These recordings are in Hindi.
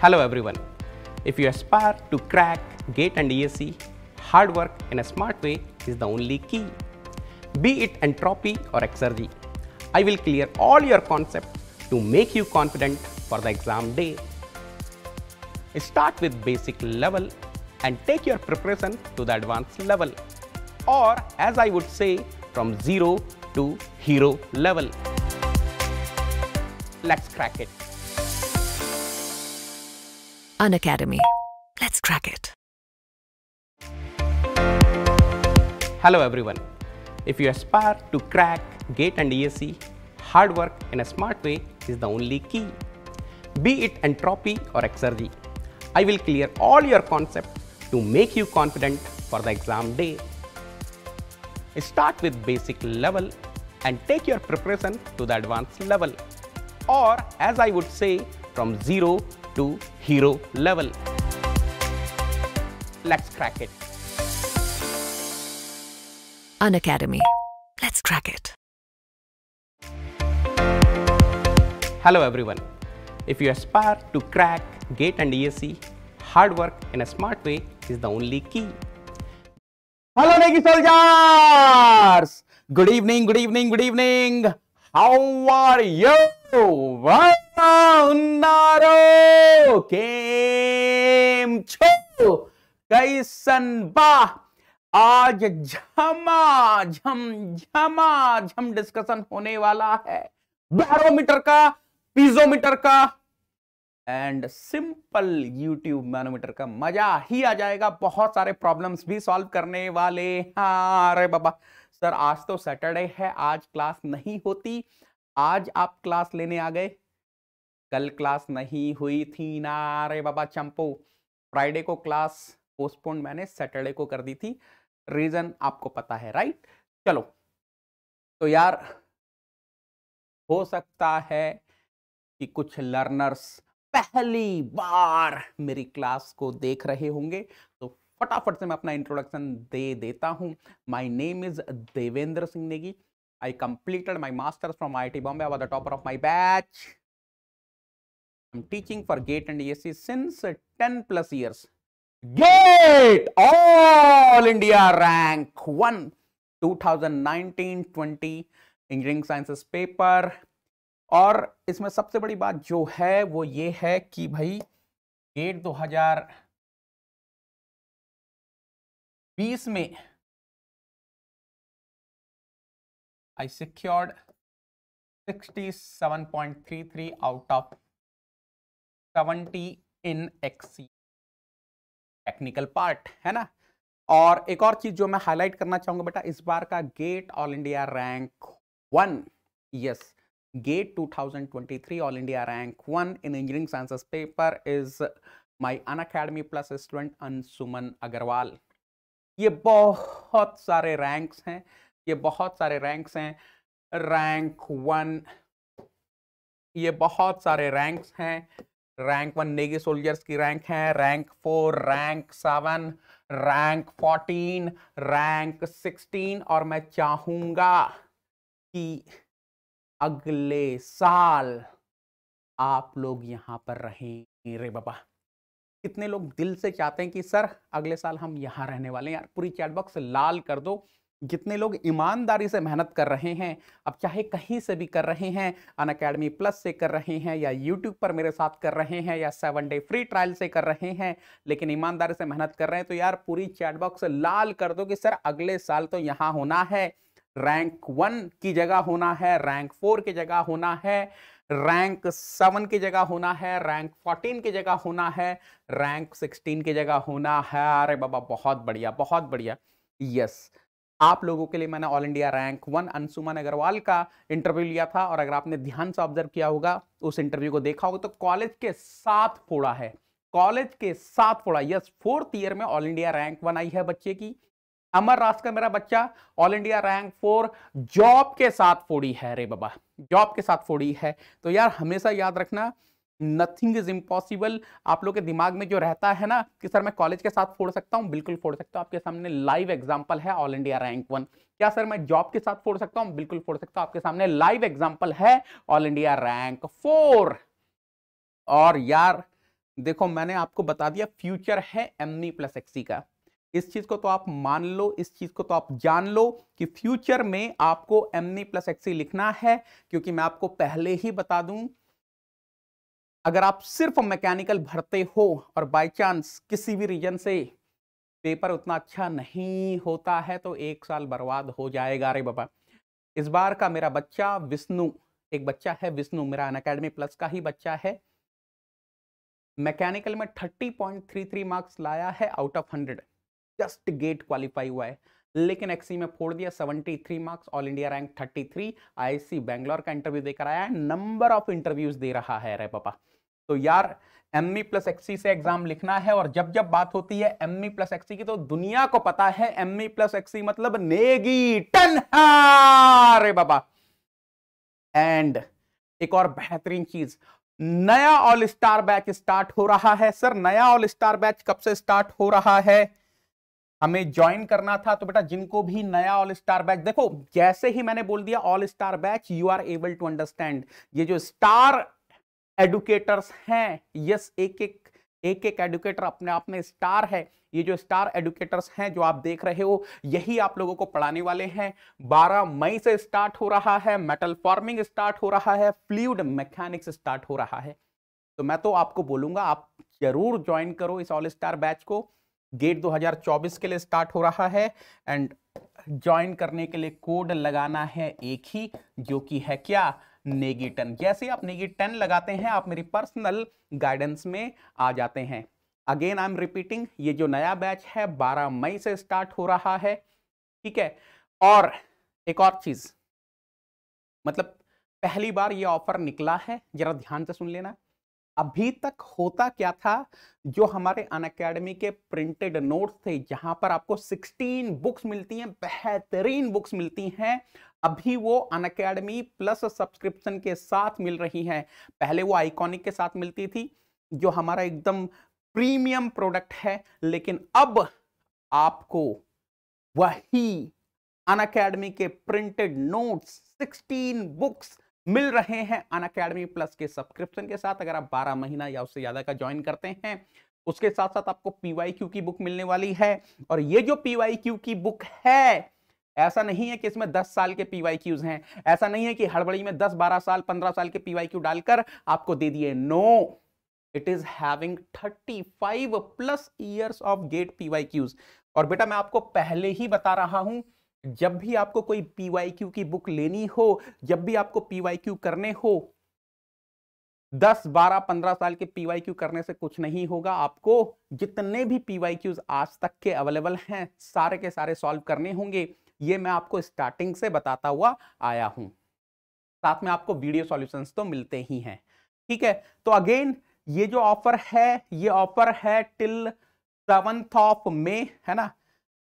Hello everyone. If you aspire to crack GATE and ESE, hard work in a smart way is the only key. Be it entropy or exergy, I will clear all your concepts to make you confident for the exam day. Start with basic level and take your preparation to the advanced level or as I would say from zero to hero level. Let's crack it. An Academy. Let's crack it. Hello everyone. If you aspire to crack GATE and ESE, hard work in a smart way is the only key. Be it entropy or exergy, I will clear all your concepts to make you confident for the exam day. Start with basic level and take your preparation to the advanced level or as I would say from 0 to hero level. Let's crack it. academy. Let's crack it. Hello everyone. If you aspire to crack GATE and ESE, hard work in a smart way is the only key. Hello Navy soldiers! Good evening, good evening, good evening. How are you? ఉన్నారో કેમ છો કૈસન બા आज झमा झम झमा झम डिस्कशन होने वाला है बैरोमीटर का पीजोमीटर का एंड सिंपल यूट्यूब मैनोमीटर का मजा ही आ जाएगा बहुत सारे प्रॉब्लम्स भी सॉल्व करने वाले हाँ अरे बाबा सर आज तो सैटरडे है आज क्लास नहीं होती आज आप क्लास लेने आ गए कल क्लास नहीं हुई थी ना अरे बाबा चंपो फ्राइडे को क्लास पोस्टपोन मैंने सैटरडे को कर दी थी रीजन आपको पता है राइट चलो तो यार हो सकता है कि कुछ लर्नर्स पहली बार मेरी क्लास को देख रहे होंगे तो फटाफट से मैं अपना इंट्रोडक्शन दे देता हूँ my name is Devendra Singh Negi I completed my masters from I T Bombay I the topper of my batch I'm teaching for GATE and ESE since 10 plus years. GATE All India Rank One, 2019-20 Engineering Sciences paper. और इसमें सबसे बड़ी बात जो है वो ये है कि भाई GATE बीस में point three three out of 70 in XE technical part है ना और एक और चीज जो मैं हाईलाइट करना चाहूंगा बेटा इस बार का GATE all India rank one yes GATE 2023 all India rank one in engineering sciences paper is my Unacademy plus student Anshuman Agarwal ये बहुत सारे रैंक्स हैं ये बहुत सारे रैंक्स हैं रैंक वन ये बहुत सारे रैंक्स हैं रैंक वन नेगी सोल्जर्स की रैंक है rank four rank seven rank fourteen rank sixteen और मैं चाहूंगा कि अगले साल आप लोग यहाँ पर रहें रे बाबा कितने लोग दिल से चाहते हैं कि सर अगले साल हम यहाँ रहने वाले हैं यार पूरी चैटबॉक्स लाल कर दो जितने लोग ईमानदारी से मेहनत कर रहे हैं अब चाहे कहीं से भी कर रहे हैं अन अकेडमी प्लस से कर रहे हैं या यूट्यूब पर मेरे साथ कर रहे हैं या सेवन डे फ्री ट्रायल से कर रहे हैं लेकिन ईमानदारी से मेहनत कर रहे हैं तो यार पूरी चैटबॉक्स लाल कर दो कि सर अगले साल तो यहाँ होना है रैंक वन की जगह होना है रैंक फोर की जगह होना है रैंक सेवन की जगह होना है रैंक फोर्टीन की जगह होना है रैंक सिक्सटीन की जगह होना है अरे बाबा बहुत बढ़िया बहुत बढ़िया यस आप लोगों के लिए मैंने all India rank one Anshuman Agarwal का इंटरव्यू लिया था और अगर आपने ध्यान से ऑब्जर्व किया होगा उस इंटरव्यू को देखा होगा तो कॉलेज के साथ फोड़ा है कॉलेज के साथ फोड़ा यस फोर्थ ईयर में ऑल इंडिया रैंक वन आई है बच्चे की अमर राज का मेरा बच्चा all India rank four job के साथ फोड़ी है रे बाबा जॉब के साथ फोड़ी है तो यार हमेशा याद रखना नथिंग इज इम्पॉसिबल आप लोग के दिमाग में जो रहता है ना कि सर मैं कॉलेज के साथ फोड़ सकता हूँ बिल्कुल फोड़ सकता हूँ आपके सामने लाइव एग्जाम्पल है ऑल इंडिया रैंक वन क्या सर मैं जॉब के साथ फोड़ सकता हूँ बिल्कुल फोड़ सकता हूँ आपके सामने लाइव एग्जाम्पल है ऑल इंडिया रैंक फोर और यार देखो मैंने आपको बता दिया फ्यूचर है एम प्लस एक्सी का इस चीज को तो आप मान लो इस चीज को तो आप जान लो कि फ्यूचर में आपको एमनी प्लस एक्सी लिखना है क्योंकि मैं आपको पहले ही बता दूं अगर आप सिर्फ मैकेनिकल भरते हो और बाय चांस किसी भी रीजन से पेपर उतना अच्छा नहीं होता है तो एक साल बर्बाद हो जाएगा अरे बाबा इस बार का मेरा बच्चा विष्णु एक बच्चा है विष्णु मेरा अन अकेडमी प्लस का ही बच्चा है मैकेनिकल में 30.33 मार्क्स लाया है out of 100 just GATE qualify हुआ है लेकिन एक्सी में फोड़ दिया 73 marks all India rank 33 IISc Bangalore का इंटरव्यू देकर आया है नंबर ऑफ इंटरव्यूज दे रहा है रे पापा तो यार एम ई प्लस एक्सी से एग्जाम लिखना है और जब जब बात होती है एम ई प्लस एक्सी की तो दुनिया को पता है एम ई प्लस एक्सी मतलब नेगी टन रे बाबा एंड एक और बेहतरीन चीज नया ऑल स्टार बैच स्टार्ट हो रहा है सर नया ऑल स्टार बैच कब से स्टार्ट हो रहा है हमें ज्वाइन करना था तो बेटा जिनको भी नया ऑल स्टार बैच देखो जैसे ही मैंने बोल दिया all star batch you are able to understand ये जो स्टार एडुकेटर्स हैं यस एक एक एक एक एडुकेटर अपने आप में स्टार है ये जो स्टार एडुकेटर्स हैं जो आप देख रहे हो यही आप लोगों को पढ़ाने वाले हैं 12 मई से स्टार्ट हो रहा है मेटल फॉर्मिंग स्टार्ट हो रहा है फ्लूड मैकेनिक्स स्टार्ट हो रहा है तो मैं तो आपको बोलूंगा आप जरूर ज्वाइन करो इस ऑल स्टार बैच को गेट 2024 के लिए स्टार्ट हो रहा है एंड ज्वाइन करने के लिए कोड लगाना है एक ही जो कि है क्या नेगी टेन जैसे आप नेगी टेन लगाते हैं आप मेरी पर्सनल गाइडेंस में आ जाते हैं अगेन आई एम रिपीटिंग ये जो नया बैच है 12 मई से स्टार्ट हो रहा है ठीक है और एक और चीज मतलब पहली बार ये ऑफर निकला है जरा ध्यान से सुन लेना अभी तक होता क्या था जो हमारे अन अकेडमी के प्रिंटेड नोट्स थे जहां पर आपको 16 बुक्स मिलती हैं बेहतरीन बुक्स मिलती हैं अभी वो अन अकेडमी प्लस सब्सक्रिप्शन के साथ मिल रही हैं पहले वो आइकॉनिक के साथ मिलती थी जो हमारा एकदम प्रीमियम प्रोडक्ट है लेकिन अब आपको वही अन अकेडमी के प्रिंटेड नोट्स 16 बुक्स मिल रहे हैं अन अकेडमी प्लस के सब्सक्रिप्शन के साथ अगर आप 12 महीना या उससे ज़्यादा का ज्वाइन करते हैं उसके साथ साथ आपको पीवाई क्यू की बुक मिलने वाली है और ये जो पीवाई क्यू की बुक है ऐसा नहीं है कि इसमें 10 साल के पीवाई क्यूज हैं ऐसा नहीं है कि हड़बड़ी में 10, 12 साल 15 साल के पीवाई क्यू डालकर आपको दे दिए know it is having 35 plus years of GATE PY Qs और बेटा मैं आपको पहले ही बता रहा हूं जब भी आपको कोई पीवाईक्यू की बुक लेनी हो जब भी आपको पीवाईक्यू करने हो दस बारह पंद्रह साल के पीवाईक्यू करने से कुछ नहीं होगा आपको जितने भी पीवाईक्यूज आज तक के अवेलेबल हैं सारे के सारे सॉल्व करने होंगे ये मैं आपको स्टार्टिंग से बताता हुआ आया हूं साथ में आपको वीडियो सॉल्यूशंस तो मिलते ही हैं ठीक है तो अगेन ये जो ऑफर है ये ऑफर है टिल सेवंथ ऑफ मे है ना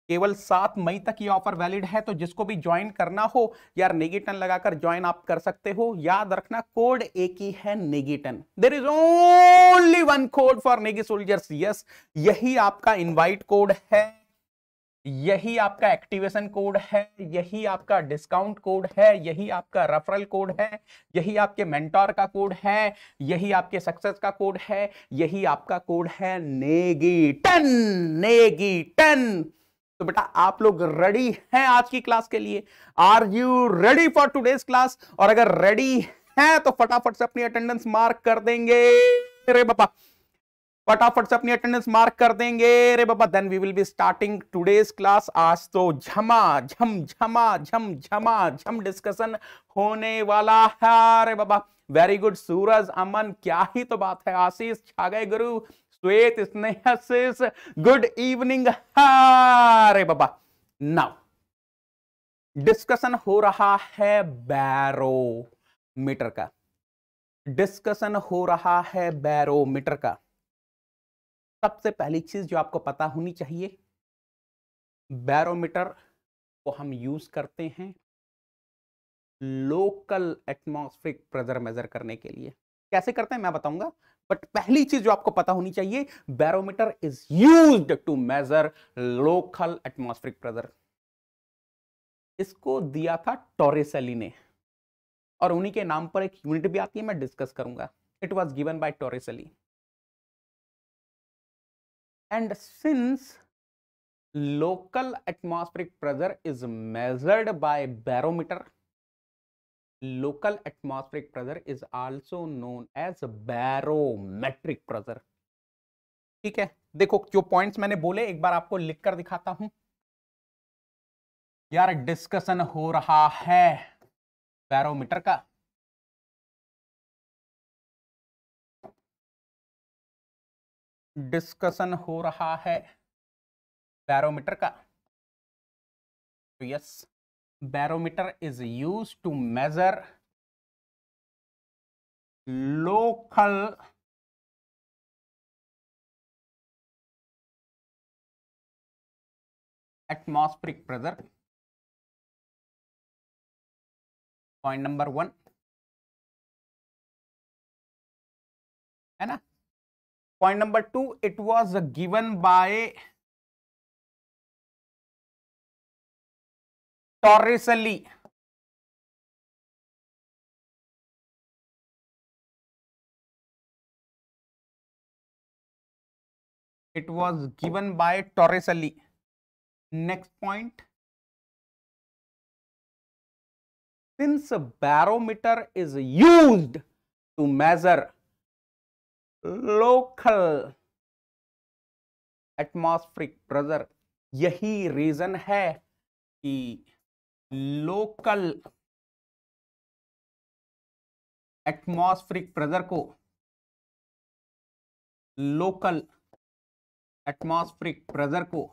केवल सात मई तक ये ऑफर वैलिड है तो जिसको भी ज्वाइन करना हो यार नेगेटन लगाकर ज्वाइन आप कर सकते हो याद रखना कोड एक ही है नेगेटन there is only one code for Negi soldiers yes यही आपका इनवाइट कोड है यही आपका एक्टिवेशन कोड है यही आपका डिस्काउंट कोड है यही आपका रेफरल कोड है यही आपके मेंटोर का कोड है यही आपके सक्सेस का कोड है यही आपका कोड है नेगी टन नेगी टन तो बेटा आप लोग रेडी हैं आज की क्लास के लिए are you ready for today's class और अगर रेडी हैं तो फटाफट से अपनी अटेंडेंस मार्क कर देंगे अरे बाबा फटाफट से अपनी अटेंडेंस मार्क कर देंगे रे बाबा then we will be starting today's class आज तो झमा झम झमा झम झमा झम डिस्कशन होने वाला है रे बाबा वेरी गुड सूरज अमन क्या ही तो बात है आशीष छा गए गुरु श्वेत स्नेहाशीष गुड इवनिंग अरे बाबा नाउ डिस्कशन हो रहा है बैरोमीटर का डिस्कशन हो रहा है बैरोमीटर का सबसे पहली चीज जो आपको पता होनी चाहिए बैरोमीटर को हम यूज करते हैं लोकल एटमॉस्फेरिक प्रेशर मेजर करने के लिए कैसे करते हैं मैं बताऊंगा बट पहली चीज जो आपको पता होनी चाहिए barometer is use to measure local atmospheric pressure इसको दिया था टोरेसली ने और उन्हीं के नाम पर एक यूनिट भी आती है मैं डिस्कस करूंगा it was given by Torricelli and since local atmospheric pressure is measured by barometer local atmospheric pressure is also known as barometric pressure ठीक है देखो जो पॉइंट्स मैंने बोले एक बार आपको लिख कर दिखाता हूं यार डिस्कशन हो रहा है बैरोमीटर का डिस्कशन हो रहा है बैरोमीटर का तो yes barometer is used to measure local atmospheric pressure point number 1 है point number 2 it was given by torricelli it was given by torricelli next point since a barometer is used to measure local atmospheric pressure यही रीजन है कि लोकल एटमॉस्फेरिक प्रेशर को लोकल एटमॉस्फेरिक प्रेशर को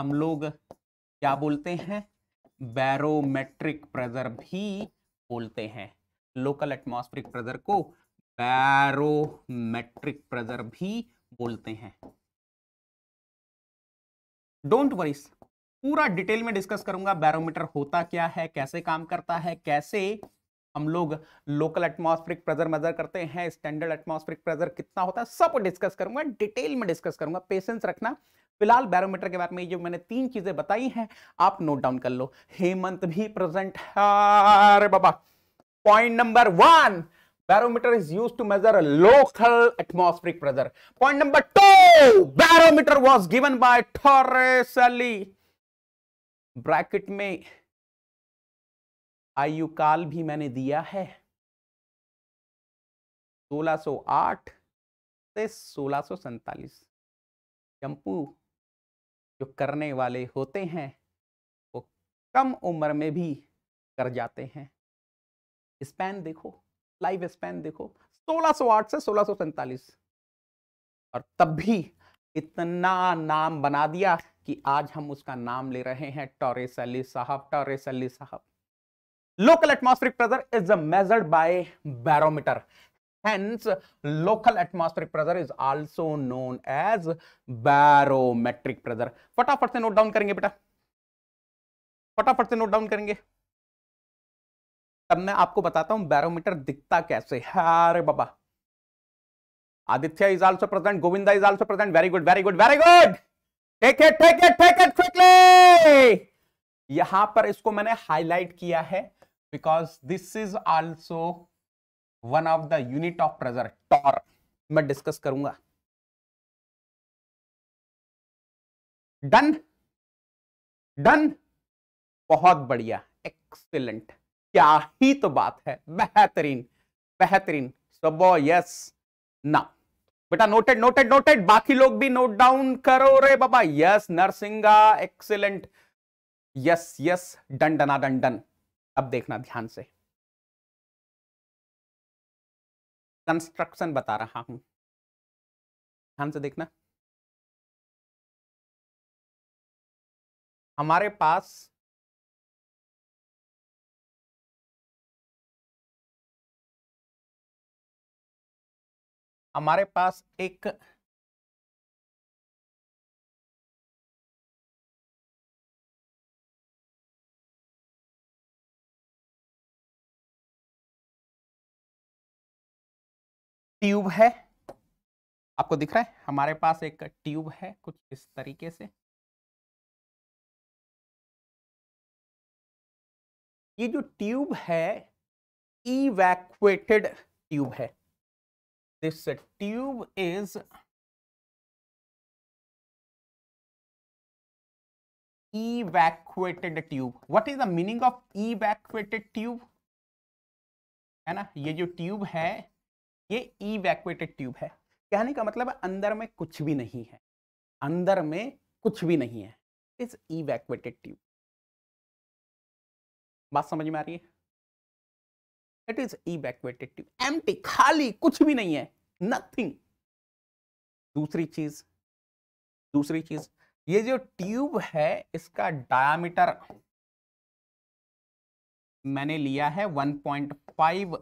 हम लोग क्या बोलते हैं बैरोमेट्रिक प्रेशर भी बोलते हैं लोकल एटमॉस्फेरिक प्रेशर को बैरोमेट्रिक प्रेशर भी बोलते हैं डोंट वरी पूरा डिटेल में डिस्कस करूंगा बैरोमीटर होता क्या है कैसे काम करता है कैसे हम लोग लोकल एटमॉस्फेरिक प्रेशर मेजर करते हैं स्टैंडर्ड एटमॉस्फेरिक प्रेशर कितना होता है सब डिस्कस करूंगा डिटेल में डिस्कस करूंगा पेशेंस रखना फिलहाल बैरोमीटर के बारे में जो मैंने तीन चीजें बताई हैं आप नोट डाउन कर लो हेमंत भी प्रेजेंट अरे बाबा point number one barometer is use to measure local atmospheric pressure point number two barometer was given by Torricelli bracket में आयु काल भी मैंने दिया है 1608 से सोलह चंपू जो करने वाले होते हैं वो कम उम्र में भी कर जाते हैं स्पैन देखो लाइफ स्पैन देखो 1608 से सोलह और तब भी इतना नाम बना दिया कि आज हम उसका नाम ले रहे हैं टॉरिस अली साहब टॉरिस अली साहब local atmospheric pressure is measured by barometer Hence, local atmospheric pressure is also known as barometric pressure. फटाफट से नोट डाउन करेंगे बेटा फटाफट से नोट डाउन करेंगे तब मैं आपको बताता हूं बैरोमीटर दिखता कैसे हरे हाँ बाबा Aditya is also present. Govinda is also present. Very good, very good, very good. Take it, take it, take it quickly. यहां पर इसको मैंने हाईलाइट किया है because this is also one of the unit of pressure torr मैं डिस्कस करूंगा डन डन बहुत बढ़िया एक्सीलेंट क्या ही तो बात है बेहतरीन बेहतरीन सबो यस ना बेटा नोटेड नोटेड नोटेड बाकी लोग भी नोट डाउन करो रे बाबा yes Narsinga excellent yes yes done डना done done अब देखना ध्यान से कंस्ट्रक्शन बता रहा हूं ध्यान से देखना हमारे पास हमारे पास एक ट्यूब है आपको दिख रहा है हमारे पास एक ट्यूब है कुछ इस तरीके से ये जो ट्यूब है इवैक्यूएटेड ट्यूब है this uh, tube is evacuated tube what is the meaning of evacuated tube है ना ये जो ट्यूब है ये इवैक्यूएटेड ट्यूब है कहने का मतलब अंदर में कुछ भी नहीं है अंदर में कुछ भी नहीं है इट्स इवैक्यूएटेड ट्यूब बात समझ में आ रही है it is evacuated tube empty खाली कुछ भी नहीं है नथिंग दूसरी चीज दूसरी चीज ये जो ट्यूब है इसका डायामीटर मैंने लिया है 1.5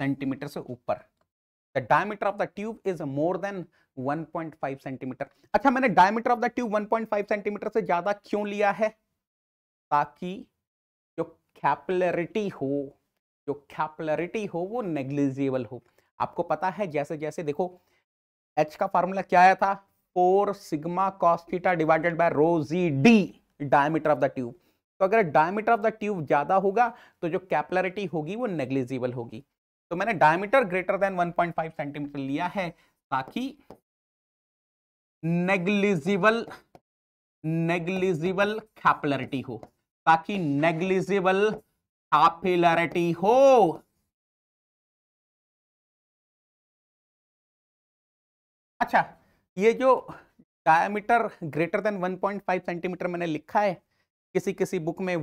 सेंटीमीटर से ऊपर the diameter of the tube is more than 1.5 centimetre अच्छा मैंने diameter of the tube 1.5 centimetre से ज्यादा क्यों लिया है ताकि कैपलरिटी हो जो कैपलरिटी हो वो नेग्लिजिबल हो आपको पता है जैसे जैसे देखो एच का फॉर्मूला क्या आया था four sigma cos theta divided by rho g d diameter of the tube तो अगर डायमीटर ऑफ द ट्यूब ज़्यादा होगा तो जो कैपलरिटी होगी वो नेग्लिजिबल होगी तो मैंने डायमीटर ग्रेटर देन 1.5 सेंटीमीटर लिया है ताकि नेग्लिजिबल नेग्लिजिबल कैपलरिटी हो ताकि नेग्लिजिबल पॉपुलरिटी हो अच्छा ये जो डायमीटर ग्रेटर देन 1.5 सेंटीमीटर मैंने लिखा है किसी किसी बुक में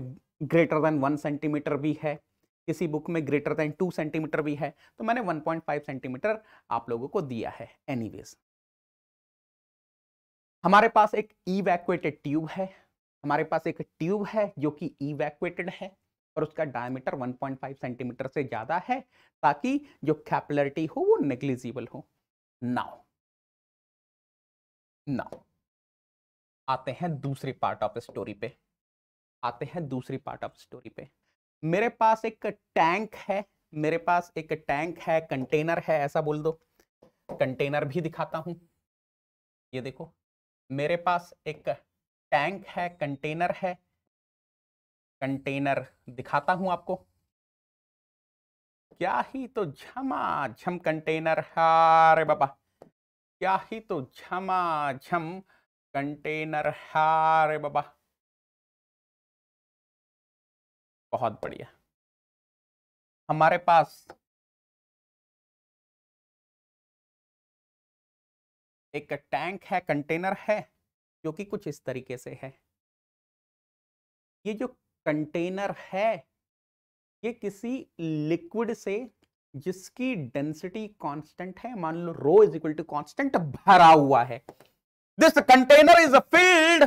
ग्रेटर देन 1 सेंटीमीटर भी है किसी बुक में ग्रेटर देन 2 सेंटीमीटर भी है तो मैंने 1.5 सेंटीमीटर आप लोगों को दिया है एनीवेज हमारे पास एक इवैक्यूएटेड ट्यूब है हमारे पास एक ट्यूब है जो कि इवैक्यूएटेड है और उसका डायमीटर 1.5 सेंटीमीटर से ज़्यादा है ताकि जो कैपलरिटी हो वो नेग्लिजिबल हो नाउ नाउ आते हैं दूसरी पार्ट ऑफ स्टोरी पे आते हैं दूसरी पार्ट ऑफ स्टोरी पे मेरे पास एक टैंक है मेरे पास एक टैंक है कंटेनर है ऐसा बोल दो कंटेनर भी दिखाता हूं ये देखो मेरे पास एक टैंक है कंटेनर है कंटेनर दिखाता हूं आपको क्या ही तो झमा झम कंटेनर हारे बाबा क्या ही तो झमा झम कंटेनर हारे बाबा बहुत बढ़िया हमारे पास एक टैंक है कंटेनर है जो कि कुछ इस तरीके से है ये जो कंटेनर है ये किसी लिक्विड से जिसकी डेंसिटी कांस्टेंट है मान लो rho is equal to constant भरा हुआ है this container is a filled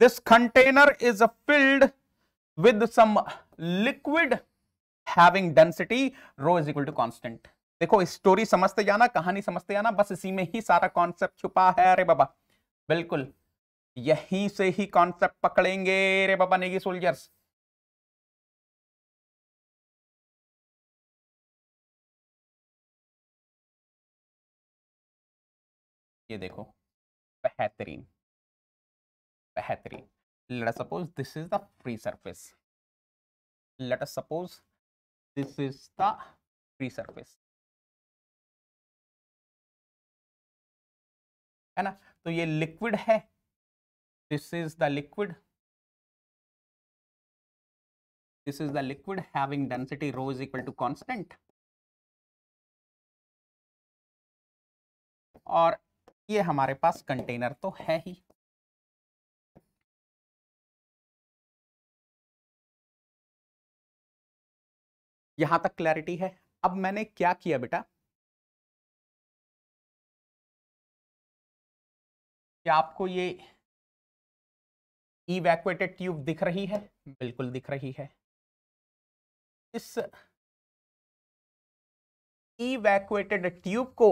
this container is a filled with some liquid having density rho is equal to constant देखो स्टोरी समझते जाना कहानी समझते जाना बस इसी में ही सारा कॉन्सेप्ट छुपा है अरे बाबा बिल्कुल यहीं से ही कॉन्सेप्ट पकड़ेंगे रे बाबा नेगी सोल्जर्स ये देखो बेहतरीन बेहतरीन let suppose this is the free surface let us suppose this is the free surface है ना तो ये लिक्विड है this is the liquid this is the liquid having density rho is equal to constant और ये हमारे पास कंटेनर तो है ही यहां तक क्लैरिटी है अब मैंने क्या किया बेटा क्या आपको ये इवैक्यूएटेड ट्यूब दिख रही है बिल्कुल दिख रही है इस इवैक्यूएटेड ट्यूब को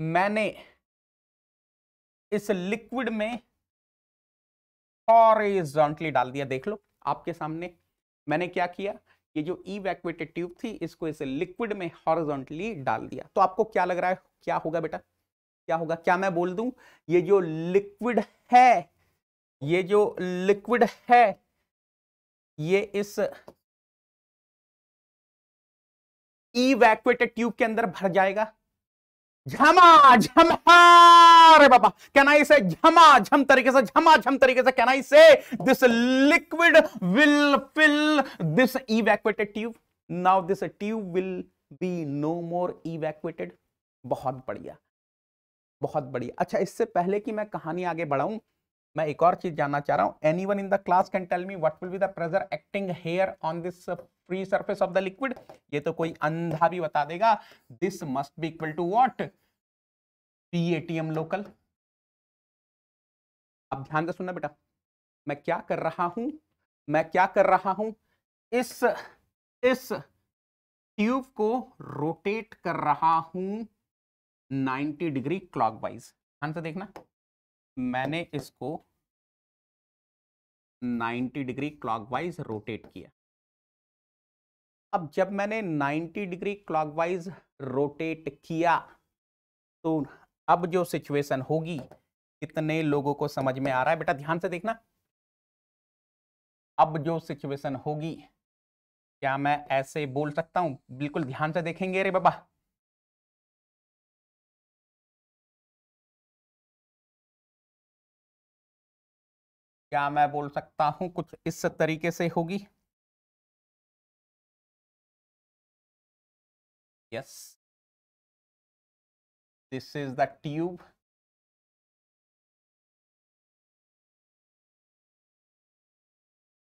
मैंने इस लिक्विड में हॉरिजॉन्टली डाल दिया देख लो आपके सामने मैंने क्या किया ये जो इवैक्यूएटेड ट्यूब थी इसको इस लिक्विड में हॉरिजॉन्टली डाल दिया तो आपको क्या लग रहा है क्या होगा बेटा क्या होगा क्या मैं बोल दूं ये जो लिक्विड है ये जो लिक्विड है ये इस इवैक्यूएटेड ट्यूब के अंदर भर जाएगा झमा झमारे बाबा कैन आई से झमा झम तरीके से झमा झम तरीके से can I say this liquid will fill this evacuated tube now this tube will be no more evacuated बहुत बढ़िया बहुत बढ़िया अच्छा इससे पहले कि मैं कहानी आगे बढ़ाऊं मैं एक और चीज जानना चाह रहा हूं any one in the class can tell me what will be the pressure acting here on this free surface of the liquid ये तो कोई अंधा भी बता देगा this must be equal to what P ATM local अब ध्यान से सुनना बेटा मैं क्या कर रहा हूं मैं क्या कर रहा हूं इस इस ट्यूब को रोटेट कर रहा हूं 90 डिग्री क्लॉकवाइज ध्यान से देखना मैंने इसको 90 डिग्री क्लॉकवाइज रोटेट किया अब जब मैंने 90 डिग्री क्लॉकवाइज रोटेट किया तो अब जो सिचुएशन होगी कितने लोगों को समझ में आ रहा है बेटा ध्यान से देखना अब जो सिचुएशन होगी क्या मैं ऐसे बोल सकता हूं बिल्कुल ध्यान से देखेंगे अरे बाबा क्या मैं बोल सकता हूं कुछ इस तरीके से होगी yes this is the tube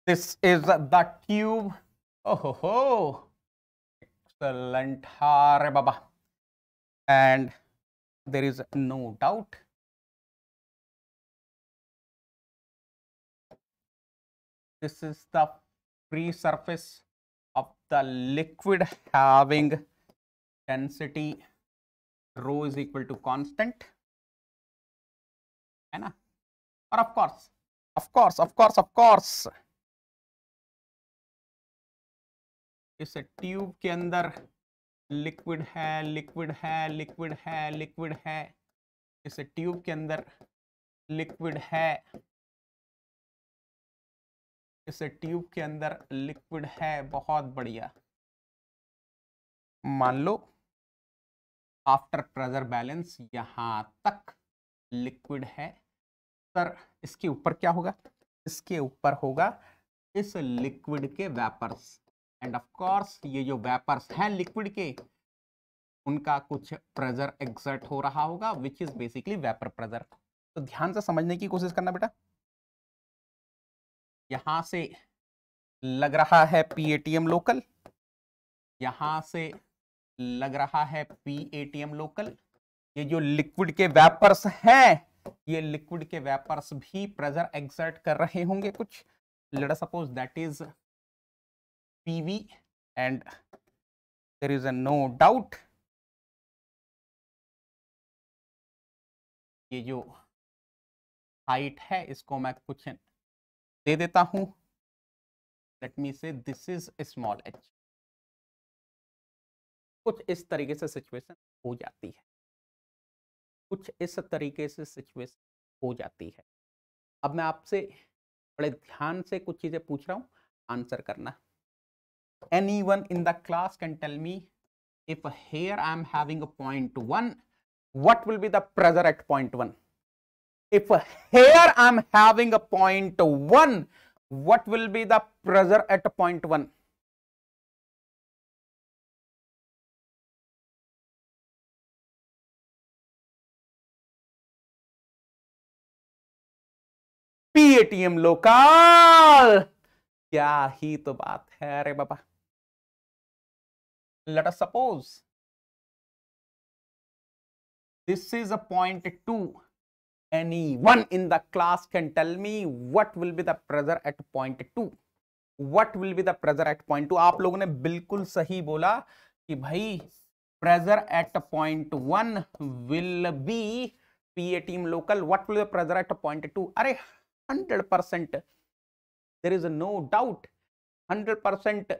this is the tube ओहो एक्सलेंट हार बाबा and there is no doubt this is the free surface of the liquid having density rho is equal to constant hai na or of course of course of course of course इस ट्यूब के अंदर लिक्विड है लिक्विड है लिक्विड है लिक्विड है इस ट्यूब के अंदर लिक्विड है इस ट्यूब के अंदर लिक्विड है बहुत बढ़िया मान लो आफ्टर प्रेजर बैलेंस यहां तक लिक्विड है सर इसके ऊपर क्या होगा इसके ऊपर होगा इस लिक्विड के वेपर्स एंड ऑफ कोर्स ये जो वेपर्स हैं लिक्विड के उनका कुछ प्रेजर एग्जर्ट हो रहा होगा which is basically vapour pressure तो ध्यान से समझने की कोशिश करना बेटा यहां से लग रहा है पी एम लोकल यहां से लग रहा है पी एम लोकल ये जो लिक्विड के वेपर्स हैं ये लिक्विड के वेपर्स भी प्रेजर एक्सर्ट कर रहे होंगे कुछ let suppose that is PV and there is a no doubt ये जो हाइट है इसको मैं कुछ दे देता हूं लेट मी से दिस इज स्मॉल एच कुछ इस तरीके से सिचुएशन हो जाती है कुछ इस तरीके से सिचुएशन हो जाती है अब मैं आपसे बड़े ध्यान से कुछ चीज़ें पूछ रहा हूं आंसर करना any one in the class can tell me if here I am having point one what will be the pressure at point one if here I'm having a point 1, what will be the pressure at point 1? PATM local. क्या ही तो बात है अरे बाबा let us suppose this is a point 2 anyone in the class can tell me what will be the pressure at point 2 what will be the pressure at point 2 आप लोगों ने बिल्कुल सही बोला कि भाई pressure at point 1 will be PA team local what will be the pressure at point 2 अरे 100% there is no doubt 100%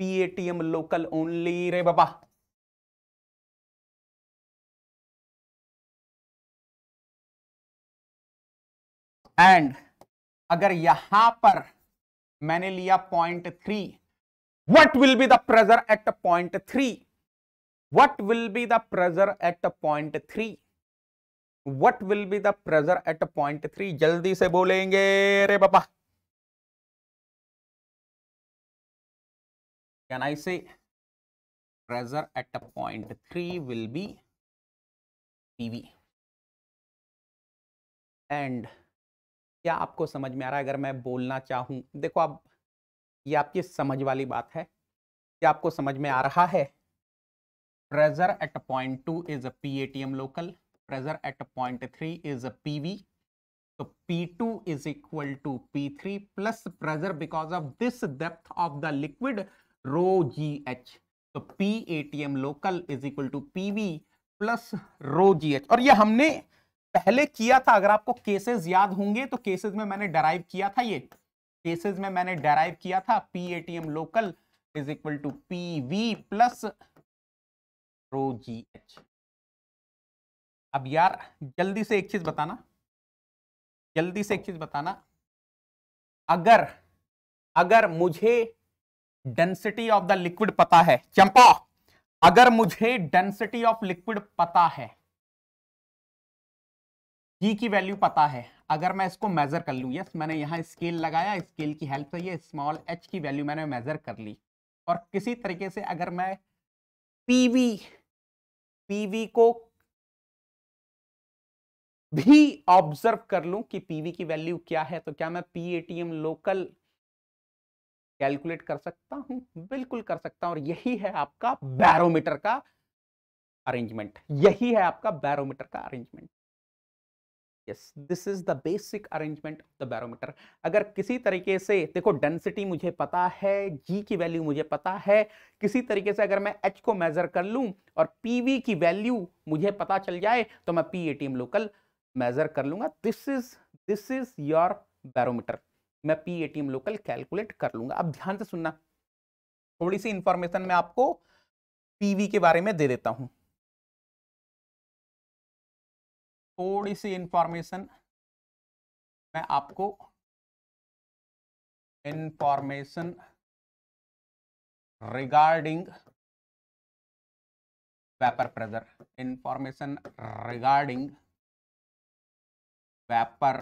PATM local only रे बाबा एंड अगर यहां पर मैंने लिया point three what will be the pressure at point three what will be the pressure at point three what will be the pressure at point three जल्दी से बोलेंगे रे बाबा can I say pressure at point three will be PV and क्या आपको समझ में आ रहा है अगर मैं बोलना चाहूं देखो आप ये आपकी समझ वाली बात है क्या आपको समझ में आ रहा है pressure at point two is a P local pressure at point three is a P तो P2 two is equal to P three plus pressure because of this depth of the liquid rho ji h तो P ATM तो local is equal to PV plus rho gh और ये हमने पहले किया था अगर आपको केसेस याद होंगे तो केसेस में मैंने डराइव किया था ये केसेस में मैंने डराइव किया था P A T M local is equal to P V plus rho ji h अब यार जल्दी से एक चीज बताना जल्दी से एक चीज बताना अगर अगर मुझे डेंसिटी ऑफ द लिक्विड पता है चंपा अगर मुझे डेंसिटी ऑफ लिक्विड पता है जी की वैल्यू पता है अगर मैं इसको मेज़र कर लूँ यस मैंने यहाँ स्केल लगाया स्केल की हेल्प से ये स्मॉल एच की वैल्यू मैंने मेज़र कर ली और किसी तरीके से अगर मैं पीवी पीवी को भी ऑब्जर्व कर लूं कि पीवी की वैल्यू क्या है तो क्या मैं पी लोकल कैलकुलेट कर सकता हूं बिल्कुल कर सकता हूं और यही है आपका बैरोमीटर का अरेंजमेंट यही है आपका बैरोमीटर का arrangement yes this is the basic arrangement of the barometer अगर किसी तरीके से देखो डेंसिटी मुझे पता है जी की वैल्यू मुझे पता है किसी तरीके से अगर मैं एच को मेजर कर लूं और पीवी की वैल्यू मुझे पता चल जाए तो मैं पी एटीएम लोकल मेजर कर लूंगा this is this is your barometer मैं पी एटीएम लोकल कैलकुलेट कर लूंगा अब ध्यान से सुनना थोड़ी सी इंफॉर्मेशन मैं आपको पीवी के बारे में दे देता हूं थोड़ी सी इंफॉर्मेशन मैं आपको information regarding vapour pressure information regarding vapour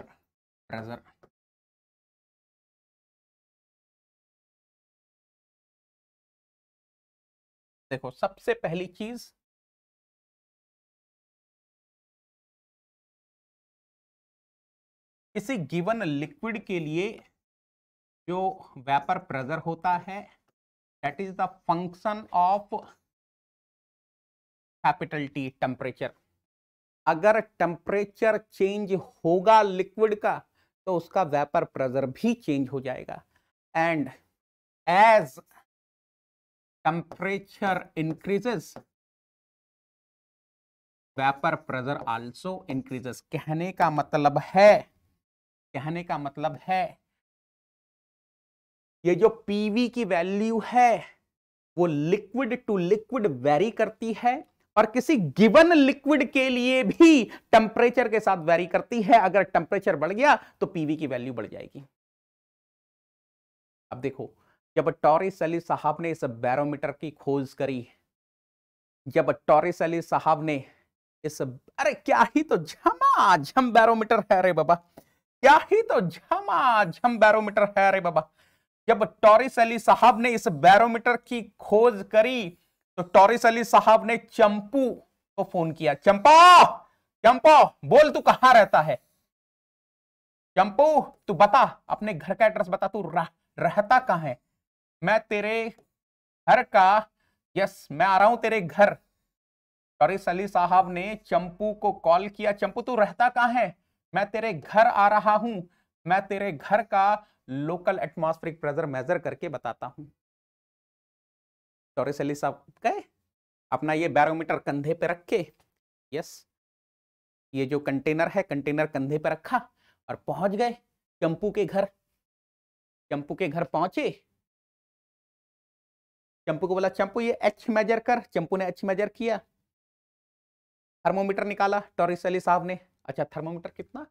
pressure देखो सबसे पहली चीज किसी गिवन लिक्विड के लिए जो वेपर प्रेजर होता है that is the function of capital T temperature अगर टेम्परेचर चेंज होगा लिक्विड का तो उसका वेपर प्रेजर भी चेंज हो जाएगा and as temperature increases vapour pressure also increases कहने का मतलब है कहने का मतलब है ये जो पीवी की वैल्यू है वो लिक्विड टू लिक्विड वेरी करती है और किसी गिवन लिक्विड के लिए भी टेम्परेचर के साथ वेरी करती है अगर टेम्परेचर बढ़ गया तो पीवी की वैल्यू बढ़ जाएगी अब देखो जब टॉरिस अली साहब ने इस बैरोमीटर की खोज करी जब टॉरिस अली साहब ने इस अरे क्या ही तो झमाझम बैरोमीटर है अरे बाबा क्या ही तो झमाझम झम बैरोमीटर है अरे बाबा जब टॉरिस अली साहब ने इस बैरोमीटर की खोज करी तो टॉरिस अली साहब ने चंपू को फोन किया चंपा चंपो बोल तू कहां रहता है चंपू तू बता अपने घर का एड्रेस बता तू रह, रहता कहां है मैं तेरे घर का यस मैं आ रहा हूं तेरे घर टॉरिस अली साहब ने चंपू को कॉल किया चंपू तू रहता कहां है मैं तेरे घर आ रहा हूं मैं तेरे घर का लोकल एटमोस्फेरिक प्रेशर मेजर करके बताता हूं टोरेसली साहब गए अपना ये बैरोमीटर कंधे पे रखे यस ये जो कंटेनर है कंटेनर कंधे पे रखा और पहुंच गए चंपू के घर चंपू के घर पहुंचे चंपू को बोला चंपू ये एच मेजर कर चंपू ने एच मेजर किया थर्मोमीटर निकाला टॉरिस अली साहब ने अच्छा थर्मोमीटर कितना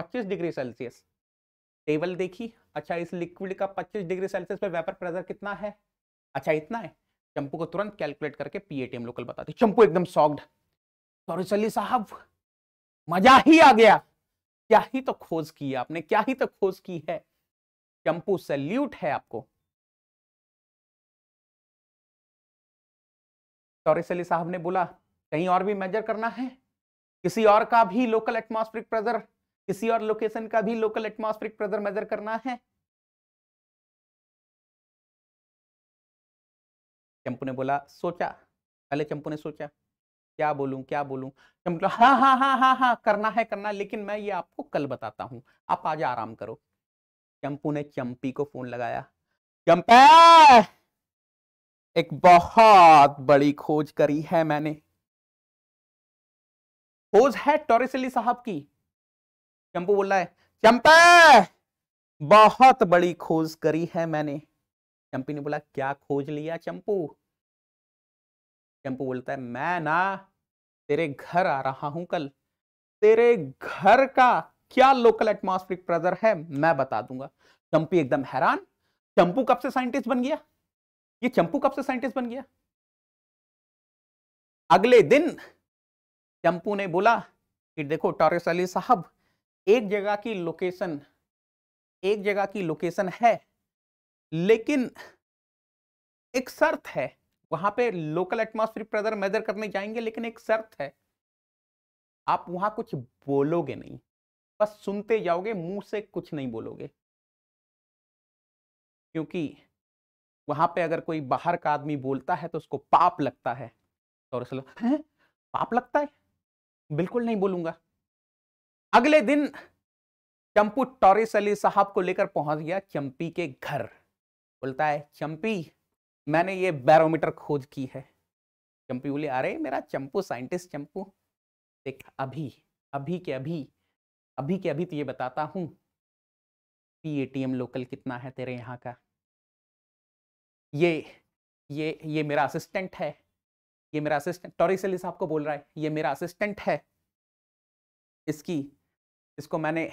25 डिग्री सेल्सियस टेबल देखी अच्छा इस लिक्विड का 25 डिग्री सेल्सियस पे वेपर प्रेशर कितना है अच्छा इतना है चंपू को तुरंत कैलकुलेट करके पीएटीएम लोकल बताते चंपू एकदम सॉफ्ट सॉरी सली साहब मजा ही आ गया क्या ही तो खोज की आपने क्या ही तो खोज की है चंपू सल्यूट है आपको सॉरी सली साहब ने बोला कहीं और भी मेजर करना है किसी और का भी लोकल एटमोस्फ्रिक प्रेशर किसी और लोकेशन का भी लोकल एटमोस्फ्रिक प्रेशर मेजर करना है चंपू ने बोला सोचा पहले चंपू ने सोचा क्या बोलूं क्या बोलूं चंपू हाँ हाँ हाँ हाँ हाँ करना है करना लेकिन मैं ये आपको कल बताता हूं आप आज आराम करो चंपू ने चंपी को फोन लगाया चंपा एक बहुत बड़ी खोज करी है मैंने पोज है टॉरिस साहब की चंपू बोल रहा है चंपा बहुत बड़ी खोज करी है मैंने चंपी ने बोला क्या खोज लिया चंपू चंपू बोलता है मैं ना तेरे घर आ रहा हूं कल तेरे घर का क्या लोकल एटमॉस्फेरिक प्रेशर है मैं बता दूंगा चंपी एकदम हैरान चंपू कब से साइंटिस्ट बन गया ये चंपू कब से साइंटिस्ट बन गया अगले दिन चंपू ने बोला कि देखो टॉरेस अली साहब एक जगह की लोकेशन एक जगह की लोकेशन है लेकिन एक शर्त है वहां पे लोकल एटमॉस्फेरिक प्रदर मेजर करने जाएंगे लेकिन एक शर्त है आप वहां कुछ बोलोगे नहीं बस सुनते जाओगे मुंह से कुछ नहीं बोलोगे क्योंकि वहां पे अगर कोई बाहर का आदमी बोलता है तो उसको पाप लगता है तो पाप लगता है बिल्कुल नहीं बोलूंगा अगले दिन चंपू टॉरिस अली साहब को लेकर पहुंच गया चंपी के घर बोलता है चंपी मैंने ये बैरोमीटर खोज की है चंपी बोले अरे मेरा चंपू साइंटिस्ट चंपू देख अभी अभी के अभी अभी के अभी तो ये बताता हूँ पी लोकल कितना है तेरे यहाँ का ये ये ये मेरा असिस्टेंट है ये मेरा असिस्टेंट टॉरिसेलिस आपको बोल रहा है ये मेरा असिस्टेंट है इसकी इसको मैंने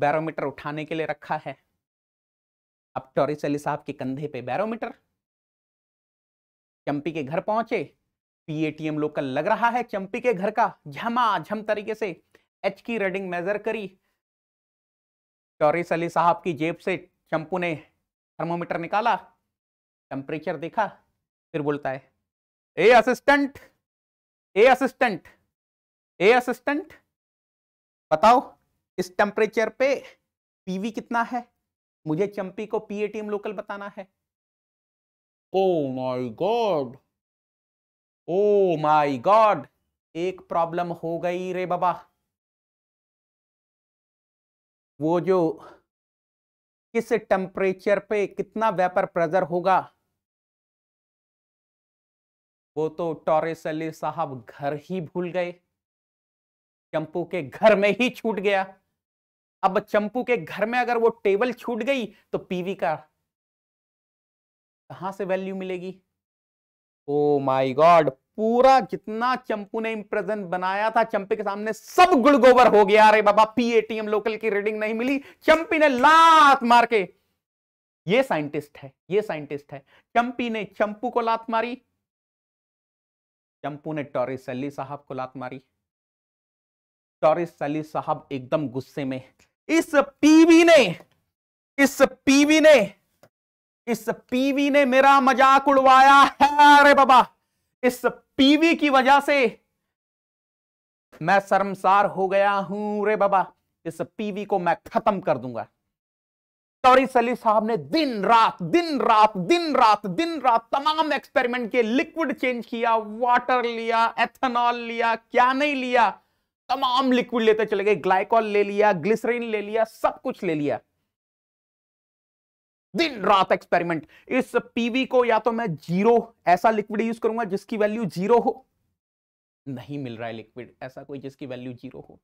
बैरोमीटर उठाने के लिए रखा है अब टॉरिसेलिस आपके कंधे पे बैरोमीटर चंपी के घर पहुंचे पीएटीएम लोकल लग रहा है चंपी के घर का झमाझम तरीके से एच की रेडिंग मेजर करी टॉरिस अली साहब की जेब से चंपू ने थर्मोमीटर निकाला टेम्परेचर देखा फिर बोलता है a assistant a assistant a assistant बताओ इस टेम्परेचर पे पीवी कितना है मुझे चंपी को पीएटीएम लोकल बताना है oh my god oh my god एक प्रॉब्लम हो गई रे बाबा वो जो किस टेम्परेचर पे कितना वेपर प्रेजर होगा वो तो टॉरेस अली साहब घर ही भूल गए चंपू के घर में ही छूट गया अब चंपू के घर में अगर वो टेबल छूट गई तो पीवी का कहां से वैल्यू मिलेगी ओ माय गॉड पूरा जितना चंपू ने इंप्रेजन बनाया था चंपे के सामने सब गुड़गोबर हो गया अरे बाबा पीएटीएम लोकल की रीडिंग नहीं मिली चंपी ने लात मार के ये साइंटिस्ट है ये साइंटिस्ट है चंपी ने चंपू को लात मारी चंपू ने टॉरिस सली साहब को लात मारी टॉरिस सली साहब एकदम गुस्से में इस पीवी ने इस पीवी ने इस पीवी ने मेरा मजाक उड़वाया है अरे बाबा इस पीवी की वजह से मैं शर्मसार हो गया हूं रे बाबा इस पीवी को मैं खत्म कर दूंगा तौरी सली साहब ने दिन रात दिन रात दिन रात दिन रात तमाम एक्सपेरिमेंट किए लिक्विड चेंज किया वाटर लिया एथेनॉल लिया क्या नहीं लिया तमाम लिक्विड लेते चले गए ग्लाइकॉल ले लिया ग्लिसरीन ले लिया सब कुछ ले लिया दिन रात एक्सपेरिमेंट इस पीवी को या तो मैं जीरो ऐसा लिक्विड यूज करूंगा जिसकी वैल्यू जीरो हो नहीं मिल रहा है लिक्विड ऐसा कोई जिसकी वैल्यू जीरो हो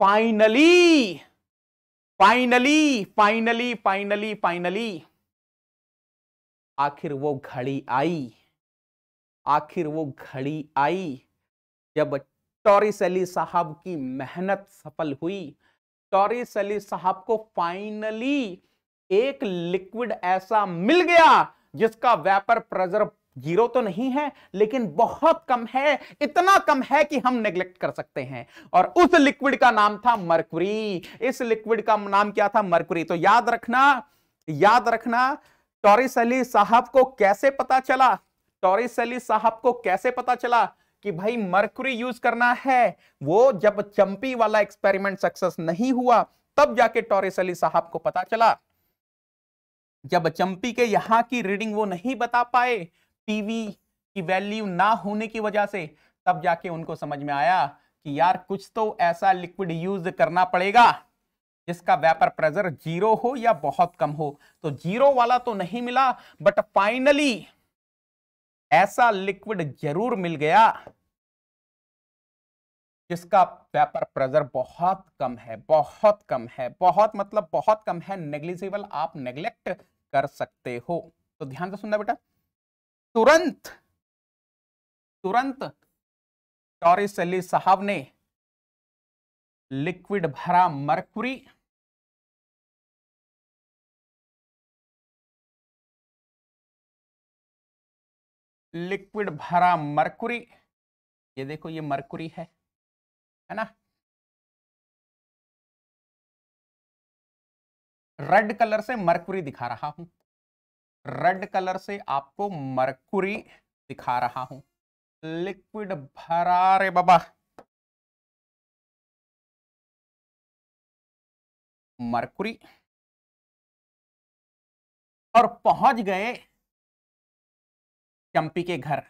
finally finally finally finally finally आखिर वो घड़ी आई आखिर वो घड़ी आई जब टॉरिस अली साहब की मेहनत सफल हुई टॉरिस अली साहब को फाइनली एक लिक्विड ऐसा मिल गया जिसका वेपर प्रेजर जीरो तो नहीं है लेकिन बहुत कम है इतना कम है कि हम नेग्लेक्ट कर सकते हैं और उस लिक्विड का नाम था मरकुरी इस लिक्विड का नाम क्या था मरकुरी तो याद रखना याद रखना टॉरिस अली साहब को कैसे पता चला टॉरिस अली साहब को कैसे पता चला कि भाई मरकुरी यूज करना है वो जब चंपी वाला एक्सपेरिमेंट सक्सेस नहीं हुआ तब जाके टॉरिस अली साहब को पता चला जब चंपी के यहां की रीडिंग वो नहीं बता पाए पीवी की वैल्यू ना होने की वजह से तब जाके उनको समझ में आया कि यार कुछ तो ऐसा लिक्विड यूज करना पड़ेगा जिसका वेपर प्रेजर जीरो हो या बहुत कम हो तो जीरो वाला तो नहीं मिला बट फाइनली ऐसा लिक्विड जरूर मिल गया जिसका वेपर प्रेजर बहुत कम है बहुत कम है बहुत मतलब बहुत कम है नेग्लिजिबल आप नेग्लेक्ट कर सकते हो तो ध्यान से सुनना बेटा तुरंत तुरंत टॉरिस अली साहब ने लिक्विड भरा मरकुरी लिक्विड भरा मरकुरी ये देखो ये मरकुरी है है ना रेड कलर से मरकुरी दिखा रहा हूं रेड कलर से आपको मरकुरी दिखा रहा हूं लिक्विड भरा रे बाबा मरकुरी और पहुंच गए चंपी के घर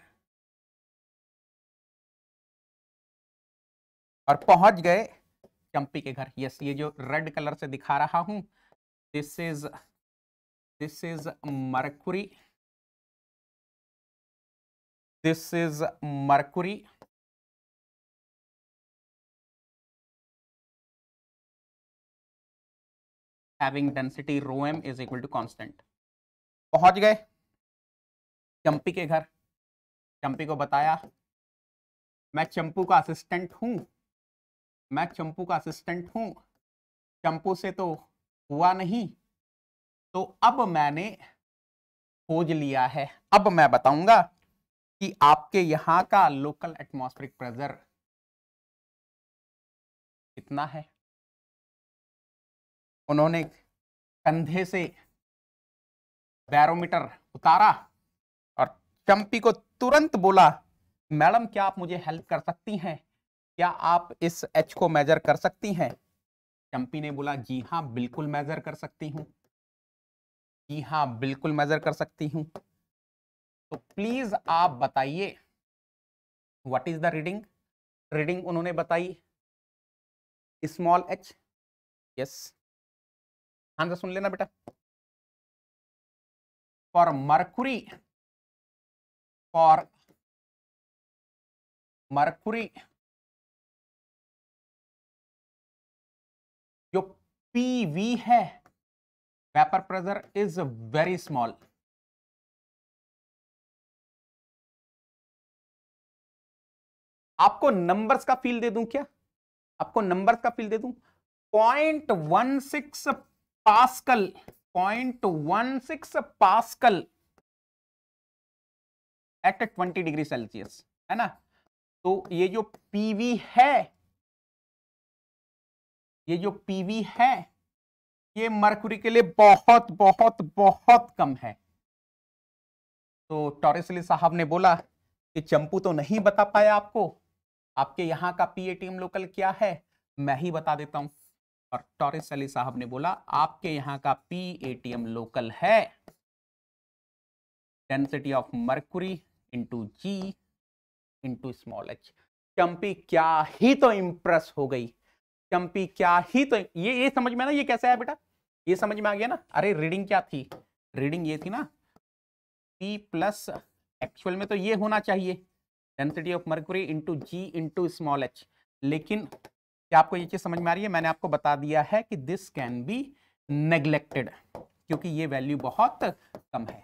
और पहुंच गए चंपी के घर यस ये जो रेड कलर से दिखा रहा हूं this is this is mercury this is mercury having density rho m is equal to constant पहुंच गए चंपी के घर चंपी को बताया मैं चंपू का असिस्टेंट हूं मैं चंपू का असिस्टेंट हूं चंपू से तो हुआ नहीं तो अब मैंने खोज लिया है अब मैं बताऊंगा कि आपके यहाँ का लोकल एटमॉस्फेरिक प्रेशर कितना है उन्होंने कंधे से बैरोमीटर उतारा और चंपी को तुरंत बोला मैडम क्या आप मुझे हेल्प कर सकती हैं क्या आप इस एच को मेजर कर सकती हैं चंपी ने बोला जी हाँ बिल्कुल मेजर कर सकती हूँ जी हाँ बिल्कुल मेजर कर सकती हूँ तो प्लीज आप बताइए what is the reading reading उन्होंने बताई स्मॉल एच यस हाँ सुन लेना बेटा फॉर मरकुरी फॉर मरकुरी जो पी वी है vapour pressure is very small आपको नंबर्स का फील दे दूं क्या आपको नंबर्स का फील दे दूं point one six pascal point one six pascal at twenty degree Celsius है ना तो ये जो पीवी है ये जो पीवी है ये मरकुरी के लिए बहुत बहुत बहुत कम है तो टॉरेसली साहब ने बोला कि चंपू तो नहीं बता पाया आपको आपके यहाँ का पीएटीएम लोकल क्या है मैं ही बता देता हूं और टॉरेस अली साहब ने बोला आपके यहाँ का पी लोकल है density of mercury into ji into small h चंपी क्या ही तो इंप्रेस हो गई चंपी क्या ही तो ये ये समझ में ना ये कैसे आया बेटा ये समझ में आ गया ना अरे रीडिंग क्या थी रीडिंग ये थी ना सी प्लस एक्चुअल में तो ये होना चाहिए density of mercury into ji into small h लेकिन क्या आपको ये चीज़ समझ में आ रही है मैंने आपको बता दिया है कि दिस कैन बी नेग्लेक्टेड क्योंकि ये वैल्यू बहुत कम है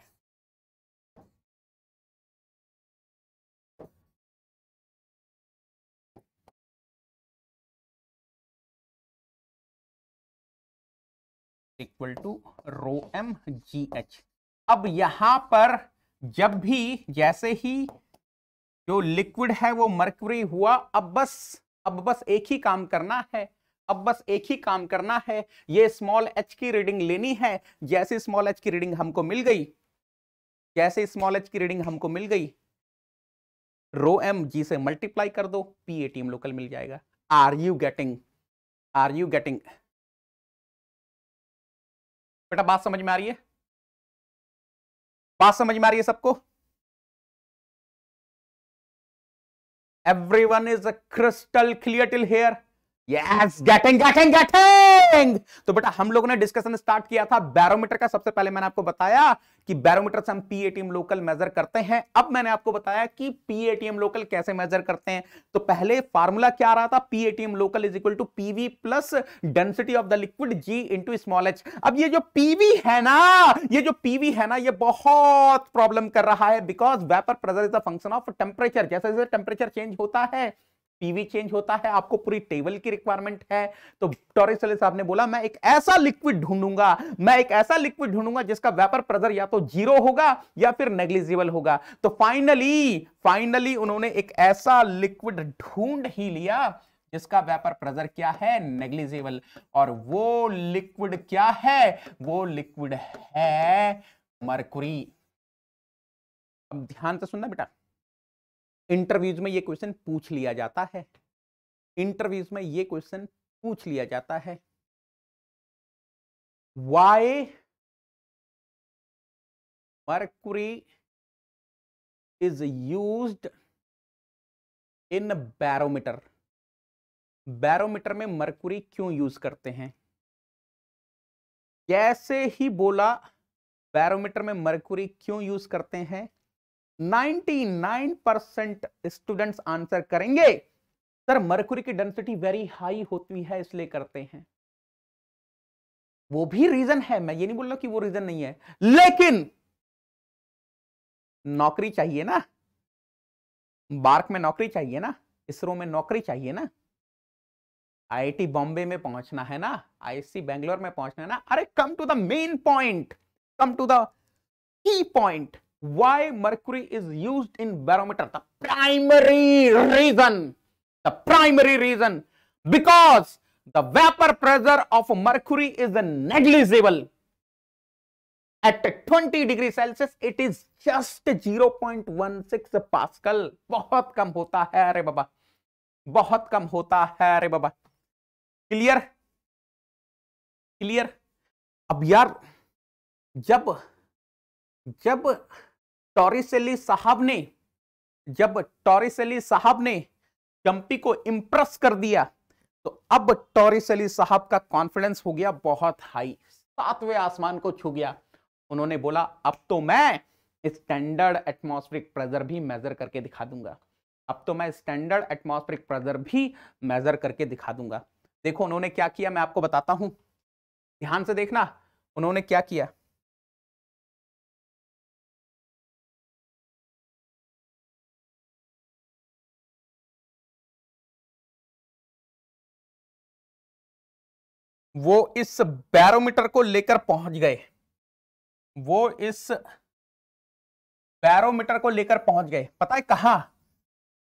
equal to rho M g h अब यहां पर जब भी जैसे ही जो लिक्विड है वो मर्करी हुआ अब बस अब बस एक ही काम करना है अब बस एक ही काम करना है ये स्मॉल एच की रीडिंग लेनी है जैसे स्मॉल एच की रीडिंग हमको मिल गई जैसे स्मॉल एच की रीडिंग हमको मिल गई रो एम जी से मल्टीप्लाई कर दो पी ए टीम लोकल मिल जाएगा are you getting are you getting बेटा बात समझ में आ रही है बात समझ में आ रही है सबको everyone is a crystal clear till here Yes, getting, getting, getting. तो बेटा हम लोगों ने डिस्कशन स्टार्ट किया था बैरोमीटर का सबसे पहले मैंने आपको बताया कि बैरोमीटर से हम पीएटीएम लोकल मेजर करते हैं अब मैंने आपको बताया कि पीएटीएम लोकल कैसे मेजर करते हैं तो पहले फार्मूला क्या आ रहा था P ATM local is equal to PV plus density of the liquid g into small H अब ये जो पीवी है ना ये जो पीवी है ना ये बहुत प्रॉब्लम कर रहा है because vapour pressure is the function of temperature जैसे जैसे टेम्परेचर चेंज होता है पीवी चेंज होता है आपको पूरी टेबल की रिक्वायरमेंट है तो टॉरेस साहब ने बोला मैं एक ऐसा लिक्विड ढूंढूंगा मैं एक ऐसा लिक्विड ढूंढूंगा जिसका वेपर प्रेशर या तो जीरो होगा या फिर नेग्लिजिबल होगा तो फाइनली फाइनली उन्होंने एक ऐसा लिक्विड ढूंढ ही लिया जिसका वेपर प्रेशर क्या है नेग्लिजिबल और वो लिक्विड क्या है वो लिक्विड है मरकुरी अब ध्यान से सुनना बेटा इंटरव्यूज में ये क्वेश्चन पूछ लिया जाता है इंटरव्यूज में ये क्वेश्चन पूछ लिया जाता है why mercury is use in barometer barometer में मरकुरी क्यों यूज करते हैं जैसे ही बोला बैरोमीटर में मरकुरी क्यों यूज करते हैं 99 परसेंट स्टूडेंट्स आंसर करेंगे सर मरकुरी की डेंसिटी वेरी हाई होती है इसलिए करते हैं वो भी रीजन है मैं ये नहीं बोल रहा कि वो रीजन नहीं है लेकिन नौकरी चाहिए ना बार्क में नौकरी चाहिए ना इसरो में नौकरी चाहिए ना आईआईटी बॉम्बे में पहुंचना है ना आईएससी बेंगलोर में पहुंचना है ना अरे come to the main point come to the key point why mercury is used in barometer the primary reason the primary reason because the vapor pressure of mercury is negligible at 20 degree celsius it is just 0.16 pascal bahut kam hota hai are baba bahut kam hota hai are baba clear clear ab yaar jab jab Torricelli साहब ने जब टॉरिसेली साहब ने चंपी को इंप्रेस कर दिया तो अब टॉरिसेली साहब का कॉन्फिडेंस हो गया बहुत हाई सातवें आसमान को छू गया उन्होंने बोला अब तो मैं स्टैंडर्ड एटमॉस्फेरिक प्रेशर भी मेजर करके दिखा दूंगा अब तो मैं स्टैंडर्ड एटमॉस्फेरिक प्रेशर भी मेजर करके दिखा दूंगा देखो उन्होंने क्या किया मैं आपको बताता हूं ध्यान से देखना उन्होंने क्या किया वो इस बैरोमीटर को लेकर पहुंच गए वो इस बैरोमीटर को लेकर पहुंच गए पता है कहा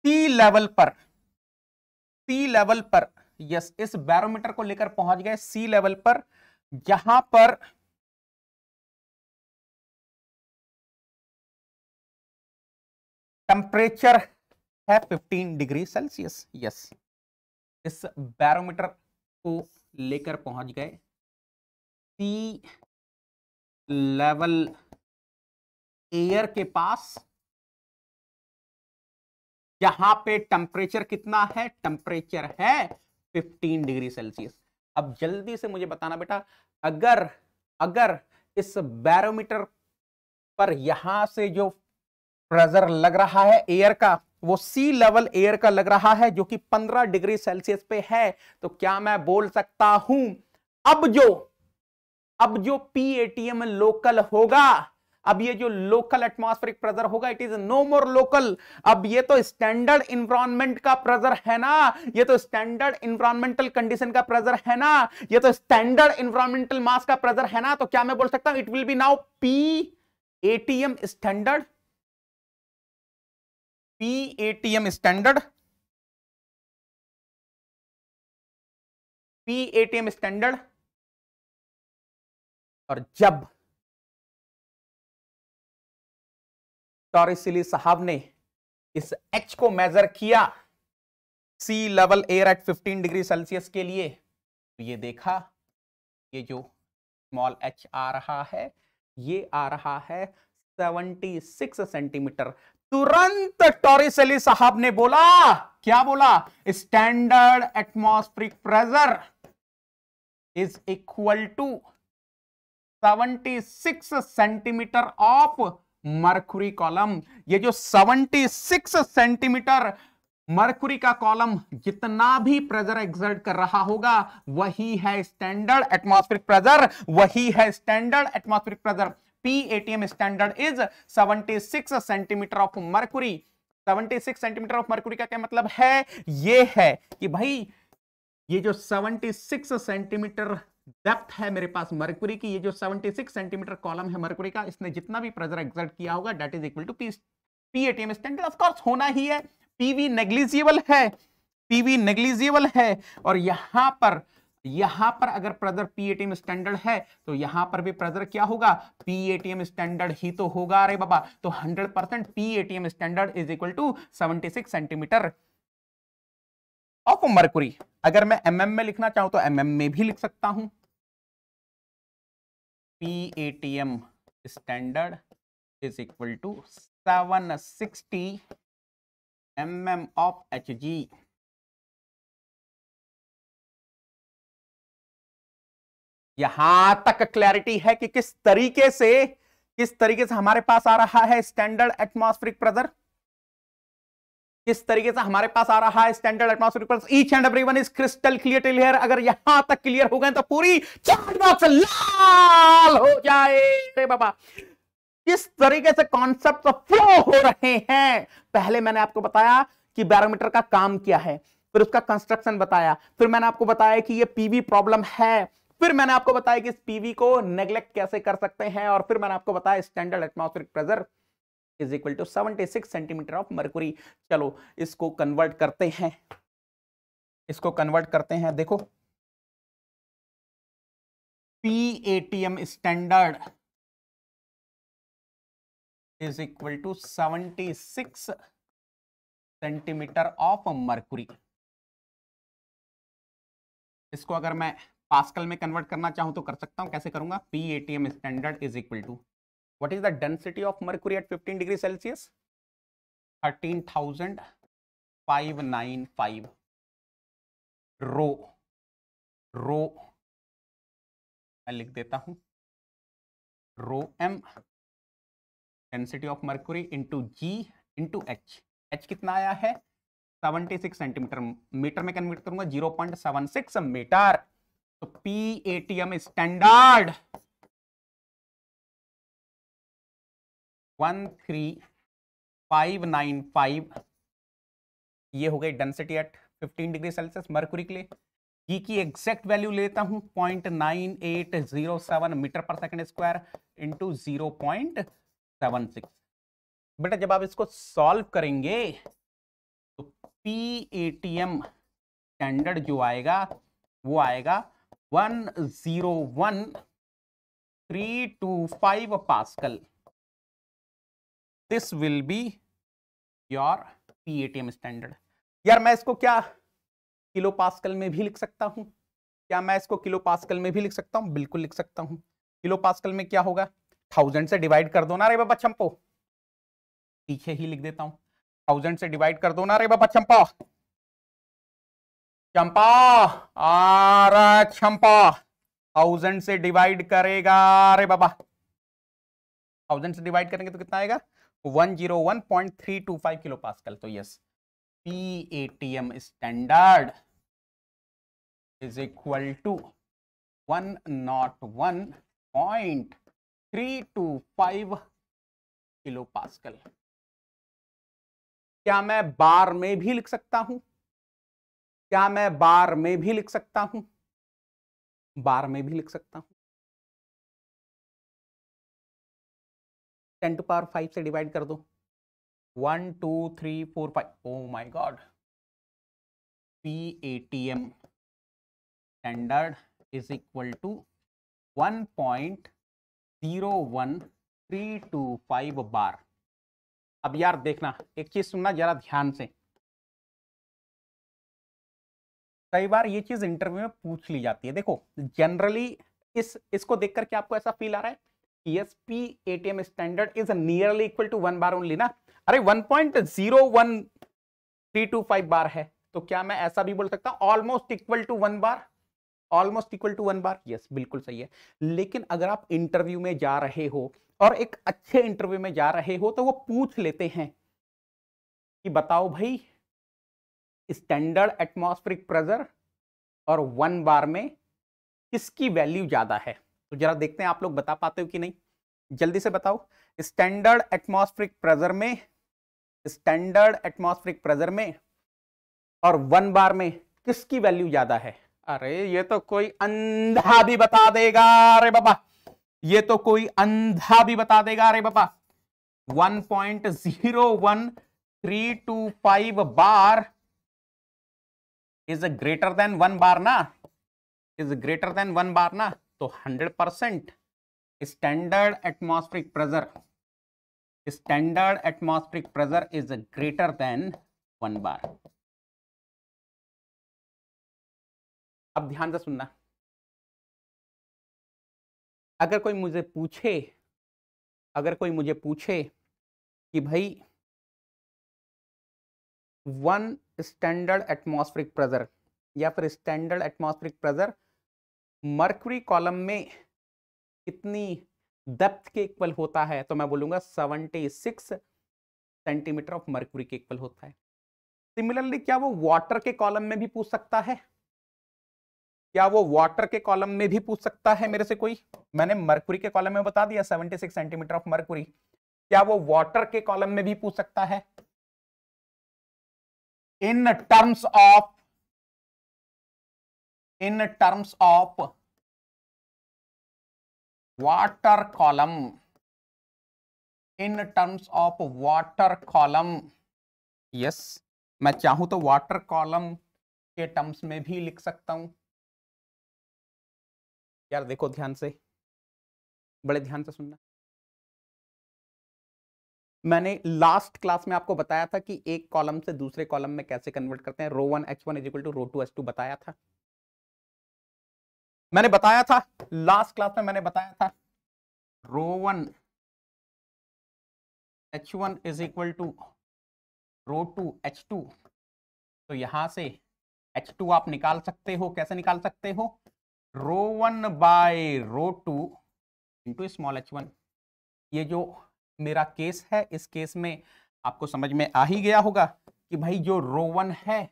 सी लेवल पर सी लेवल पर यस इस बैरोमीटर को लेकर पहुंच गए सी लेवल पर यहां पर टेम्परेचर है 15 डिग्री सेल्सियस यस इस बैरोमीटर को लेकर पहुंच गए सी लेवल एयर के पास यहां पे टेम्परेचर कितना है टेम्परेचर है 15 डिग्री सेल्सियस अब जल्दी से मुझे बताना बेटा अगर अगर इस बैरोमीटर पर यहां से जो प्रेजर लग रहा है एयर का वो सी लेवल एयर का लग रहा है जो कि 15 डिग्री सेल्सियस पे है तो क्या मैं बोल सकता हूं अब जो अब जो पी एम लोकल होगा अब ये जो लोकल एटमॉस्फेरिक प्रेजर होगा it is no more local अब ये तो स्टैंडर्ड इन्वायरमेंट का प्रेजर है ना ये तो स्टैंडर्ड इन्वायरमेंटल कंडीशन का प्रेजर है ना ये तो स्टैंडर्ड इन्वायरमेंटल मास का प्रेजर है ना तो क्या मैं बोल सकता हूं it will be now P ATM standard P A T M standard P A T M standard और जब टॉरिसली साहब ने इस एच को मेजर किया sea level air at 15 degree Celsius के लिए तो ये देखा ये जो स्मॉल एच आ रहा है ये आ रहा है 76 सेंटीमीटर तुरंत टॉरिसली साहब ने बोला क्या बोला standard atmospheric pressure is equal to 76 centimetre of mercury column ये जो 76 सेंटीमीटर मर्कुरी का कॉलम जितना भी प्रेशर एग्जर्ट कर रहा होगा वही है स्टैंडर्ड एटमॉस्फेरिक प्रेशर वही है standard atmospheric pressure PATM standard is 76 centimetre of mercury 76 centimetre of mercury का क्या मतलब है ये है कि भाई ये जो 76 सेंटीमीटर डेप्थ है मेरे पास मर्कुरी की ये जो 76 सेंटीमीटर कॉलम है मर्कुरी का इसने जितना भी प्रेशर एक्सर्ट किया होगा that is equal to P P ATM standard of course होना ही है पीवी नेग्लिजिबल है पीवी नेग्लिजिबल है और यहां पर यहां पर अगर प्रदर पीएटीएम स्टैंडर्ड है तो यहां पर भी प्रदर क्या होगा पीएटीएम स्टैंडर्ड ही तो होगा अरे बाबा तो 100 percent PATM standard is equal to 76 centimetre of mercury अगर मैं एम mm में लिखना चाहूं तो एम mm में भी लिख सकता हूं PATM standard is equal to seven M of H G यहां तक क्लैरिटी है कि किस तरीके से किस तरीके से हमारे पास आ रहा है स्टैंडर्ड एटमॉस्फेरिक प्रेशर किस तरीके से हमारे पास आ रहा है standard atmospheric pressure each and every one is crystal clear clear अगर यहां तक क्लियर हो गए तो पूरी चार्ट बॉक्स लाल हो जाए रे बाबा किस तरीके से कॉन्सेप्ट फ्लो हो रहे हैं पहले मैंने आपको बताया कि बैरोमीटर का काम क्या है फिर उसका कंस्ट्रक्शन बताया फिर मैंने आपको बताया कि ये पीवी प्रॉब्लम है फिर मैंने आपको बताया कि इस पीवी को नेग्लेक्ट कैसे कर सकते हैं और फिर मैंने आपको बताया standard atmospheric pressure is equal to 76 centimetre of mercury चलो इसको कन्वर्ट करते हैं इसको कन्वर्ट करते हैं देखो PATM standard is equal to 76 centimetre of mercury इसको अगर मैं पास्कल में कन्वर्ट करना चाहूं तो कर सकता हूं कैसे करूंगा P A T M standard is equal to what is the density of mercury at 15 degree Celsius 13,595 rho rho मैं लिख देता हूं rho M density of mercury into ji into H H कितना आया है 76 सेंटीमीटर मीटर में कन्वर्ट करूंगा 0.76 मीटर तो P A T M standard one three five nine five ये हो गई density at 15 degree Celsius mercury के लिए घी की एग्जैक्ट वैल्यू लेता हूं point nine eight zero seven metre per second square into zero point seven six बेटा जब आप इसको सॉल्व करेंगे तो P A T M standard जो आएगा वो आएगा one zero one three two five pascal this will be your PATM standard यार मैं इसको क्या किलो पास्कल में भी लिख सकता हूं क्या मैं इसको किलो पास्कल में भी लिख सकता हूं बिल्कुल लिख सकता हूं किलो पास्कल में क्या होगा थाउजेंड से डिवाइड कर दो ना रे बाबा चंपो पीछे ही लिख देता हूं थाउजेंड से डिवाइड कर दो ना रे बाबा चंपा चंपा आ रहा चंपा थाउजेंड से डिवाइड करेगा अरे बाबा थाउजेंड से डिवाइड करेंगे तो कितना आएगा one zero one point three two five kilo pascal तो yes P A T M standard is equal to one nought one point three two five kilo pascal क्या मैं बार में भी लिख सकता हूं क्या मैं बार में भी लिख सकता हूं बार में भी लिख सकता हूं टेन टू पावर फाइव से डिवाइड कर दो one two three four five oh my God P A T M standard is equal to one point zero one three two five bar अब यार देखना एक चीज सुनना जरा ध्यान से कई बार ये चीज इंटरव्यू में पूछ ली जाती है देखो जनरली इस इसको देखकर करके आपको ऐसा फील आ रहा है ना अरे बार है तो क्या मैं ऐसा भी बोल सकता हूं almost equal to one bar almost equal to one bar yes बिल्कुल सही है लेकिन अगर आप इंटरव्यू में जा रहे हो और एक अच्छे इंटरव्यू में जा रहे हो तो वो पूछ लेते हैं कि बताओ भाई स्टैंडर्ड एटमॉस्फेरिक प्रेशर और वन बार में किसकी वैल्यू ज़्यादा है तो जरा देखते हैं आप लोग बता पाते हो कि नहीं जल्दी से बताओ स्टैंडर्ड एटमॉस्फेरिक प्रेशर में स्टैंडर्ड एटमॉस्फेरिक प्रेशर में और वन बार में किसकी वैल्यू ज़्यादा है अरे ये तो कोई अंधा भी बता देगा अरे बाबा ये तो कोई अंधा भी बता देगा अरे बाबा 1.01325 bar is greater than one bar ना is greater than one bar ना तो hundred percent standard atmospheric pressure standard atmospheric pressure is greater than one bar अब ध्यान से सुनना अगर कोई मुझे पूछे अगर कोई मुझे पूछे कि भाई वन स्टैंडर्ड एटमॉस्फेरिक प्रेशर या फिर standard atmospheric pressure mercury column में कितनी डेप्थ के इक्वल होता है तो मैं बोलूंगा seventy six centimetre of mercury के इक्वल होता है सिमिलरली क्या वो वाटर के कॉलम में भी पूछ सकता है क्या वो वाटर के कॉलम में भी पूछ सकता है मेरे से कोई मैंने मरकुरी के कॉलम में बता दिया 76 सेंटीमीटर ऑफ मरकुरी क्या वो वाटर के कॉलम में भी पूछ सकता है in terms of in terms of water column in terms of water column yes मैं चाहूं तो वाटर कॉलम के टर्म्स में भी लिख सकता हूं यार देखो ध्यान से बड़े ध्यान से सुनना मैंने लास्ट क्लास में आपको बताया था कि एक कॉलम से दूसरे कॉलम में कैसे कन्वर्ट करते हैं rho one H one is equal to rho two H two बताया था मैंने बताया था लास्ट क्लास में मैंने बताया था rho one H one is equal to rho two H two तो यहां से एच टू आप निकाल सकते हो कैसे निकाल सकते हो rho one by rho two into small H one ये जो मेरा केस है इस केस में आपको समझ में आ ही गया होगा कि भाई जो रोवन है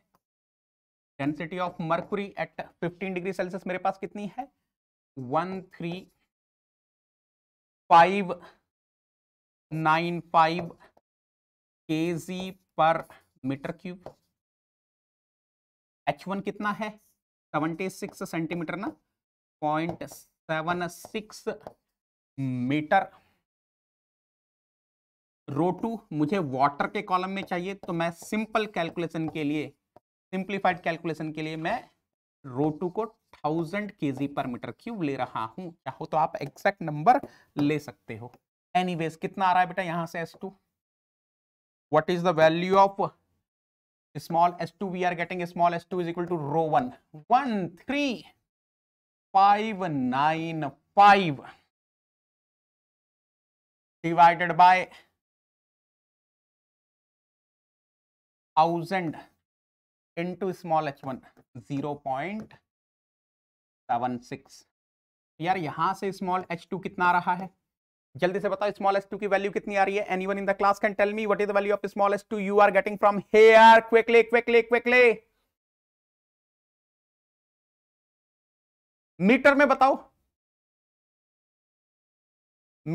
density of mercury at 15 degree Celsius मेरे पास कितनी है one three five nine five K G per metre cube H one कितना है सेवेंटी सिक्स सेंटीमीटर ना point seven six metre rho two मुझे वाटर के कॉलम में चाहिए तो मैं सिंपल कैलकुलेशन के लिए सिंप्लीफाइड कैलकुलेशन के लिए मैं रो टू को thousand K G per metre cube ले रहा हूं चाहो तो आप एग्जैक्ट नंबर ले सकते हो वेज कितना आ रहा है बेटा यहां से S two what is the value of two we are getting small S two is equal to rho one one three five nine five divided by thousand into small H one zero point seven six यार यहां से स्मॉल एच टू कितना आ रहा है जल्दी से बताओ स्मॉल एच टू की वैल्यू कितनी आ रही है any one in the class can tell me what is the value of small H two you are getting from R quickly quickly quickly metre में बताओ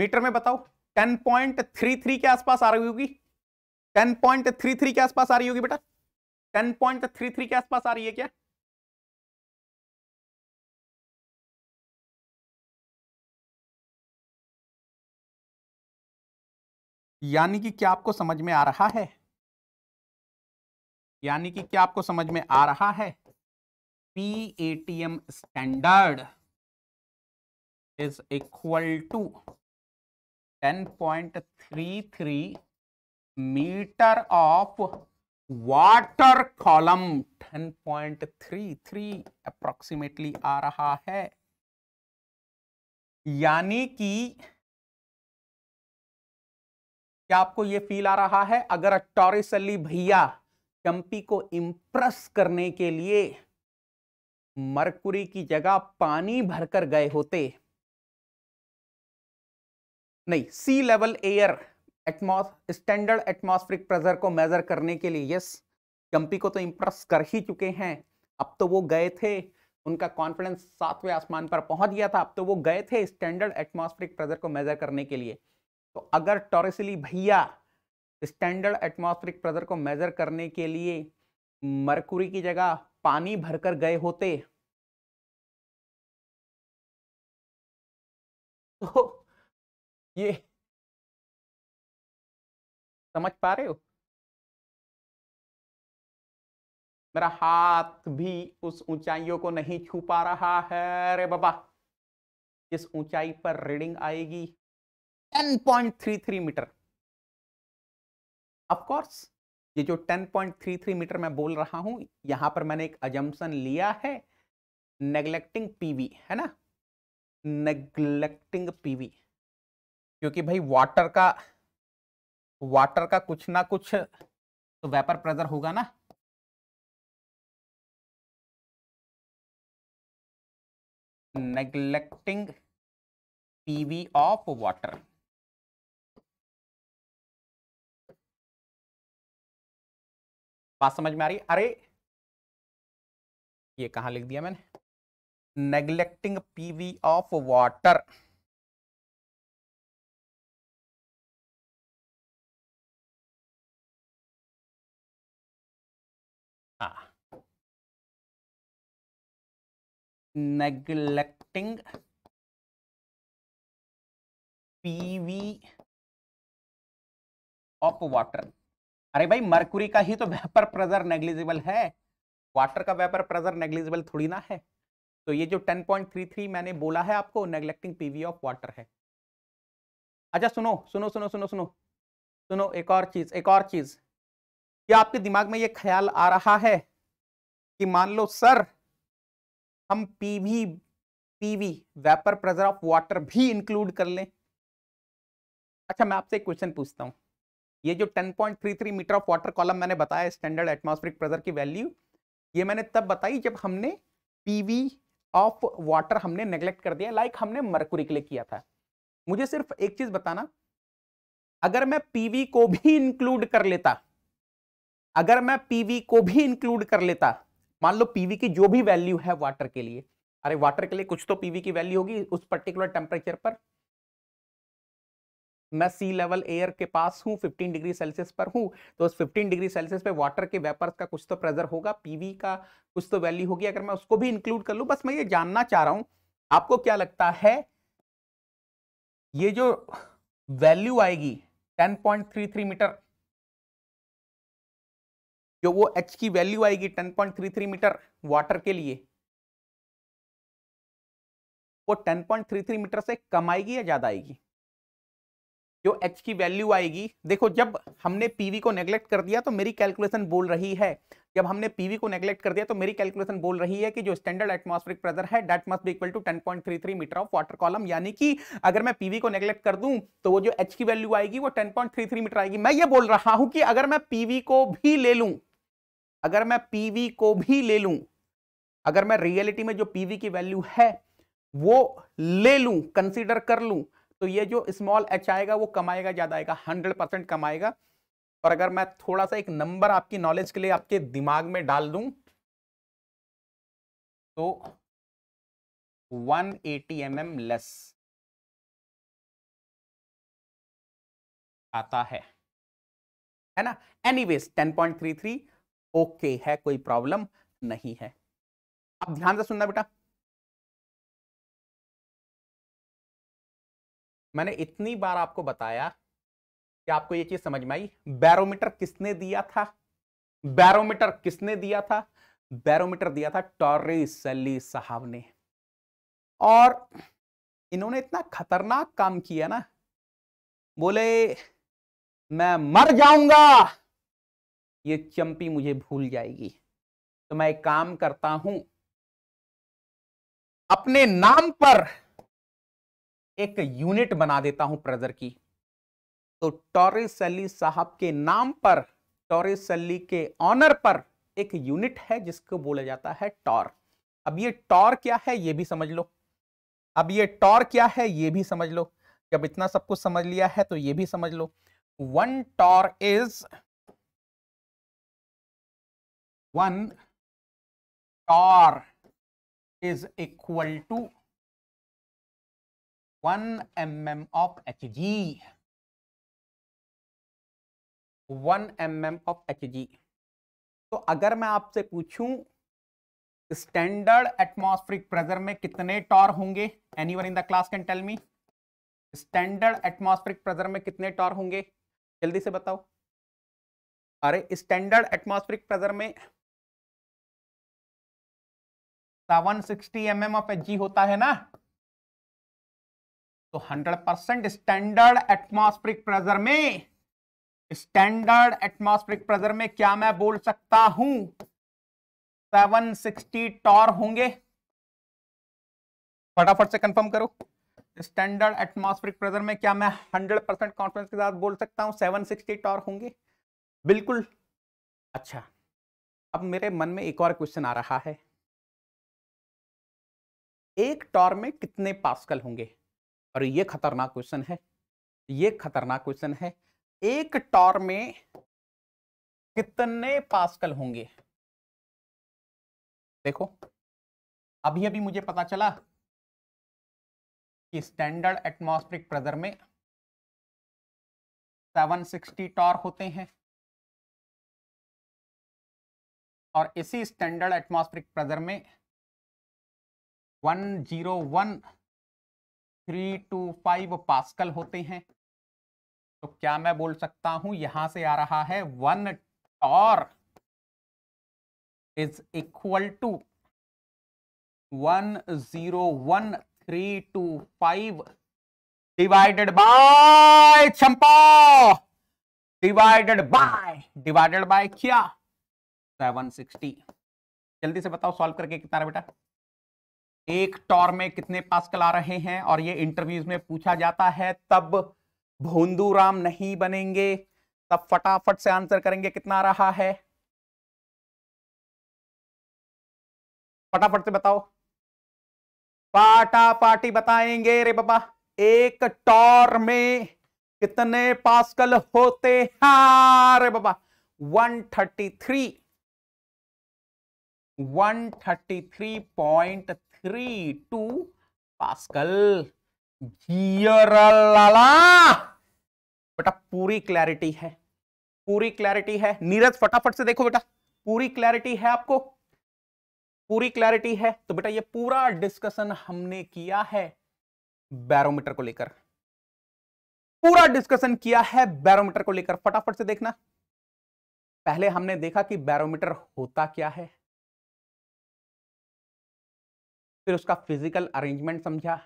मीटर में बताओ टेन पॉइंट थ्री थ्री के आसपास आ रही होगी टेन पॉइंट थ्री थ्री के आसपास आ रही होगी बेटा टेन पॉइंट थ्री थ्री के आसपास आ रही है क्या यानी कि क्या आपको समझ में आ रहा है यानी कि क्या आपको समझ में आ रहा है P A T M standard is equal to ten point three three metre of water column 10.33 approximately आ रहा है यानी कि क्या आपको यह फील आ रहा है अगर टॉरिस अली भैया चंपी को इंप्रेस करने के लिए मरकुरी की जगह पानी भरकर गए होते नहीं sea level air atmos standard atmospheric pressure को मेज़र करने के लिए यस कंपी को तो इम्प्रेस कर ही चुके हैं अब तो वो गए थे उनका कॉन्फिडेंस सातवें आसमान पर पहुंच गया था अब तो वो गए थे स्टैंडर्ड एटमॉस्फेरिक प्रेशर को मेज़र करने के लिए तो अगर टॉरेसिली भैया स्टैंडर्ड एटमॉस्फेरिक प्रेशर को मेज़र करने के लिए मरकुरी की जगह पानी भरकर गए होते तो ये समझ पा रहे हो मेरा हाथ भी उस ऊंचाइयों को नहीं छू पा रहा है अरे बाबा इस ऊंचाई पर रीडिंग आएगी 10.33 मीटर ऑफ कोर्स ये जो 10.33 मीटर मैं बोल रहा हूं यहां पर मैंने एक अजम्पन लिया है नेग्लेक्टिंग पीवी है ना नेग्लेक्टिंग पीवी क्योंकि भाई वाटर का वाटर का कुछ ना कुछ तो वेपर प्रेशर होगा ना नेग्लेक्टिंग पीवी ऑफ वाटर बात समझ में आ रही अरे ये कहां लिख दिया मैंने neglecting PV of water neglecting PV of water अरे भाई मरकुरी का ही तो वेपर प्रेजर नेग्लिजिबल है वाटर का वेपर प्रेजर नेग्लिजिबल थोड़ी ना है तो ये जो 10.33 मैंने बोला है आपको नेग्लेक्टिंग पीवी ऑफ वाटर है अच्छा सुनो सुनो सुनो सुनो सुनो सुनो एक और चीज एक और चीज क्या आपके दिमाग में ये ख्याल आ रहा है कि मान लो सर हम पी भी PV vapour pressure of water भी इंक्लूड कर लें अच्छा मैं आपसे एक क्वेश्चन पूछता हूँ ये जो 10.33 मीटर ऑफ वाटर कॉलम मैंने बताया स्टैंडर्ड एटमॉस्फेरिक प्रेशर की वैल्यू ये मैंने तब बताई जब हमने पीवी ऑफ वाटर हमने नेग्लेक्ट कर दिया लाइक हमने मरकुरी के लिए किया था मुझे सिर्फ एक चीज़ बताना अगर मैं पीवी को भी इंक्लूड कर लेता अगर मैं पीवी को भी इंक्लूड कर लेता मान लो पीवी की जो भी वैल्यू है वाटर के लिए अरे वाटर के लिए कुछ तो पीवी की वैल्यू होगी उस पर्टिकुलर टेम्परेचर पर मैं सी लेवल एयर के पास हूँ 15 डिग्री सेल्सियस पर हूँ तो उस 15 डिग्री सेल्सियस पे वाटर के वेपर्स का कुछ तो प्रेजर होगा पीवी का कुछ तो वैल्यू होगी अगर मैं उसको भी इंक्लूड कर लूँ बस मैं ये जानना चाह रहा हूँ आपको क्या लगता है ये जो वैल्यू आएगी 10.33 मीटर जो वो एच की वैल्यू आएगी 10.33 मीटर वाटर के लिए वो 10.33 मीटर से कम आएगी या ज़्यादा आएगी जो एच की वैल्यू आएगी देखो जब हमने पीवी को नेग्लेक्ट कर दिया तो मेरी कैलकुलेशन बोल रही है जब हमने पीवी को नेग्लेक्ट कर दिया तो मेरी कैलकुलेशन बोल रही है कि जो स्टैंडर्ड एटमॉस्फेरिक प्रेशर है that must be equal to 10.33 metre of water column यानी कि अगर मैं पीवी को नेग्लेक्ट कर दूं तो वो जो एच की वैल्यू आएगी वो 10.33 मीटर आएगी मैं ये बोल रहा हूं कि अगर मैं पीवी को भी ले लूं अगर मैं पीवी को भी ले लूं अगर मैं रियलिटी में जो पीवी की वैल्यू है वो ले लूं कंसीडर कर लूं तो ये जो स्मॉल एच आएगा वो कमाएगा ज़्यादा आएगा हंड्रेड परसेंट कमाएगा और अगर मैं थोड़ा सा एक नंबर आपकी नॉलेज के लिए आपके दिमाग में डाल दूं तो 180 एटी mm लेस आता है है ना एनीवेज 10.33 ओके है कोई प्रॉब्लम नहीं है अब ध्यान से सुनना बेटा मैंने इतनी बार आपको बताया कि आपको ये चीज समझ में आई बैरोमीटर किसने दिया था बैरोमीटर किसने दिया था बैरोमीटर दिया था टॉरे सली साहब ने और इन्होंने इतना खतरनाक काम किया ना बोले मैं मर जाऊंगा ये चंपी मुझे भूल जाएगी तो मैं काम करता हूं अपने नाम पर एक यूनिट बना देता हूं प्रदर की तो टॉरेसली साहब के नाम पर टॉरेसली के ऑनर पर एक यूनिट है जिसको बोला जाता है टॉर अब ये टॉर क्या है ये भी समझ लो अब ये टॉर क्या है ये भी समझ लो जब इतना सब कुछ समझ लिया है तो ये भी समझ लो one torr is one tor is equal to 1 mm of Hg. M of H G तो अगर मैं आपसे पूछूं स्टैंडर्ड एटमॉस्फेरिक प्रेशर में कितने टॉर होंगे any one in the class can tell me standard atmospheric pressure में कितने टॉर होंगे जल्दी से बताओ अरे स्टैंडर्ड एटमॉस्फेरिक प्रेशर में seven sixty M M of G होता है ना तो 100 परसेंट स्टैंडर्ड एटमॉस्फेरिक प्रेशर में स्टैंडर्ड एटमॉस्फेरिक प्रेशर में क्या मैं बोल सकता हूं 760 टॉर होंगे फटाफट से कंफर्म करो स्टैंडर्ड एटमॉस्फेरिक प्रेशर में क्या मैं 100 परसेंट कॉन्फिडेंस के साथ बोल सकता हूं 760 टॉर होंगे बिल्कुल अच्छा अब मेरे मन में एक और क्वेश्चन आ रहा है एक टॉर में कितने पास्कल होंगे और ये खतरनाक क्वेश्चन है ये खतरनाक क्वेश्चन है एक टॉर में कितने पास्कल होंगे देखो अभी अभी मुझे पता चला कि स्टैंडर्ड एटमॉस्फेरिक प्रेशर में 760 टॉर होते हैं और इसी स्टैंडर्ड एटमॉस्फेरिक प्रेशर में one zero one three two five pascal होते हैं तो क्या मैं बोल सकता हूं यहां से आ रहा है one torr is equal to one zero one three two five divided by चंपा डिवाइडेड बाय डिवाइडेड बाय क्या सेवन सिक्सटी जल्दी से बताओ सॉल्व करके कितना बेटा एक टॉर में कितने पास्कल आ रहे हैं और ये इंटरव्यूज में पूछा जाता है तब भोंदू राम नहीं बनेंगे तब फटाफट से आंसर करेंगे कितना रहा है फटाफट से बताओ पाटा पाटी बताएंगे रे बाबा एक टॉर में कितने पास्कल होते हैं रे बाबा 133 133.3 थ्री टू पास्कल बेटा पूरी क्लैरिटी है पूरी क्लैरिटी है नीरज फटाफट से देखो बेटा पूरी क्लैरिटी है आपको पूरी क्लैरिटी है तो बेटा ये पूरा डिस्कशन हमने किया है बैरोमीटर को लेकर पूरा डिस्कशन किया है बैरोमीटर को लेकर फटाफट से देखना पहले हमने देखा कि बैरोमीटर होता क्या है फिर उसका फिजिकल अरेंजमेंट समझा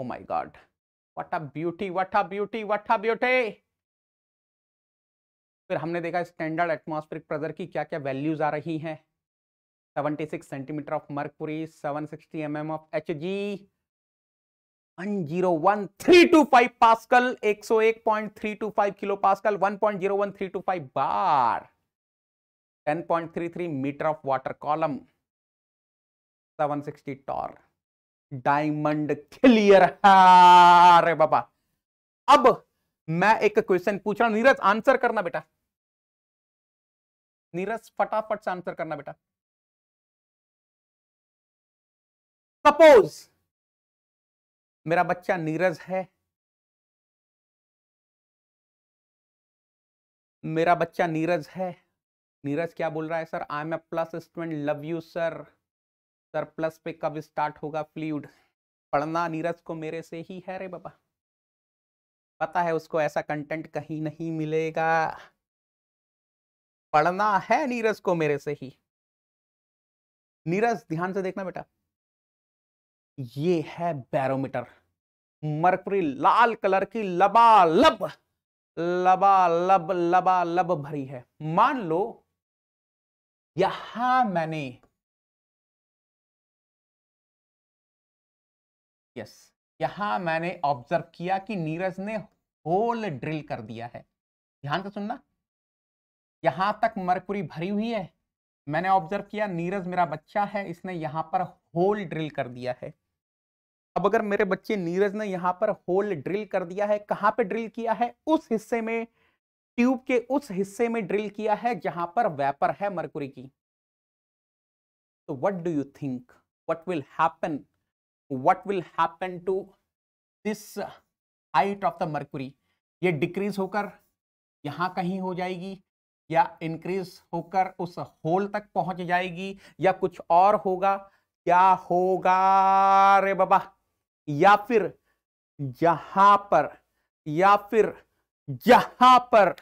oh my God what a beauty what a beauty what a beauty फिर हमने देखा स्टैंडर्ड एटमॉस्फेरिक प्रेशर की क्या क्या वैल्यूज आ रही हैं 76 centimetre of mercury 760 sixty mm of H G one zero one three two five pascal एक सौ एक point three two five kilo pascal one point zero one three two five bar ten point three three metre of water column 760 torr diamond clear अरे बाबा अब मैं एक क्वेश्चन पूछ रहा हूं नीरज आंसर करना बेटा नीरज फटाफट से आंसर करना बेटा सपोज मेरा बच्चा नीरज है मेरा बच्चा नीरज है नीरज क्या बोल रहा है sir I am A plus student love you sir surplus पे कब स्टार्ट होगा फ्लूड पढ़ना नीरज को मेरे से ही है रे बाबा पता है उसको ऐसा कंटेंट कहीं नहीं मिलेगा पढ़ना है नीरज को मेरे से ही नीरज ध्यान से देखना बेटा ये है बैरोमीटर मरकरी लाल कलर की लबालब लबालब लबालब भरी है मान लो यहां मैंने यस यहां मैंने ऑब्जर्व किया कि नीरज ने होल ड्रिल कर दिया है ध्यान से सुनना यहां तक मरकुरी भरी हुई है मैंने ऑब्जर्व किया नीरज मेरा बच्चा है इसने यहां पर होल ड्रिल कर दिया है अब अगर मेरे बच्चे नीरज ने यहां पर होल ड्रिल कर दिया है कहां पे ड्रिल किया है उस हिस्से में ट्यूब के उस हिस्से में ड्रिल किया है जहां पर वेपर है मरकुरी की तो what do you think what will happen what will happen to this height of the mercury ये डिक्रीज होकर यहाँ कहीं हो जाएगी या इंक्रीज होकर उस होल तक पहुंच जाएगी या कुछ और होगा क्या होगा रे बाबा या फिर जहां पर या फिर जहां पर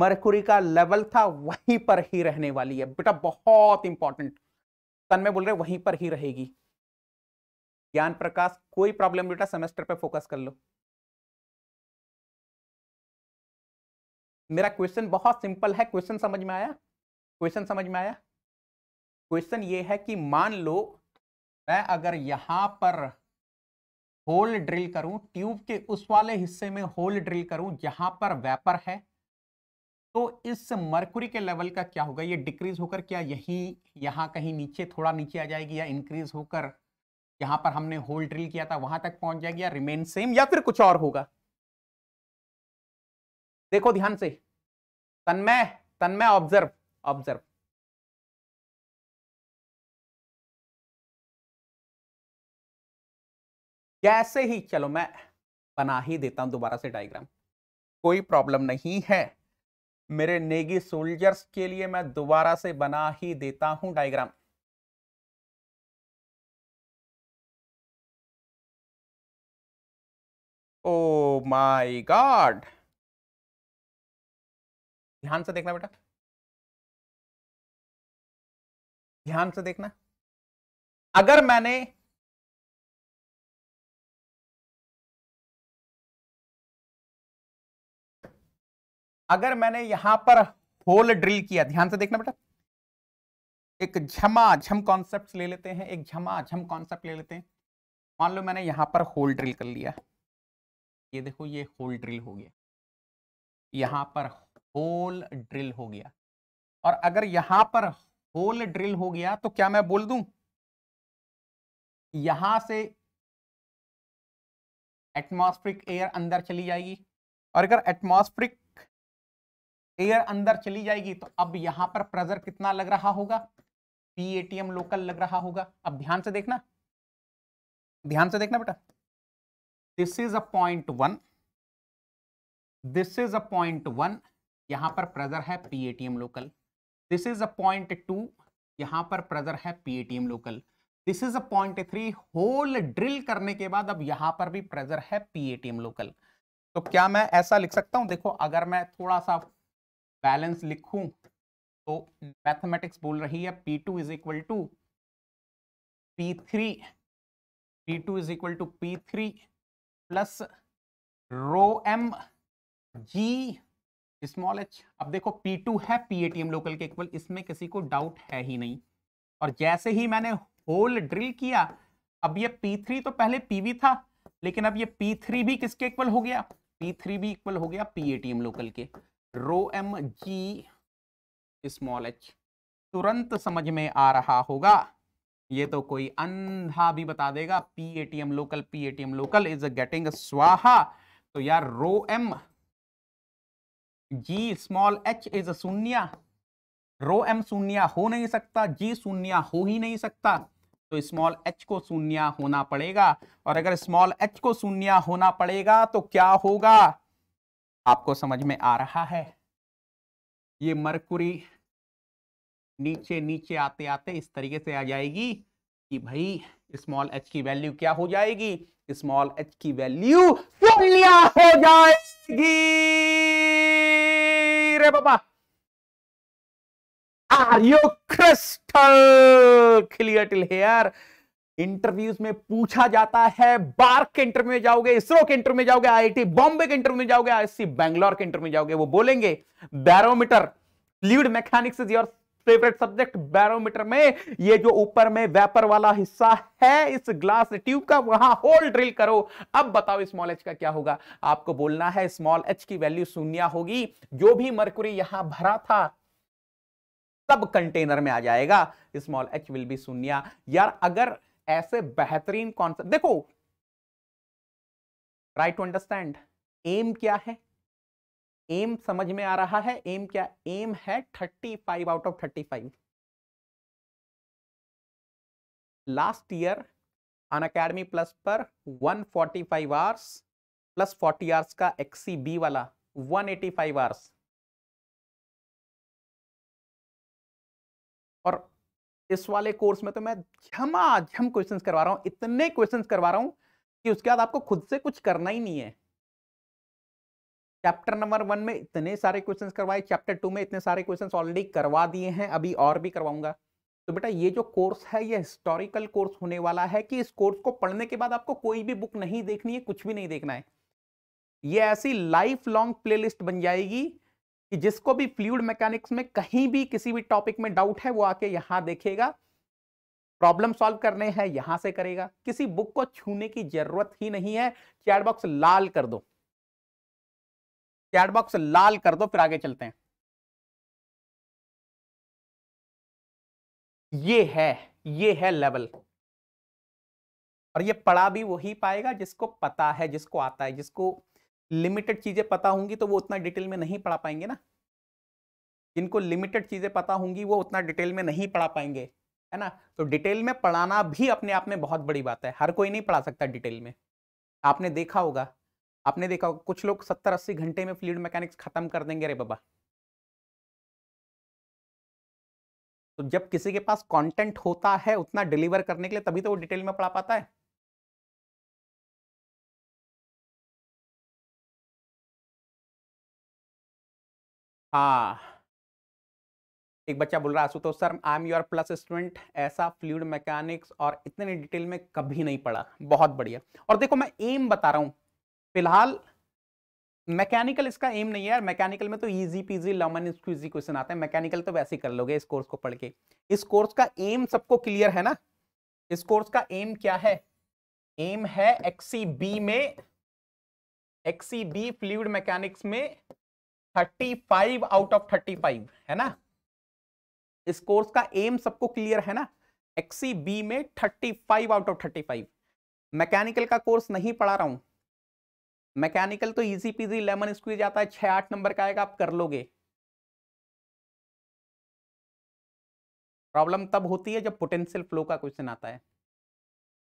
मरकुरी का लेवल था वहीं पर ही रहने वाली है बेटा बहुत इंपॉर्टेंट तन में बोल रहे वहीं पर ही रहेगी ज्ञान प्रकाश कोई प्रॉब्लम बेटा सेमेस्टर पे फोकस कर लो मेरा क्वेश्चन बहुत सिंपल है क्वेश्चन समझ में आया क्वेश्चन समझ में आया क्वेश्चन ये है कि मान लो मैं अगर यहाँ पर होल ड्रिल करूं ट्यूब के उस वाले हिस्से में होल ड्रिल करूं जहां पर वेपर है तो इस मरकुरी के लेवल का क्या होगा ये डिक्रीज होकर क्या यही यहाँ कहीं नीचे थोड़ा नीचे आ जाएगी या इंक्रीज होकर यहां पर हमने होल ड्रिल किया था वहां तक पहुंच जाएगी या रिमेन सेम या फिर कुछ और होगा देखो ध्यान से तन्मय तन्मय ऑब्जर्व ऑब्जर्व जैसे ही चलो मैं बना ही देता हूं दोबारा से डायग्राम कोई प्रॉब्लम नहीं है मेरे नेगी सोल्जर्स के लिए मैं दोबारा से बना ही देता हूं डायग्राम ओ माय गॉड ध्यान से देखना बेटा ध्यान से देखना अगर मैंने अगर मैंने यहां पर होल ड्रिल किया ध्यान से देखना बेटा एक झमा झम कॉन्सेप्ट ले लेते हैं एक झमा झम कॉन्सेप्ट ले लेते हैं मान लो मैंने यहां पर होल ड्रिल कर लिया ये देखो ये होल ड्रिल हो गया हाँ। यहां पर होल ड्रिल हो गया और अगर यहां पर होल ड्रिल हो गया तो क्या मैं बोल दूं यहां से एटमॉस्फेरिक एयर अंदर चली जाएगी और अगर एटमॉस्फेरिक एयर अंदर चली जाएगी तो अब यहां पर प्रेशर कितना लग रहा होगा पी लोकल लग रहा होगा अब ध्यान से देखना ध्यान से देखना बेटा this is a point one this is a point one यहां पर प्रेजर है PATM local this is a point two यहां पर प्रेजर है PATM local this is a point three hole drill करने के बाद अब यहां पर भी प्रेजर है पीएटीएम लोकल तो क्या मैं ऐसा लिख सकता हूं देखो अगर मैं थोड़ा सा बैलेंस लिखूं तो मैथमेटिक्स बोल रही है P two is equal to P three P two is equal to P three plus rho M G small H अब देखो पी टू है पी एटीएम लोकल के इक्वल इसमें किसी को डाउट है ही नहीं और जैसे ही मैंने होल ड्रिल किया अब ये पी थ्री तो पहले पी था लेकिन अब ये पी थ्री भी किसके इक्वल हो गया पी थ्री भी इक्वल हो गया P A T M local के rho M G small H तुरंत समझ में आ रहा होगा ये तो कोई अंधा भी बता देगा P ATM local P ATM local is getting स्वाहा तो यार rho M G small H is शून्य रो एम शून्य हो नहीं सकता जी शून्य हो ही नहीं सकता तो स्मॉल एच को शून्य होना पड़ेगा और अगर स्मॉल एच को शून्य होना पड़ेगा तो क्या होगा आपको समझ में आ रहा है ये मरकुरी नीचे नीचे आते आते इस तरीके से आ जाएगी कि भाई स्मॉल एच की वैल्यू क्या हो जाएगी स्मॉल एच की वैल्यू शून्य हो जाएगी रे बाबा are you crystal clear till here interviews में पूछा जाता है बार्क के इंटरव्यू में जाओगे इसरो के इंटरव्यू में जाओगे आईआईटी बॉम्बे के इंटरव्यू में जाओगे आईसी बैंगलोर के इंटरव्यू में जाओगे वो बोलेंगे barometer fluid mechanics is your favourite subject barometer में ये जो ऊपर में वेपर वाला हिस्सा है इस ग्लास ट्यूब का वहां होल ड्रिल करो अब बताओ स्मॉल एच का क्या होगा आपको बोलना है स्मॉल एच की वैल्यू शून्य होगी जो भी मरकुरी यहां भरा था सब कंटेनर में आ जाएगा स्मॉल एच विल बी शून्य यार अगर ऐसे बेहतरीन कॉन्सेप्ट देखो राइट टू अंडरस्टैंड एम क्या है एम समझ में आ रहा है एम क्या एम है thirty five out of thirty five last year Unacademy plus पर one forty five hours plus forty hours का एक्सी बी वाला वन एटी फाइव आवर्स और इस वाले कोर्स में तो मैं झमाझम क्वेश्चंस करवा रहा हूं इतने क्वेश्चंस करवा रहा हूं कि उसके बाद आपको खुद से कुछ करना ही नहीं है चैप्टर नंबर वन में इतने सारे क्वेश्चन करवाए चैप्टर टू में इतने सारे क्वेश्चन ऑलरेडी करवा दिए हैं अभी और भी करवाऊंगा तो बेटा ये जो कोर्स है ये हिस्टोरिकल कोर्स होने वाला है कि इस कोर्स को पढ़ने के बाद आपको कोई भी बुक नहीं देखनी है कुछ भी नहीं देखना है ये ऐसी लाइफ लॉन्ग प्लेलिस्ट बन जाएगी कि जिसको भी फ्लूड मैकेनिक्स में कहीं भी किसी भी टॉपिक में डाउट है वो आके यहाँ देखेगा प्रॉब्लम सॉल्व करने हैं यहाँ से करेगा किसी बुक को छूने की जरूरत ही नहीं है चैट बॉक्स लाल कर दो चैट बॉक्स लाल कर दो फिर आगे चलते हैं ये है ये है लेवल और ये पढ़ा भी वही पाएगा जिसको पता है जिसको आता है जिसको लिमिटेड चीजें पता होंगी तो वो उतना डिटेल में नहीं पढ़ा पाएंगे ना जिनको लिमिटेड चीजें पता होंगी वो उतना डिटेल में नहीं पढ़ा पाएंगे है ना तो डिटेल में पढ़ाना भी अपने आप में बहुत बड़ी बात है हर कोई नहीं पढ़ा सकता डिटेल में आपने देखा होगा आपने देखा होगा कुछ लोग सत्तर अस्सी घंटे में फ्लूड मैकेनिक्स खत्म कर देंगे अरे बाबा तो जब किसी के पास कंटेंट होता है उतना डिलीवर करने के लिए तभी तो वो डिटेल में पढ़ा पाता है हाँ एक बच्चा बोल रहा है Ashutosh sir I am your plus student ऐसा फ्लूड मैकेनिक्स और इतने डिटेल में कभी नहीं पढ़ा बहुत बढ़िया और देखो मैं एम बता रहा हूं फिलहाल मैकेनिकल इसका एम नहीं है यार मैकेनिकल में तो easy peasy lemon squeezy question आते हैं मैकेनिकल तो वैसे ही कर लोगे इस कोर्स को पढ़ के इस कोर्स का एम सबको क्लियर है ना इस कोर्स का एम क्या है एम है एक्सी बी e में एक्सी बी फ्लूड मैकेनिक्स में 35 आउट ऑफ 35 है ना इस कोर्स का एम सबको क्लियर है ना एक्सी बी e में 35 आउट ऑफ 35 मैकेनिकल का कोर्स नहीं पढ़ा रहा हूं मैकेनिकल तो इजी पीजी लेमन स्क्वीज आता है छह आठ नंबर का आएगा आप कर लोगे प्रॉब्लम तब होती है जब पोटेंशियल फ्लो का क्वेश्चन आता है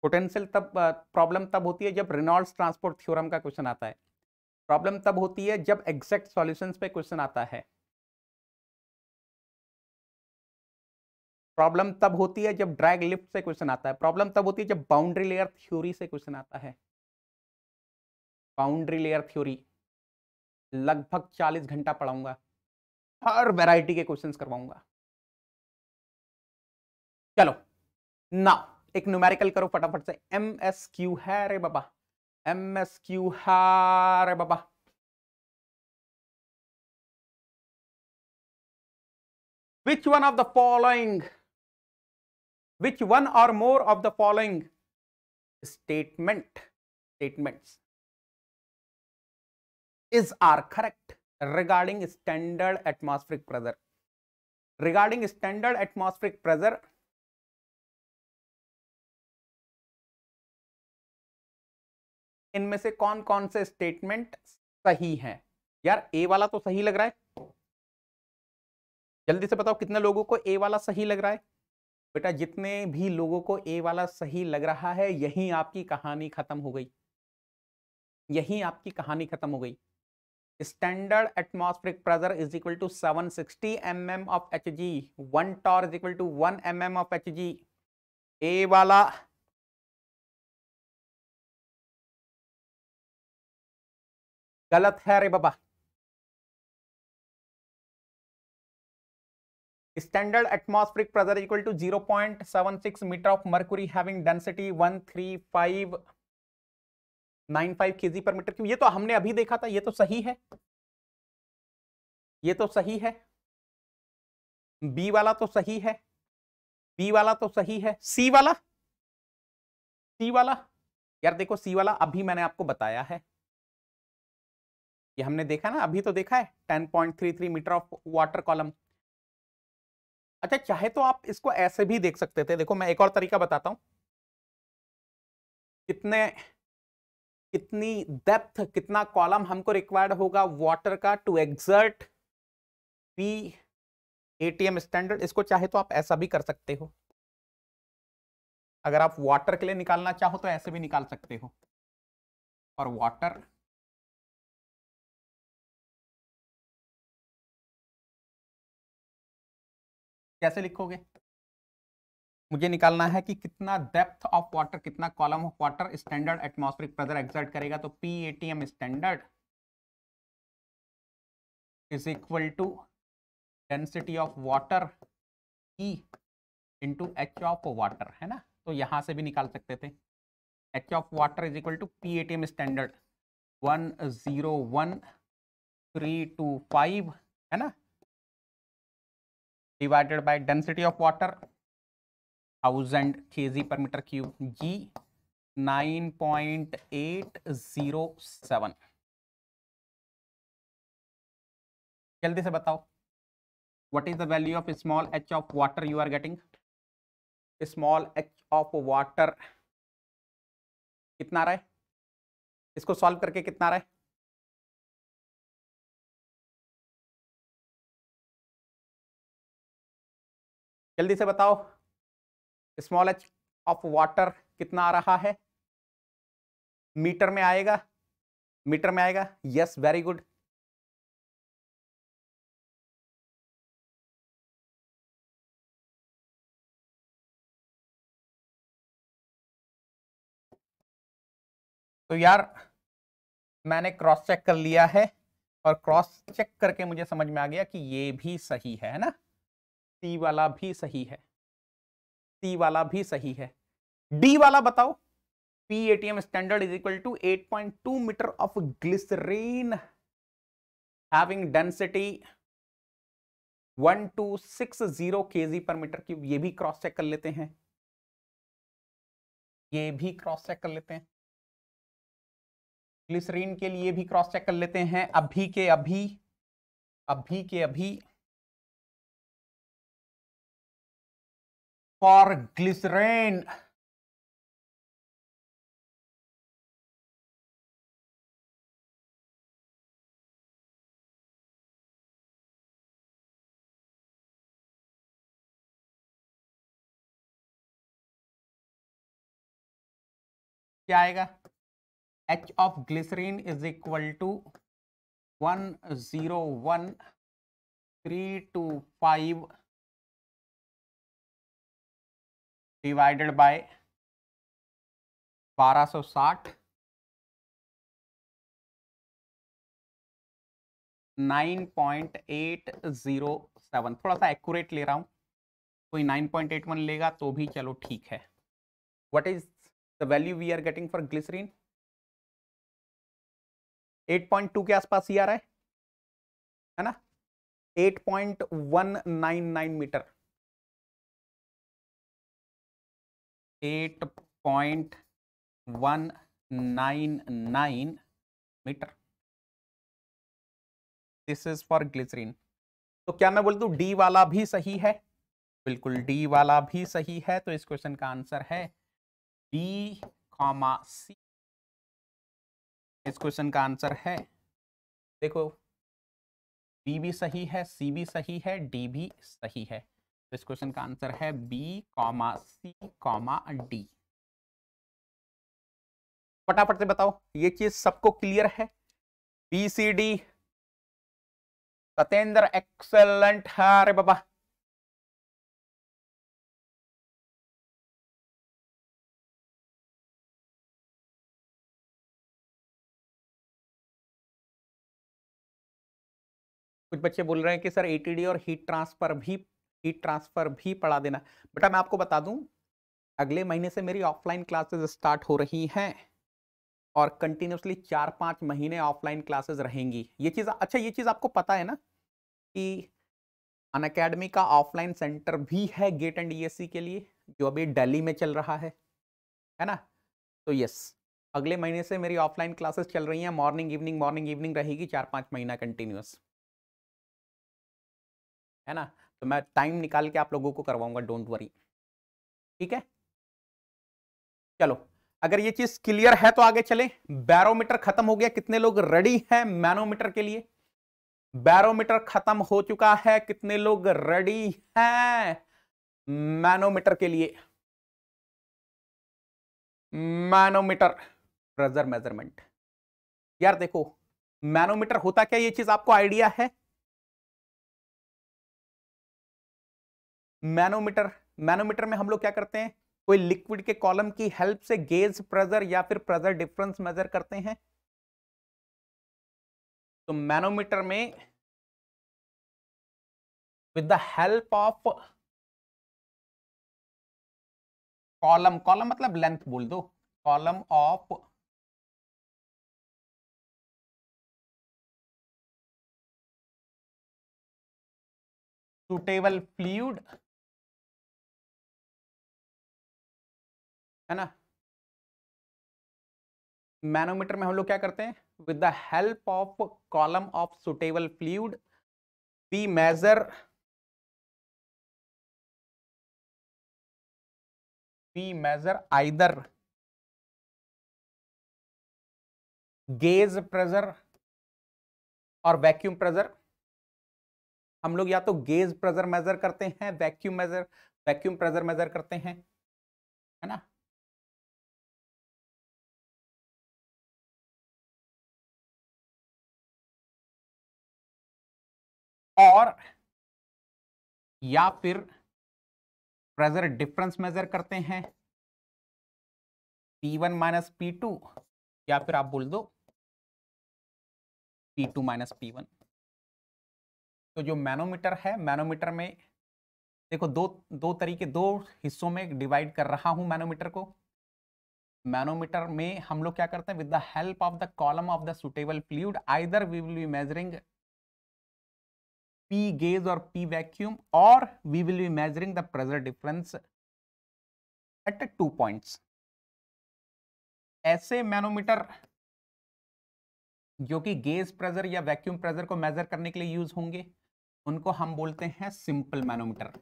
पोटेंशियल तब प्रॉब्लम तब होती है जब रिनॉल्ड्स ट्रांसपोर्ट थ्योरम का क्वेश्चन आता है प्रॉब्लम तब होती है जब एग्जैक्ट सॉल्यूशंस पे क्वेश्चन आता है प्रॉब्लम तब होती है जब ड्रैग लिफ्ट से क्वेश्चन आता है प्रॉब्लम तब होती है जब बाउंड्री लेयर थ्योरी से क्वेश्चन आता है बाउंड्री लेयर थ्योरी लगभग 40 घंटा पढ़ाऊंगा हर वैरायटी के क्वेश्चंस करवाऊंगा चलो ना एक न्यूमेरिकल करो फटाफट से एम एस क्यू है रे बाबा एम एस क्यू है रे बाबा which one of the following which one or more of the following statement statements is are correct regarding standard atmospheric pressure regarding standard atmospheric pressure इनमें से कौन कौन से स्टेटमेंट सही हैं यार ए वाला तो सही लग रहा है जल्दी से बताओ कितने लोगों को ए वाला सही लग रहा है बेटा जितने भी लोगों को ए वाला सही लग रहा है यही आपकी कहानी खत्म हो गई यही आपकी कहानी खत्म हो गई standard atmospheric pressure is equal to 760 MM of HG one torr is equal to 1 MM of HG A वाला गलत है अरे बाबा standard atmospheric pressure equal to 0.76 metre of mercury having density 135 nine five K G per metre क्यों ये तो हमने अभी देखा था ये तो सही है ये तो सही है बी वाला तो सही है बी वाला तो सही है सी वाला सी वाला यार देखो सी वाला अभी मैंने आपको बताया है ये हमने देखा ना अभी तो देखा है ten point three three metre of water column अच्छा चाहे तो आप इसको ऐसे भी देख सकते थे देखो मैं एक और तरीका बताता हूं कितने कितनी डेप्थ कितना कॉलम हमको रिक्वायर्ड होगा वाटर का to exert P ATM standard इसको चाहे तो आप ऐसा भी कर सकते हो अगर आप वाटर के लिए निकालना चाहो तो ऐसे भी निकाल सकते हो और वाटर कैसे लिखोगे मुझे निकालना है कि कितना डेप्थ ऑफ वाटर कितना column of water standard atmospheric pressure exert करेगा तो P A T M standard is equal to density of water E into H of water है ना तो यहाँ से भी निकाल सकते थे H of water is equal to P A T M standard one zero one three two five है ना divided by density of water thousand K G per metre cube G nine point eight zero seven जल्दी से बताओ what is the value of small H of water you are getting small H of water कितना रहा है इसको सॉल्व करके कितना रहा है जल्दी से बताओ स्मॉल एच ऑफ वाटर कितना आ रहा है मीटर में आएगा मीटर में आएगा यस वेरी गुड तो यार मैंने क्रॉस चेक कर लिया है और क्रॉस चेक करके मुझे समझ में आ गया कि ये भी सही है ना सी वाला भी सही है सी वाला भी सही है डी वाला बताओ P ATM standard is equal to 8.2 metre of glycerine having density 1260 KG per metre cube ये भी क्रॉस चेक कर लेते हैं ये भी क्रॉस चेक कर लेते हैं ग्लिसरीन के लिए भी क्रॉस चेक कर लेते हैं अभी के अभी अभी के अभी for glycerin क्या आएगा H of glycerine is equal to one zero one three two five divided by 1260 9.807 थोड़ा सा एक्यूरेट ले रहा हूं कोई 9.81 लेगा तो भी चलो ठीक है what is the value we are getting for glycerine 8.2 के आसपास ही आ रहा है है ना 8.199 metre eight point one nine nine metre this is for glycerine तो क्या मैं बोल दू डी वाला भी सही है बिल्कुल डी वाला भी सही है तो इस क्वेश्चन का आंसर है बी कॉमा सी इस क्वेश्चन का आंसर है देखो बी भी सही है सी भी सही है डी भी सही है तो इस क्वेश्चन का आंसर है B comma C comma D फटाफट से बताओ ये चीज सबको क्लियर है B C D Satyendra excellent है अरे बाबा कुछ बच्चे बोल रहे हैं कि सर एटीडी और हीट ट्रांसफर भी हीट ट्रांसफर भी पढ़ा देना बेटा मैं आपको बता दूं अगले महीने से मेरी ऑफलाइन क्लासेस स्टार्ट हो रही हैं और कंटिन्यूसली चार पाँच महीने ऑफलाइन क्लासेस रहेंगी ये चीज़ अच्छा ये चीज़ आपको पता है ना कि अन अकेडमी का ऑफलाइन सेंटर भी है गेट एंड ई के लिए जो अभी डेली में चल रहा है है ना तो यस अगले महीने से मेरी ऑफलाइन क्लासेस चल रही हैं मॉर्निंग इवनिंग मॉर्निंग इवनिंग रहेगी चार पाँच महीना कंटिन्यूस है ना तो मैं टाइम निकाल के आप लोगों को करवाऊंगा डोंट वरी ठीक है चलो अगर ये चीज क्लियर है तो आगे चले बैरोमीटर खत्म हो गया कितने लोग रेडी हैं मैनोमीटर के लिए बैरोमीटर खत्म हो चुका है कितने लोग रेडी हैं मैनोमीटर के लिए मैनोमीटर प्रेजर मेजरमेंट यार देखो मैनोमीटर होता क्या ये चीज आपको आइडिया है मैनोमीटर मैनोमीटर में हम लोग क्या करते हैं कोई लिक्विड के कॉलम की हेल्प से गेज प्रेजर या फिर प्रेजर डिफरेंस मेजर करते हैं तो मैनोमीटर में with the help of column column मतलब लेंथ बोल दो कॉलम ऑफ सुटेबल fluid है ना मैनोमीटर में हम लोग क्या करते हैं with the help of column of suitable fluid we measure we measure either gauge pressure और वैक्यूम प्रेजर हम लोग या तो गेज प्रेजर मेजर करते हैं vacuum measure vacuum pressure measure करते हैं है ना और या फिर प्रेजर डिफरेंस मेजर करते हैं P1 वन माइनस पी या फिर आप बोल दो P2 टू माइनस पी तो जो मैनोमीटर है मैनोमीटर में देखो दो दो तरीके दो हिस्सों में डिवाइड कर रहा हूं मैनोमीटर को मैनोमीटर में हम लोग क्या करते हैं with the help of the column of the suitable fluid either we will be measuring P gauge और पी वैक्यूम और we will be measuring the pressure difference at two point ऐसे मैनोमीटर जो कि गेज प्रेजर या वैक्यूम प्रेजर को मेजर करने के लिए यूज होंगे उनको हम बोलते हैं सिंपल मैनोमीटर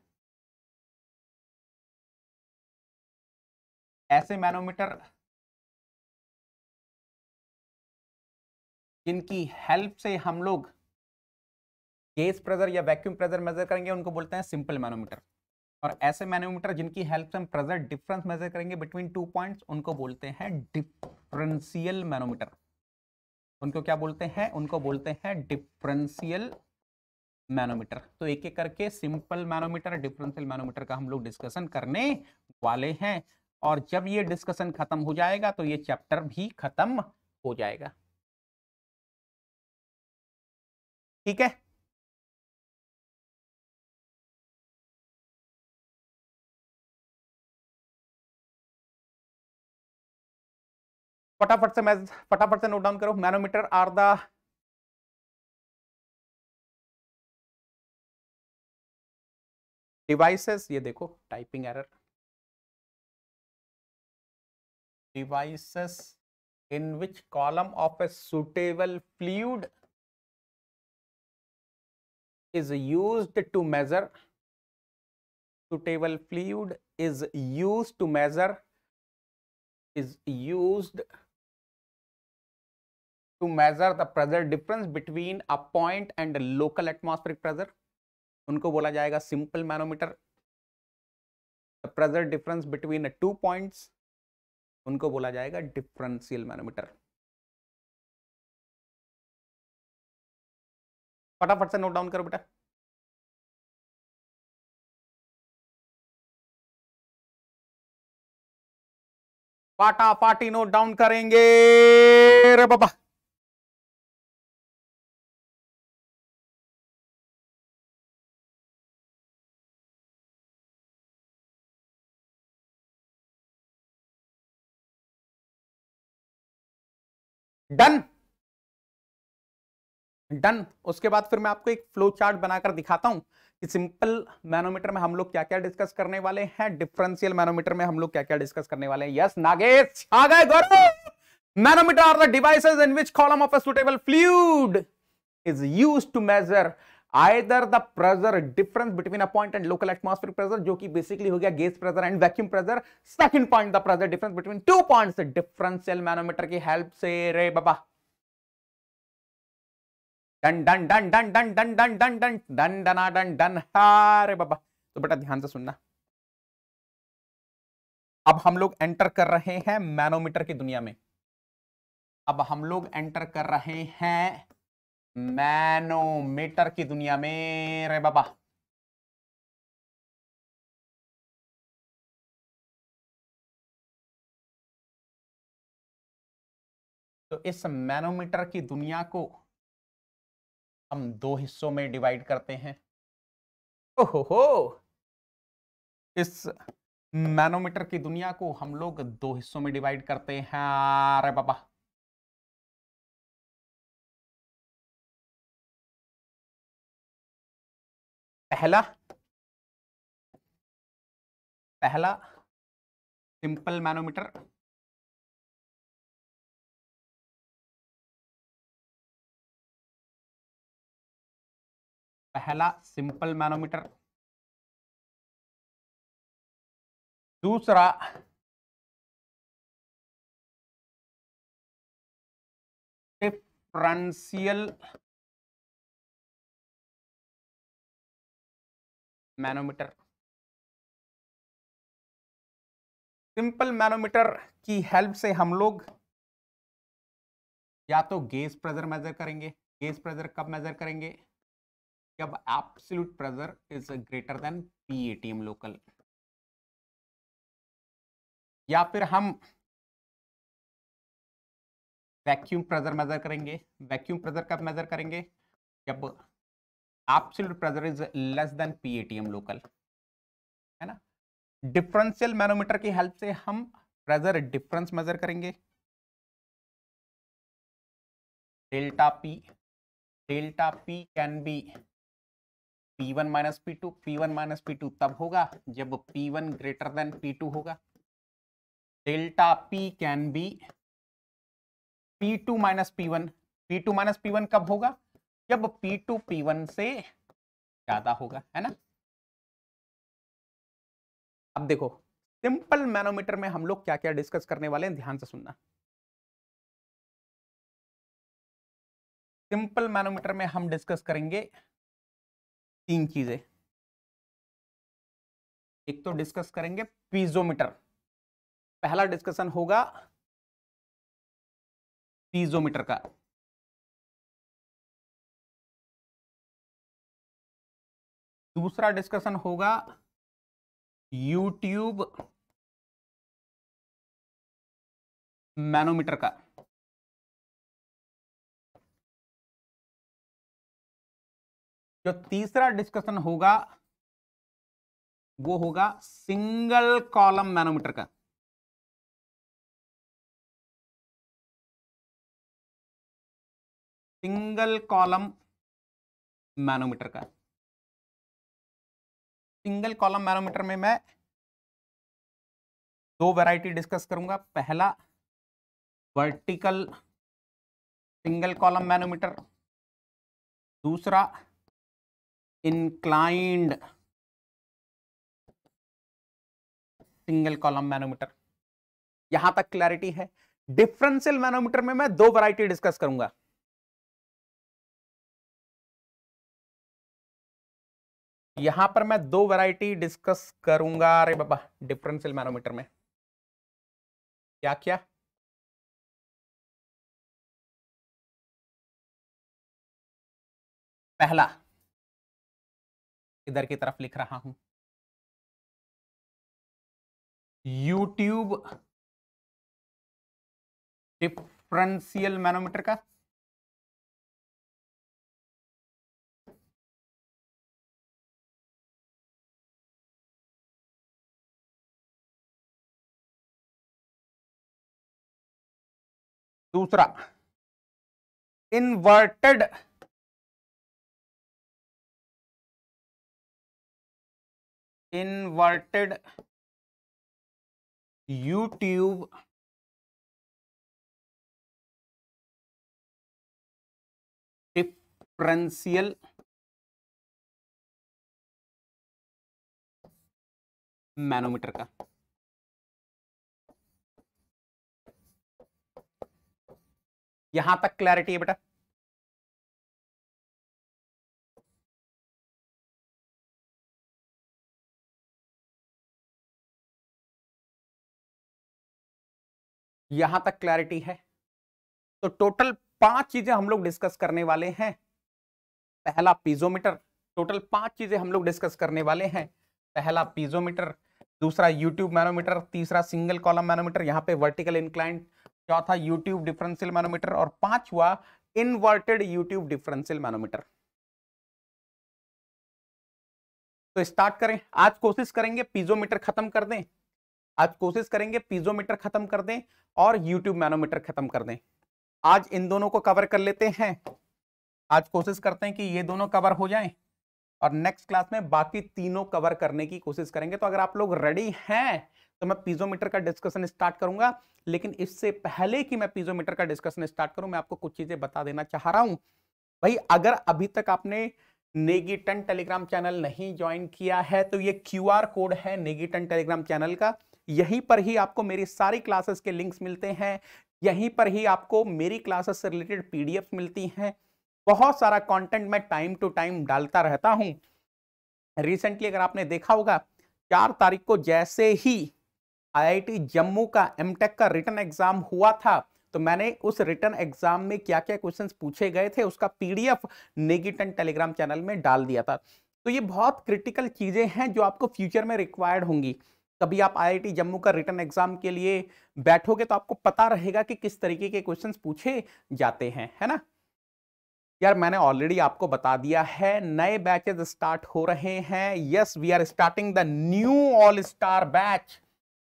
ऐसे मैनोमीटर जिनकी हेल्प से हम लोग केस प्रेजर या वैक्यूम प्रेजर मेजर करेंगे उनको बोलते हैं सिंपल मैनोमीटर और ऐसे मैनोमीटर जिनकी हेल्प से हम प्रेजर डिफरेंस मेजर करेंगे बिटवीन टू पॉइंट्स उनको बोलते हैं डिफरेंशियल मैनोमीटर उनको क्या बोलते हैं उनको बोलते हैं डिफरेंशियल मैनोमीटर तो एक एक करके सिंपल मैनोमीटर डिफरेंशियल मैनोमीटर का हम लोग डिस्कशन करने वाले हैं और जब ये डिस्कशन खत्म हो जाएगा तो ये चैप्टर भी खत्म हो जाएगा ठीक है फटाफट से मैं फटाफट से नोट डाउन करो मैनोमीटर आर द डिवाइसेस ये देखो typing error devices in which column of a suitable fluid is use to measure suitable fluid is use to measure is used to measure the pressure difference between a point and a local atmospheric pressure unko bola jayega simple manometer the pressure difference between the two points unko bola jayega differential manometer फटाफट से नोट डाउन करो बेटा फाटा फाटी नोट डाउन करेंगे रे बाबा डन डन उसके बाद फिर मैं आपको एक फ्लो चार्ट बनाकर दिखाता हूं कि सिंपल मैनोमीटर में हम लोग क्या क्या डिस्कस करने वाले हैं डिफरेंशियल मैनोमीटर में हम लोग क्या क्या डिस्कस करने वाले हैं यस नागेश आ गए Gaurav manometer are the devices in which column of a suitable fluid is used to measure either the pressure difference between a point and local atmospheric pressure जो कि बेसिकली हो गया gauge pressure and vacuum pressure second point the pressure difference between two points differential manometer की हेल्प से रे बाबा done done done done done done done done done done done done done हारे बाबा तो बेटा ध्यान से सुनना अब हम लोग एंटर कर रहे हैं मैनोमीटर की दुनिया में अब हम लोग एंटर कर रहे हैं मैनोमीटर की दुनिया में रे बाबा तो इस मैनोमीटर की दुनिया को हम दो हिस्सों में डिवाइड करते हैं ओहो हो इस मैनोमीटर की दुनिया को हम लोग दो हिस्सों में डिवाइड करते हैं अरे बाबा पहला पहला सिंपल मैनोमीटर पहला सिंपल मैनोमीटर दूसरा डिफ्रेंशियल मैनोमीटर सिंपल मैनोमीटर की हेल्प से हम लोग या तो गेज प्रेशर मेजर करेंगे गेज प्रेशर कब मेजर करेंगे जब absolute pressure is greater than P ATM local या फिर हम वैक्यूम प्रेशर मेजर करेंगे वैक्यूम प्रेशर कब मेजर करेंगे जब absolute pressure is less than P ATM local है ना डिफरेंशियल मैनोमीटर की हेल्प से हम प्रेशर डिफरेंस मेजर करेंगे delta P delta P can be P one minus P two P one minus P two तब होगा जब P one greater than P two होगा delta P can be P two minus P one P two minus P one कब होगा जब P2 P1 से ज्यादा होगा है ना अब देखो सिंपल मैनोमीटर में हम लोग क्या क्या डिस्कस करने वाले हैं ध्यान से सुनना सिंपल मैनोमीटर में हम डिस्कस करेंगे तीन चीजें एक तो डिस्कस करेंगे पीजोमीटर पहला डिस्कशन होगा पीजोमीटर का दूसरा डिस्कशन होगा यूट्यूब मैनोमीटर का जो तीसरा डिस्कशन होगा वो होगा सिंगल कॉलम मैनोमीटर का सिंगल कॉलम मैनोमीटर का सिंगल कॉलम मैनोमीटर में मैं दो वैरायटी डिस्कस करूंगा पहला वर्टिकल सिंगल कॉलम मैनोमीटर दूसरा इंक्लाइंड सिंगल कॉलम मैनोमीटर यहां तक क्लैरिटी है डिफरेंशियल मैनोमीटर में मैं दो वैरायटी डिस्कस करूंगा यहां पर मैं दो वैरायटी डिस्कस करूंगा अरे बाबा डिफरेंशियल मैनोमीटर में क्या क्या पहला इधर की तरफ लिख रहा हूं यूट्यूब डिफरेंशियल मैनोमीटर का दूसरा inverted inverted U tube differential manometer का यहां तक क्लैरिटी है बेटा यहां तक क्लैरिटी है तो टोटल पांच चीजें हम लोग डिस्कस करने वाले हैं पहला पीजोमीटर टोटल पांच चीजें हम लोग डिस्कस करने वाले हैं पहला पीजोमीटर दूसरा यूट्यूब मैनोमीटर तीसरा सिंगल कॉलम मैनोमीटर यहाँ पे वर्टिकल इंक्लाइंट चौथा यूट्यूब डिफरेंशियल मैनोमीटर और पांचवा इनवर्टेड यूट्यूब डिफरेंशियल मैनोमीटर तो स्टार्ट करें आज कोशिश करेंगे पीजोमीटर खत्म कर दें आज कोशिश करेंगे पीजोमीटर खत्म कर दें और यूट्यूब मैनोमीटर खत्म कर दें आज इन दोनों को कवर कर लेते हैं आज कोशिश करते हैं कि ये दोनों कवर हो जाएं और नेक्स्ट क्लास में बाकी तीनों कवर करने की कोशिश करेंगे तो अगर आप लोग रेडी हैं तो मैं पीजोमीटर का डिस्कशन स्टार्ट करूंगा लेकिन इससे पहले कि मैं पीजोमीटर का डिस्कशन स्टार्ट करूं मैं आपको कुछ चीजें बता देना चाह रहा हूं भाई अगर अभी तक आपने नेगीटन टेलीग्राम चैनल नहीं ज्वाइन किया है तो ये क्यू कोड है नेगीटन टेलीग्राम चैनल का यहीं पर ही आपको मेरी सारी क्लासेस के लिंक्स मिलते हैं यहीं पर ही आपको मेरी क्लासेस से रिलेटेड पीडीएफ मिलती हैं बहुत सारा कंटेंट मैं टाइम टू टाइम डालता रहता हूं रिसेंटली अगर आपने देखा होगा चार तारीख को जैसे ही आईआईटी जम्मू का एमटेक का रिटर्न एग्जाम हुआ था तो मैंने उस रिटर्न एग्जाम में क्या क्या क्वेश्चंस पूछे गए थे उसका पीडीएफ नेगेटन टेलीग्राम चैनल में डाल दिया था तो ये बहुत क्रिटिकल चीज़ें हैं जो आपको फ्यूचर में रिक्वायर्ड होंगी कभी आप आईआईटी जम्मू का रिटर्न एग्जाम के लिए बैठोगे तो आपको पता रहेगा कि किस तरीके के क्वेश्चंस पूछे जाते हैं है ना यार मैंने ऑलरेडी आपको बता दिया है नए बैचेज स्टार्ट हो रहे हैं yes we are starting the new all star batch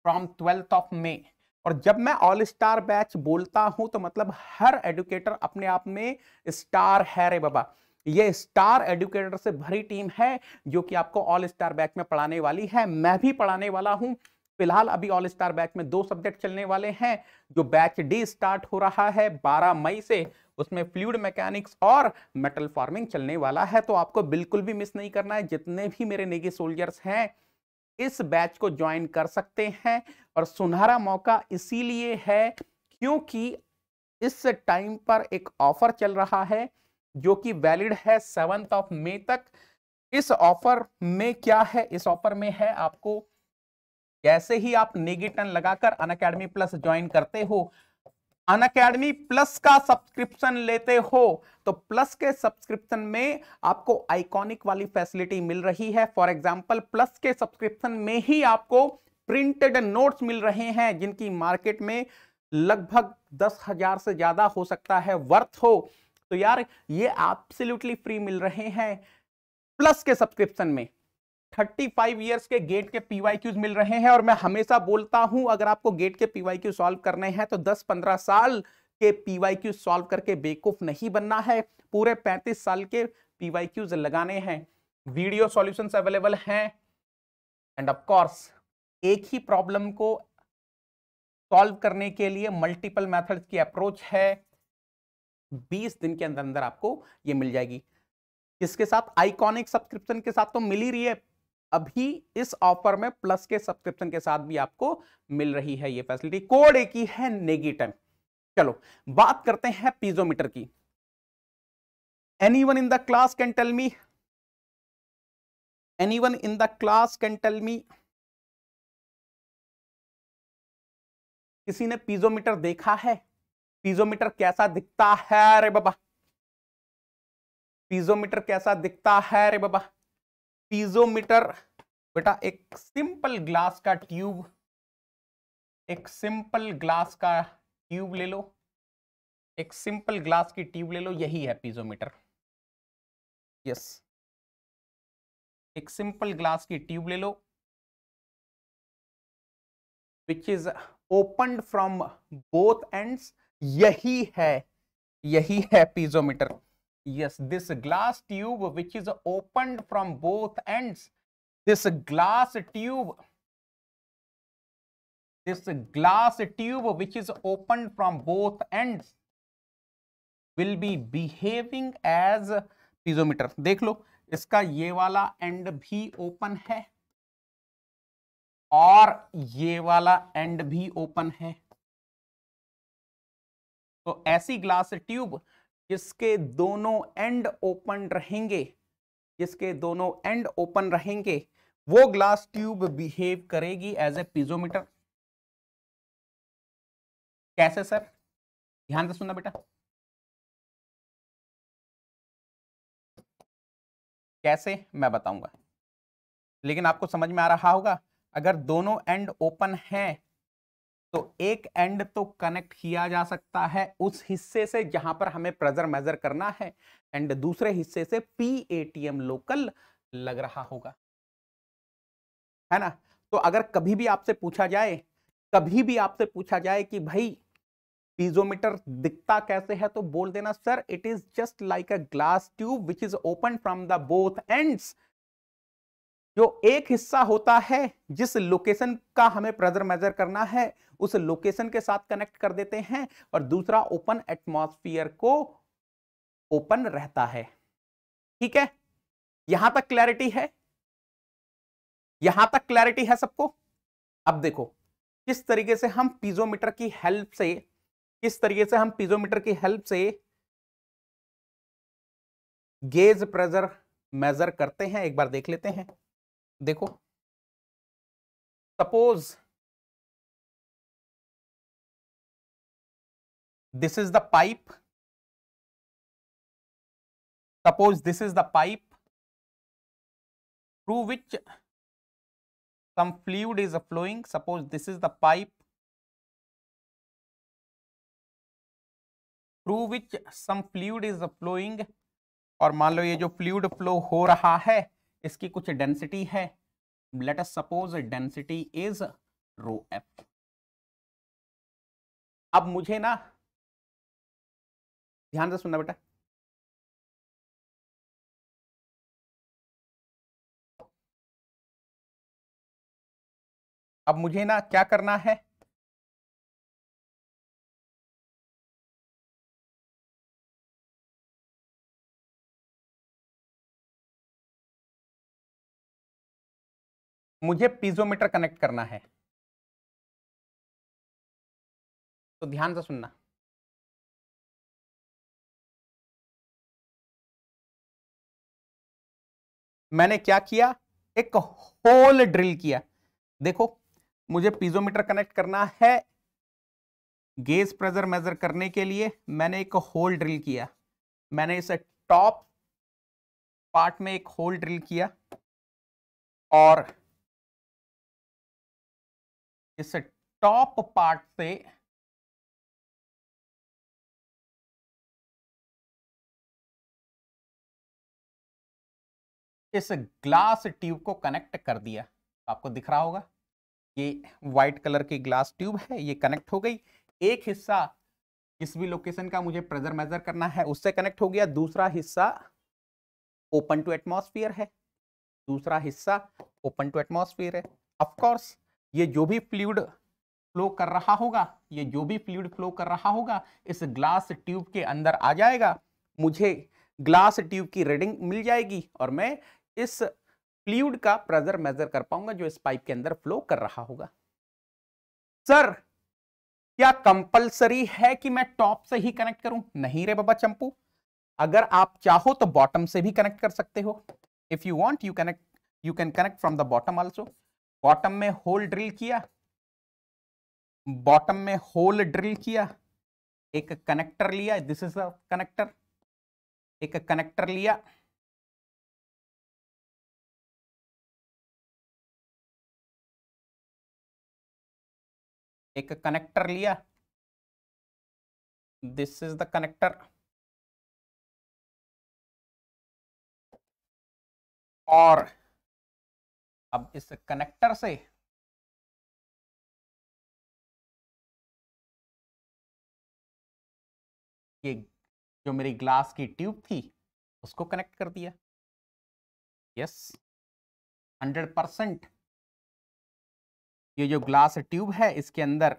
from twelfth of May और जब मैं ऑल स्टार बैच बोलता हूं तो मतलब हर एडुकेटर अपने आप में स्टार है रे बाबा ये स्टार एडुकेटर से भरी टीम है जो कि आपको ऑल स्टार बैच में पढ़ाने वाली है मैं भी पढ़ाने वाला हूं फिलहाल अभी ऑल स्टार बैच में दो सब्जेक्ट चलने वाले हैं जो बैच डी स्टार्ट हो रहा है 12 मई से उसमें फ्लूड मैकेनिक्स और मेटल फार्मिंग चलने वाला है तो आपको बिल्कुल भी मिस नहीं करना है जितने भी मेरे नेगी सोल्जर्स हैं इस बैच को ज्वाइन कर सकते हैं और सुनहरा मौका इसीलिए है क्योंकि इस टाइम पर एक ऑफर चल रहा है जो कि वैलिड है सेवंथ ऑफ मे तक इस ऑफर में क्या है इस ऑफर में है आपको जैसे ही आप नेगेटन लगाकर अन अकेडमी प्लस ज्वाइन करते हो अन अकेडमी प्लस का सब्सक्रिप्शन लेते हो तो प्लस के सब्सक्रिप्शन में आपको आइकॉनिक वाली फैसिलिटी मिल रही है फॉर एग्जाम्पल प्लस के सब्सक्रिप्शन में ही आपको प्रिंटेड नोट्स मिल रहे हैं जिनकी मार्केट में लगभग दस हजार से ज्यादा हो सकता है वर्थ हो तो यार ये एब्सोल्युटली फ्री मिल रहे हैं प्लस के सब्सक्रिप्शन में थर्टी फाइव ईयर्स के गेट के पीवाई क्यूज मिल रहे हैं और मैं हमेशा बोलता हूं अगर आपको गेट के पीवाई क्यू सॉल्व करने हैं तो दस पंद्रह साल के पीवाई क्यू सॉल्व करके बेकूफ नहीं बनना है पूरे पैंतीस साल के पीवाई क्यूज लगाने हैं वीडियो सॉल्यूशन अवेलेबल हैं एंड ऑफकोर्स एक ही प्रॉब्लम को सॉल्व करने के लिए मल्टीपल मैथड की अप्रोच है बीस दिन के अंदर अंदर आपको ये मिल जाएगी इसके साथ आइकॉनिक सब्सक्रिप्शन के साथ तो मिल ही रही है अभी इस ऑफर में प्लस के सब्सक्रिप्शन के साथ भी आपको मिल रही है ये फैसिलिटी कोड एक ही है नेगेटिव चलो बात करते हैं पीजोमीटर की any one in the class can tell me any one in the class can tell me किसी ने पीजोमीटर देखा है पीजोमीटर कैसा दिखता है अरे बाबा पीजोमीटर कैसा दिखता है अरे बाबा पीजोमीटर बेटा एक सिंपल ग्लास का ट्यूब एक सिंपल ग्लास का ट्यूब ले लो एक सिंपल ग्लास की ट्यूब ले लो यही है पीजोमीटर यस एक सिंपल ग्लास की ट्यूब ले लो which is open from both ends यही है यही है piezometer yes this glass tube which is opened from both ends this glass tube this glass tube which is opened from both ends will be behaving as piezometer देख लो इसका ये वाला एंड भी ओपन है और ये वाला एंड भी ओपन है तो ऐसी ग्लास ट्यूब जिसके दोनों एंड ओपन रहेंगे जिसके दोनों एंड ओपन रहेंगे वो ग्लास ट्यूब बिहेव करेगी एज ए पीजोमीटर कैसे सर ध्यान से सुनना बेटा कैसे मैं बताऊंगा लेकिन आपको समझ में आ रहा होगा अगर दोनों एंड ओपन हैं तो एक एंड तो कनेक्ट किया जा सकता है उस हिस्से से जहां पर हमें प्रेजर मेजर करना है एंड दूसरे हिस्से से पी लोकल लग रहा होगा है ना तो अगर कभी भी आपसे पूछा जाए कभी भी आपसे पूछा जाए कि भाई पीजोमीटर दिखता कैसे है तो बोल देना sir it is just like a glass tube which is open from the both ends जो एक हिस्सा होता है जिस लोकेशन का हमें प्रेजर मेजर करना है उस लोकेशन के साथ कनेक्ट कर देते हैं और दूसरा ओपन एटमोस्फियर को ओपन रहता है ठीक है यहां तक क्लैरिटी है यहां तक क्लैरिटी है सबको अब देखो किस तरीके से हम पीजोमीटर की हेल्प से किस तरीके से हम पीजोमीटर की हेल्प से गेज प्रेजर मेजर करते हैं एक बार देख लेते हैं देखो suppose this is the pipe suppose this is the pipe through which some fluid is flowing suppose this is the pipe through which some fluid is flowing और मान लो ये जो फ्लूड फ्लो हो रहा है इसकी कुछ डेंसिटी है let us suppose density is rho F अब मुझे ना ध्यान से सुनना बेटा अब मुझे ना क्या करना है मुझे पीजोमीटर कनेक्ट करना है तो ध्यान से सुनना मैंने क्या किया एक होल ड्रिल किया देखो मुझे पीजोमीटर कनेक्ट करना है गेज प्रेजर मेजर करने के लिए मैंने एक होल ड्रिल किया मैंने इसे टॉप पार्ट में एक होल ड्रिल किया और इस टॉप पार्ट से इस ग्लास ट्यूब को कनेक्ट कर दिया तो आपको दिख रहा होगा ये वाइट कलर की ग्लास ट्यूब है ये कनेक्ट हो गई एक हिस्सा जिस भी लोकेशन का मुझे प्रेजर मेजर करना है उससे कनेक्ट हो गया दूसरा हिस्सा ओपन टू एटमोसफियर है दूसरा हिस्सा ओपन टू एटमोसफियर है ऑफकोर्स ये जो भी फ्लूड फ्लो कर रहा होगा ये जो भी फ्लूड फ्लो कर रहा होगा इस ग्लास ट्यूब के अंदर आ जाएगा मुझे ग्लास ट्यूब की रीडिंग मिल जाएगी और मैं इस फ्लूड का प्रेजर मेजर कर पाऊंगा जो इस पाइप के अंदर फ्लो कर रहा होगा सर क्या कंपलसरी है कि मैं टॉप से ही कनेक्ट करूं नहीं रे बाबा चंपू अगर आप चाहो तो बॉटम से भी कनेक्ट कर सकते हो if you want you connect you can connect from the bottom also bottom में होल ड्रिल किया बॉटम में होल ड्रिल किया एक कनेक्टर लिया दिस इज अ कनेक्टर एक कनेक्टर लिया एक कनेक्टर लिया दिस इज द कनेक्टर और अब इस कनेक्टर से ये जो मेरी ग्लास की ट्यूब थी उसको कनेक्ट कर दिया यस हंड्रेड परसेंट ये जो ग्लास ट्यूब है इसके अंदर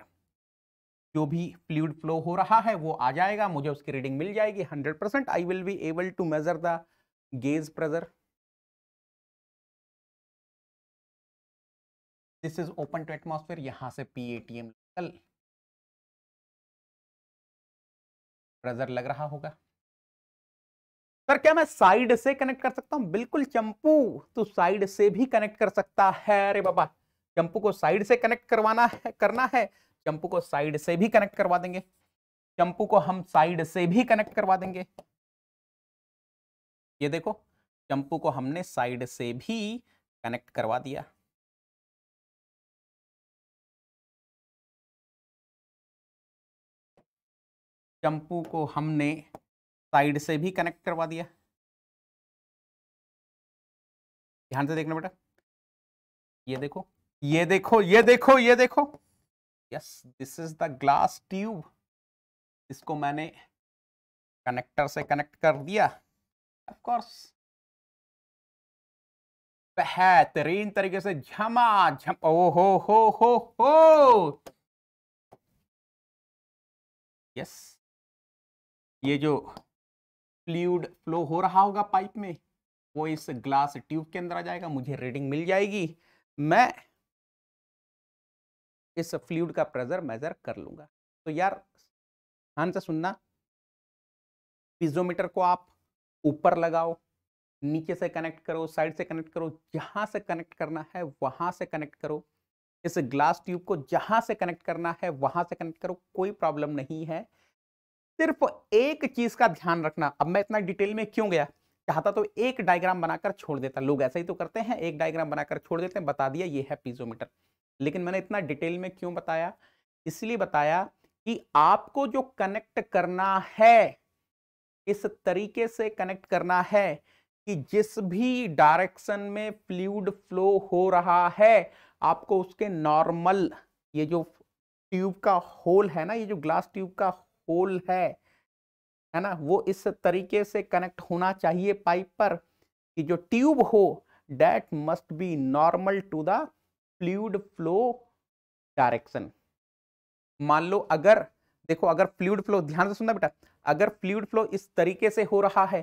जो भी फ्लूड फ्लो हो रहा है वो आ जाएगा मुझे उसकी रीडिंग मिल जाएगी hundred percent I will be able to measure the gauge pressure this is open to atmosphere यहाँ से P A T M local pressure लग रहा होगा पर क्या मैं साइड से कनेक्ट कर सकता हूं बिल्कुल चंपू तो साइड से भी कनेक्ट कर सकता है अरे बाबा चंपू को साइड से कनेक्ट करवाना है करना है चंपू को साइड से भी कनेक्ट करवा देंगे चंपू को हम साइड से भी कनेक्ट करवा देंगे ये देखो चंपू को हमने साइड से भी कनेक्ट करवा दिया चंपू को हमने साइड से भी कनेक्ट करवा दिया ध्यान से देखना बेटा ये देखो ये देखो ये देखो ये देखो yes this is the glass tube इसको मैंने कनेक्टर से कनेक्ट कर दिया ऑफ कोर्स बेहतरीन तरीके से झमा झम ओ हो हो हो हो यस ये जो फ्लूड फ्लो हो रहा होगा पाइप में वो इस ग्लास ट्यूब के अंदर आ जाएगा मुझे रीडिंग मिल जाएगी मैं इस फ्लूड का प्रेजर मेजर कर लूंगा तो यार ध्यान से सुनना पिजोमीटर को आप ऊपर लगाओ नीचे से कनेक्ट करो साइड से कनेक्ट करो जहां से कनेक्ट करना है वहां से कनेक्ट करो इस ग्लास ट्यूब को जहां से कनेक्ट करना है वहां से कनेक्ट करो कोई प्रॉब्लम नहीं है सिर्फ एक चीज़ का ध्यान रखना अब मैं इतना डिटेल में क्यों गया चाहता तो एक डायग्राम बनाकर छोड़ देता लोग ऐसा ही तो करते हैं एक डायग्राम बनाकर छोड़ देते हैं बता दिया ये है पीजोमीटर लेकिन मैंने इतना डिटेल में क्यों बताया इसलिए बताया कि आपको जो कनेक्ट करना है इस तरीके से कनेक्ट करना है कि जिस भी डायरेक्शन में फ्लूड फ्लो हो रहा है आपको उसके नॉर्मल ये जो ट्यूब का होल है ना ये जो ग्लास ट्यूब का होल है है ना वो इस तरीके से कनेक्ट होना चाहिए पाइप पर कि जो ट्यूब हो that must be normal to the fluid flow direction मान लो अगर देखो अगर फ्लूड फ्लो ध्यान से सुनना बेटा अगर फ्लूड फ्लो इस तरीके से हो रहा है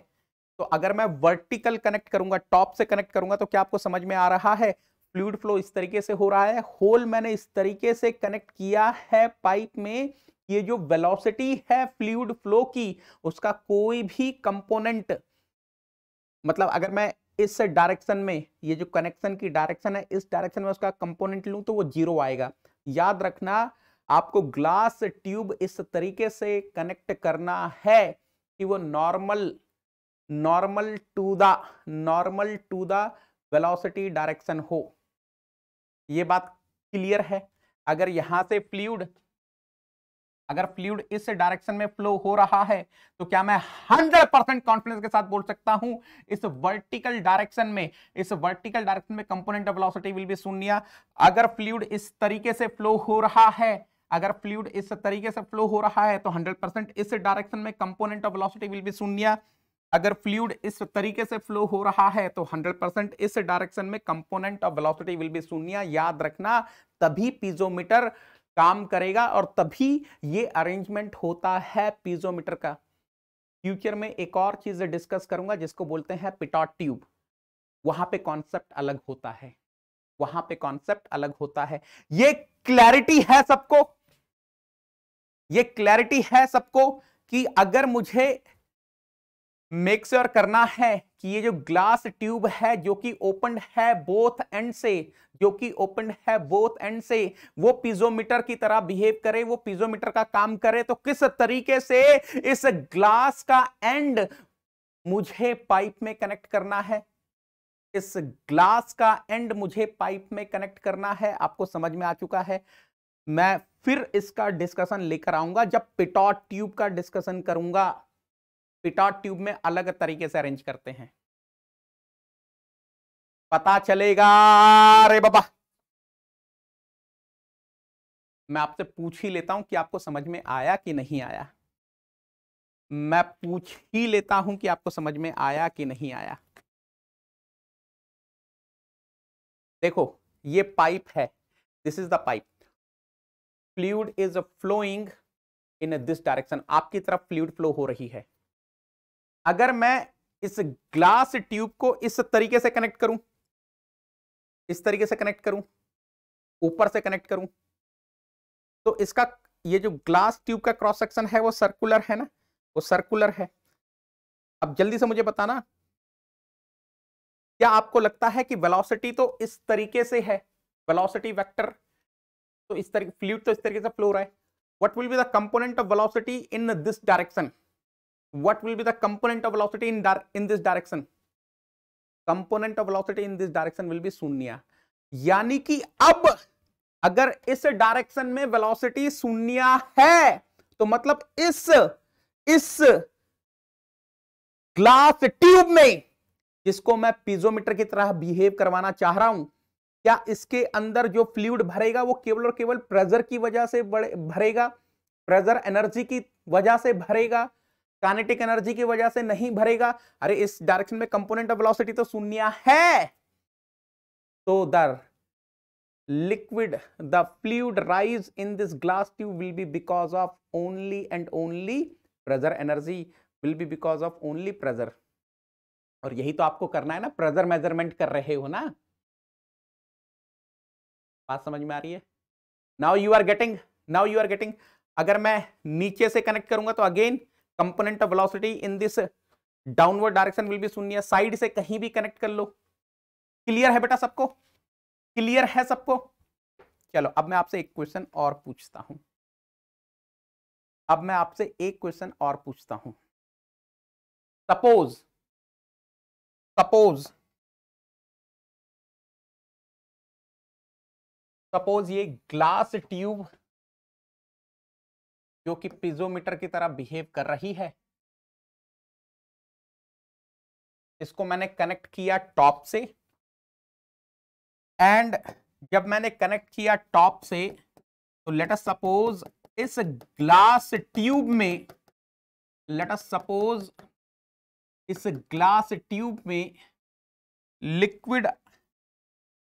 तो अगर मैं वर्टिकल कनेक्ट करूंगा टॉप से कनेक्ट करूंगा तो क्या आपको समझ में आ रहा है फ्लूड फ्लो इस तरीके से हो रहा है होल मैंने इस तरीके से कनेक्ट किया है पाइप में ये जो वेलोसिटी है फ्लूड फ्लो की उसका कोई भी कंपोनेंट मतलब अगर मैं इस डायरेक्शन में ये जो कनेक्शन की डायरेक्शन है इस डायरेक्शन में उसका कंपोनेंट लूँ तो वो जीरो आएगा याद रखना आपको ग्लास ट्यूब इस तरीके से कनेक्ट करना है कि वो normal normal to the normal to the velocity direction हो ये बात क्लियर है अगर यहाँ से फ्लूड अगर फ्लूड इस डायरेक्शन में फ्लो हो रहा है तो क्या मैं 100 परसेंट कॉन्फिडेंस के साथ बोल सकता हूं इस वर्टिकल डायरेक्शन में इस वर्टिकल डायरेक्शन में component of velocity will be शून्य अगर फ्लूड इस तरीके से फ्लो हो रहा है अगर फ्लूड इस तरीके से फ्लो हो रहा है तो हंड्रेड परसेंट इस डायरेक्शन में component of velocity will be शून्य अगर फ्लूड इस तरीके से फ्लो हो रहा है तो 100 परसेंट इस डायरेक्शन में component of velocity will be शून्य याद रखना तभी पीजोमीटर काम करेगा और तभी ये अरेंजमेंट होता है पीजोमीटर का फ्यूचर में एक और चीज़ डिस्कस करूंगा जिसको बोलते हैं पिटॉट ट्यूब वहां पे कॉन्सेप्ट अलग होता है वहां पे कॉन्सेप्ट अलग होता है ये क्लैरिटी है सबको ये क्लैरिटी है सबको कि अगर मुझे मेक श्योर sure करना है कि ये जो ग्लास ट्यूब है जो कि ओपन है बोथ एंड से जो कि ओपन है बोथ एंड से वो पिजोमीटर की तरह बिहेव करे वो पिजोमीटर का काम करे तो किस तरीके से इस ग्लास का एंड मुझे पाइप में कनेक्ट करना है इस ग्लास का एंड मुझे पाइप में कनेक्ट करना है आपको समझ में आ चुका है मैं फिर इसका डिस्कशन लेकर आऊंगा जब पिटॉट ट्यूब का डिस्कशन करूंगा पिटॉट ट्यूब में अलग तरीके से अरेंज करते हैं पता चलेगा रे बाबा मैं आपसे पूछ ही लेता हूं कि आपको समझ में आया कि नहीं आया मैं पूछ ही लेता हूं कि आपको समझ में आया कि नहीं आया देखो ये पाइप है this is the pipe fluid is flowing in this direction आपकी तरफ फ्लूड फ्लो हो रही है अगर मैं इस ग्लास ट्यूब को इस तरीके से कनेक्ट करूं इस तरीके से कनेक्ट करूं ऊपर से कनेक्ट करूं तो इसका ये जो ग्लास ट्यूब का क्रॉस सेक्शन है वो सर्कुलर है ना वो सर्कुलर है अब जल्दी से मुझे बताना क्या आपको लगता है कि वेलोसिटी तो इस तरीके से है वेलोसिटी वेक्टर तो इस तरीके फ्लूड तो इस तरीके से फ्लो रहा है what will be the component of velocity in this direction what will be the component of velocity in in this direction component of velocity in this direction will be shunya yani ki ab agar is direction mein velocity shunya hai to matlab is is glass tube mein जिसको मैं पीजोमीटर की तरह बिहेव करवाना चाह रहा हूं क्या इसके अंदर जो फ्लूड भरेगा वो केवल और केवल प्रेजर की वजह से भरेगा प्रेजर एनर्जी की वजह से भरेगा काइनेटिक एनर्जी की वजह से नहीं भरेगा अरे इस डायरेक्शन में कंपोनेंट ऑफ वेलोसिटी तो शून्य है तो the liquid the fluid rise in this glass tube will be because of only and only pressure energy will be because of only pressure और यही तो आपको करना है ना प्रेजर मेजरमेंट कर रहे हो ना बात समझ में आ रही है now you are getting now you are getting अगर मैं नीचे से कनेक्ट करूंगा तो again component of velocity in this downward direction will be शून्य साइड से कहीं भी कनेक्ट कर लो क्लियर है बेटा सबको क्लियर है सबको चलो अब मैं आपसे एक क्वेश्चन और पूछता हूं अब मैं आपसे एक क्वेश्चन और पूछता हूं सपोज सपोज सपोज ये ग्लास ट्यूब जो कि पिजोमीटर की तरह बिहेव कर रही है इसको मैंने कनेक्ट किया टॉप से एंड जब मैंने कनेक्ट किया टॉप से तो लेट अस सपोज इस ग्लास ट्यूब में लेट अस सपोज इस ग्लास ट्यूब में लिक्विड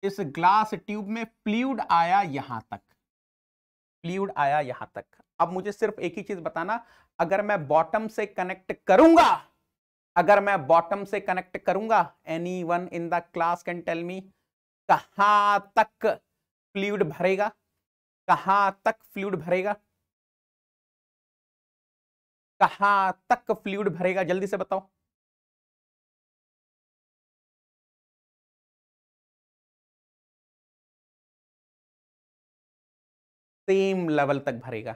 इस ग्लास ट्यूब में फ्लूड आया यहां तक फ्लूड आया यहां तक अब मुझे सिर्फ एक ही चीज बताना अगर मैं बॉटम से कनेक्ट करूंगा अगर मैं बॉटम से कनेक्ट करूंगा any one in the class can tell me कहां तक फ्लूड भरेगा कहां तक फ्लूड भरेगा कहां तक फ्लूड भरेगा जल्दी से बताओ सेम लेवल तक भरेगा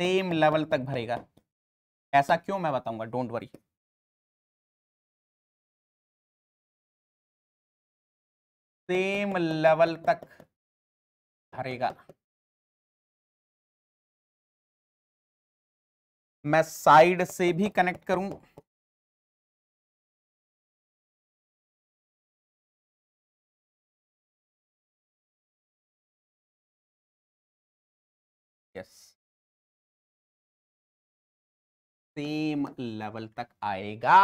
सेम लेवल तक भरेगा ऐसा क्यों मैं बताऊंगा डोंट वरी सेम लेवल तक भरेगा मैं साइड से भी कनेक्ट करूं यस yes. सेम लेवल तक आएगा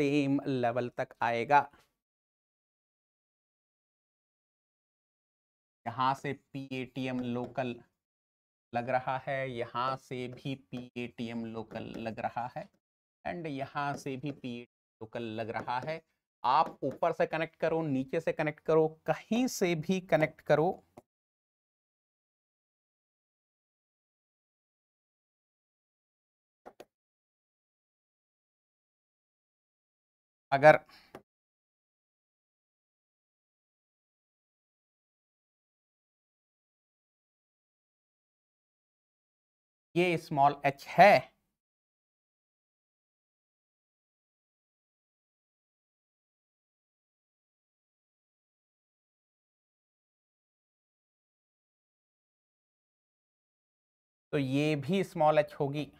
सेम लेवल तक आएगा यहाँ से पीएटीएम लोकल लग रहा है यहाँ से भी पीएटीएम लोकल लग रहा है एंड यहाँ से भी पीएटीएम लोकल लग रहा है आप ऊपर से कनेक्ट करो नीचे से कनेक्ट करो कहीं से भी कनेक्ट करो अगर ये स्मॉल एच है तो ये भी स्मॉल एच होगी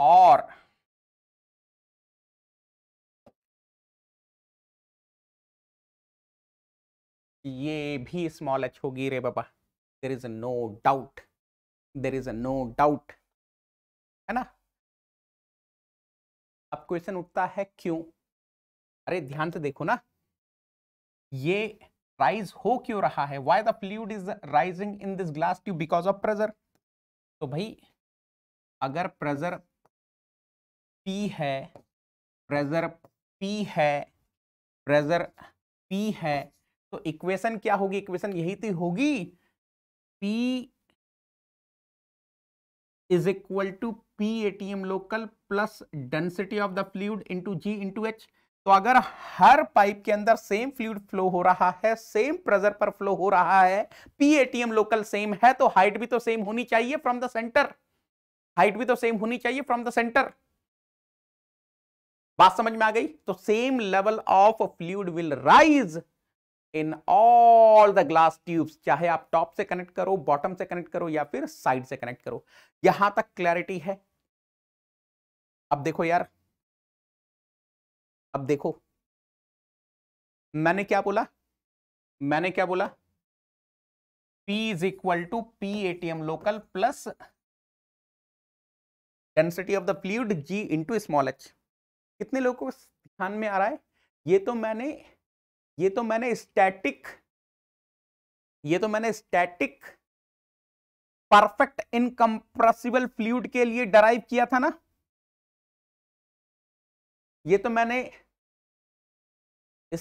और ये भी स्मॉल एच होगी रे बाबा there is no doubt there is no doubt है ना अब क्वेश्चन उठता है क्यों अरे ध्यान से देखो ना ये राइज हो क्यों रहा है why the fluid is rising in this glass tube because of pressure तो भाई अगर प्रेजर पी है प्रेजर पी है प्रेजर पी है तो इक्वेशन क्या होगी इक्वेशन यही तो होगी P is equal to P A T M local plus density of the fluid into ji into H तो अगर हर पाइप के अंदर सेम फ्लूड फ्लो हो रहा है सेम प्रेजर पर फ्लो हो रहा है पी एटीएम लोकल सेम है तो हाइट भी तो सेम होनी चाहिए फ्रॉम द सेंटर हाइट भी तो सेम होनी चाहिए फ्रॉम द सेंटर बात समझ में आ गई तो same level of fluid will rise in all the glass tubes चाहे आप टॉप से कनेक्ट करो बॉटम से कनेक्ट करो या फिर साइड से कनेक्ट करो यहां तक क्लैरिटी है अब देखो यार अब देखो मैंने क्या बोला मैंने क्या बोला P is equal to P ATM local plus density of the fluid G into small H कितने लोगों को ध्यान में आ रहा है ये तो मैंने ये तो मैंने स्टैटिक ये तो मैंने स्टैटिक परफेक्ट इनकम्प्रेसिबल फ्लूड के लिए डराइव किया था ना ये तो मैंने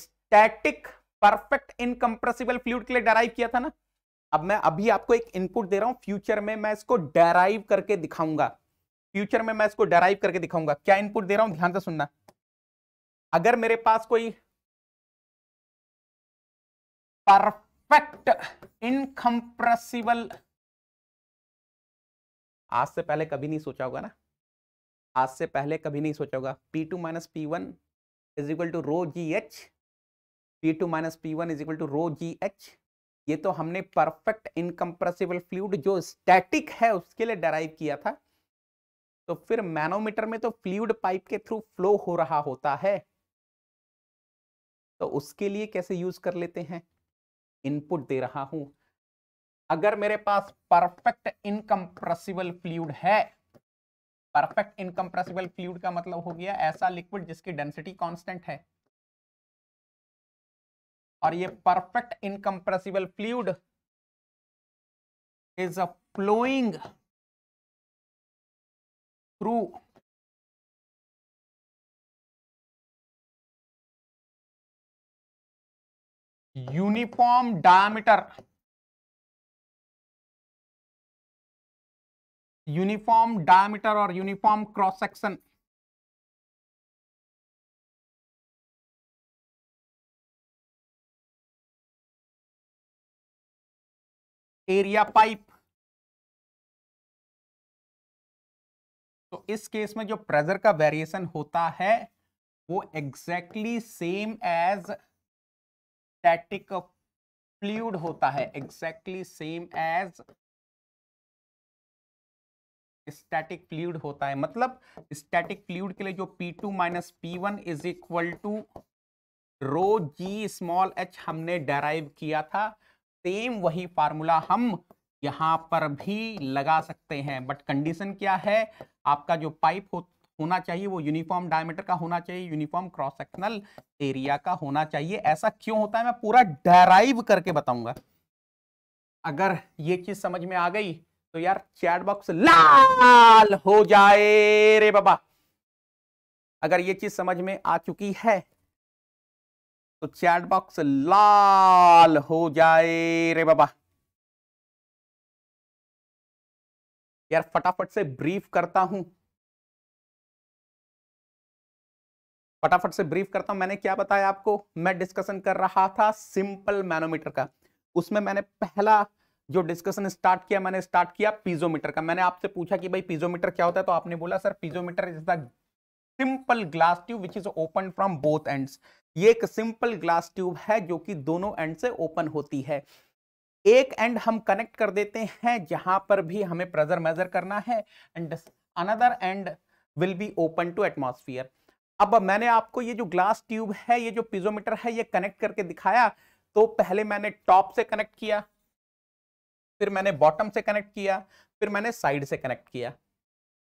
स्टैटिक परफेक्ट इनकम्प्रेसिबल फ्लूड के लिए डराइव किया था ना अब मैं अभी आपको एक इनपुट दे रहा हूं फ्यूचर में मैं इसको डराइव करके दिखाऊंगा फ्यूचर में मैं इसको डराइव करके दिखाऊंगा क्या इनपुट दे रहा हूं ध्यान से सुनना अगर मेरे पास कोई परफेक्ट इनकम्प्रेसिबल आज से पहले कभी नहीं सोचा होगा ना आज से पहले कभी नहीं सोचा होगा P two minus P one is equal to rho ji H P two minus P one is equal to rho ji H ये तो हमने परफेक्ट इनकम्प्रेसिबल फ्लूड जो स्टैटिक है उसके लिए डराइव किया था तो फिर मैनोमीटर में तो फ्लूड पाइप के थ्रू फ्लो हो रहा होता है तो उसके लिए कैसे यूज कर लेते हैं इनपुट दे रहा हूं अगर मेरे पास परफेक्ट इनकम्प्रेसिबल फ्लूड है परफेक्ट इनकम्प्रेसिबल फ्लूड का मतलब हो गया ऐसा लिक्विड जिसकी डेंसिटी कांस्टेंट है और ये perfect incompressible fluid is a flowing through uniform diameter uniform diameter और uniform cross section area pipe तो इस केस में जो प्रेजर का वेरिएशन होता है वो exactly same as static fluid होता है exactly same as static fluid होता है मतलब स्टैटिक फ्लूड के लिए जो P2 two minus P one is equal to rho G small H हमने डराइव किया था सेम वही फार्मूला हम यहां पर भी लगा सकते हैं बट कंडीशन क्या है आपका जो पाइप हो होना चाहिए वो यूनिफॉर्म डायमीटर का होना चाहिए यूनिफॉर्म क्रॉस सेक्शनल एरिया का होना चाहिए ऐसा क्यों होता है मैं पूरा डराइव करके बताऊंगा अगर ये चीज समझ में आ गई तो यार चैट बॉक्स लाल हो जाए रे बाबा अगर ये चीज समझ में आ चुकी है तो चैट बॉक्स लाल हो जाए रे बाबा यार फटाफट से ब्रीफ करता हूं फटाफट से ब्रीफ करता हूं मैंने क्या बताया आपको मैं डिस्कशन कर रहा था सिंपल मैनोमीटर का उसमें मैंने पहला जो डिस्कशन स्टार्ट किया मैंने स्टार्ट किया पीजोमीटर का मैंने आपसे पूछा कि भाई पीजोमीटर क्या होता है तो आपने बोला sir piezometer is the simple glass tube which is open from both end ये एक सिंपल ग्लास ट्यूब है जो कि दोनों एंड से ओपन होती है एक एंड हम कनेक्ट कर देते हैं जहां पर भी हमें प्रेजर मेजर करना है and another end will be open to atmosphere अब मैंने आपको ये जो ग्लास ट्यूब है ये जो पिजोमीटर है ये कनेक्ट करके दिखाया तो पहले मैंने टॉप से कनेक्ट किया फिर मैंने बॉटम से कनेक्ट किया फिर मैंने साइड से कनेक्ट किया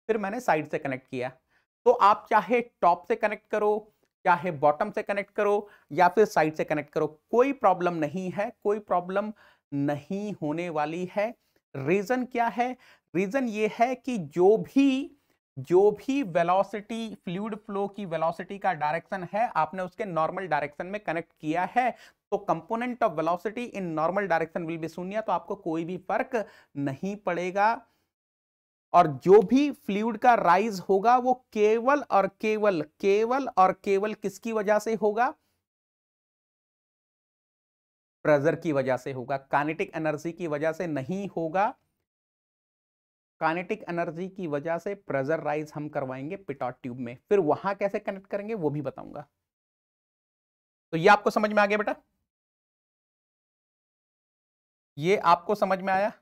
फिर मैंने साइड से कनेक्ट किया तो आप चाहे टॉप से कनेक्ट करो चाहे बॉटम से कनेक्ट करो या फिर साइड से कनेक्ट करो कोई प्रॉब्लम नहीं है कोई प्रॉब्लम नहीं होने वाली है रीज़न क्या है रीज़न ये है कि जो भी जो भी वेलोसिटी फ्लूड फ्लो की वेलोसिटी का डायरेक्शन है आपने उसके नॉर्मल डायरेक्शन में कनेक्ट किया है तो component of velocity in normal direction will be शून्य तो आपको कोई भी फर्क नहीं पड़ेगा और जो भी फ्लूड का राइज होगा वो केवल और केवल केवल और केवल किसकी वजह से होगा प्रेजर की वजह से होगा कानेटिक एनर्जी की वजह से नहीं होगा कानेटिक एनर्जी की वजह से प्रेजर राइज हम करवाएंगे पिटॉट ट्यूब में फिर वहां कैसे कनेक्ट करेंगे वो भी बताऊंगा तो ये आपको समझ में आ गया बेटा ये आपको समझ में आया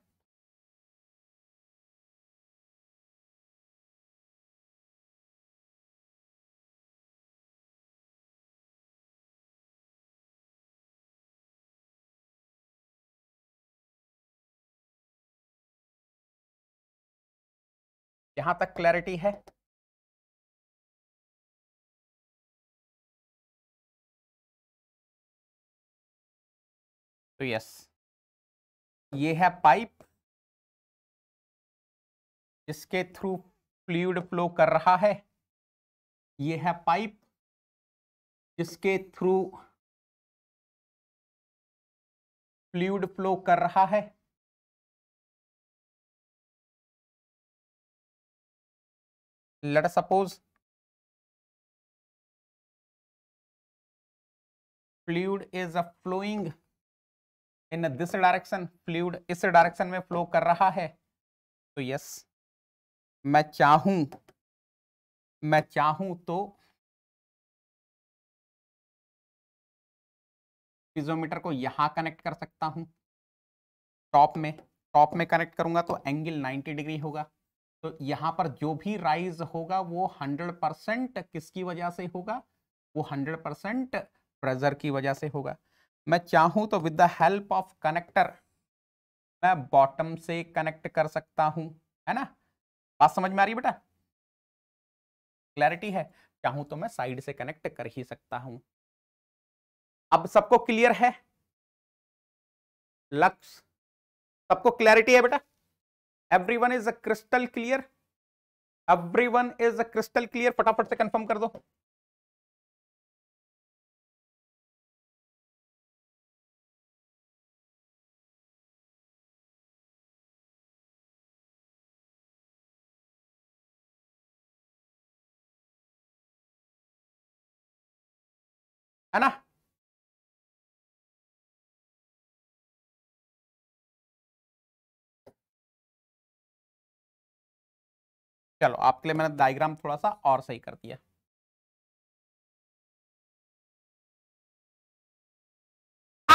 यहां तक क्लैरिटी है तो यस ये है पाइप जिसके थ्रू फ्लूड फ्लो कर रहा है ये है पाइप जिसके थ्रू फ्लूड फ्लो कर रहा है let us suppose fluid is a flowing in this direction fluid इस डायरेक्शन में फ्लो कर रहा है तो यस मैं चाहूं मैं चाहूं तो पिजोमीटर को यहां कनेक्ट कर सकता हूं टॉप में टॉप में कनेक्ट करूंगा तो एंगल 90 डिग्री होगा तो यहाँ पर जो भी राइज होगा वो 100 परसेंट किसकी वजह से होगा वो 100 परसेंट प्रेजर की वजह से होगा मैं चाहूँ तो with the help of connector मैं बॉटम से कनेक्ट कर सकता हूँ है ना बात समझ में आ रही है बेटा क्लैरिटी है चाहूँ तो मैं साइड से कनेक्ट कर ही सकता हूँ अब सबको क्लियर है लक्स सबको क्लैरिटी है बेटा everyone is a crystal clear everyone is a crystal clear फटाफट से कंफर्म कर दो चलो आपके लिए मैंने डायग्राम थोड़ा सा और सही कर दिया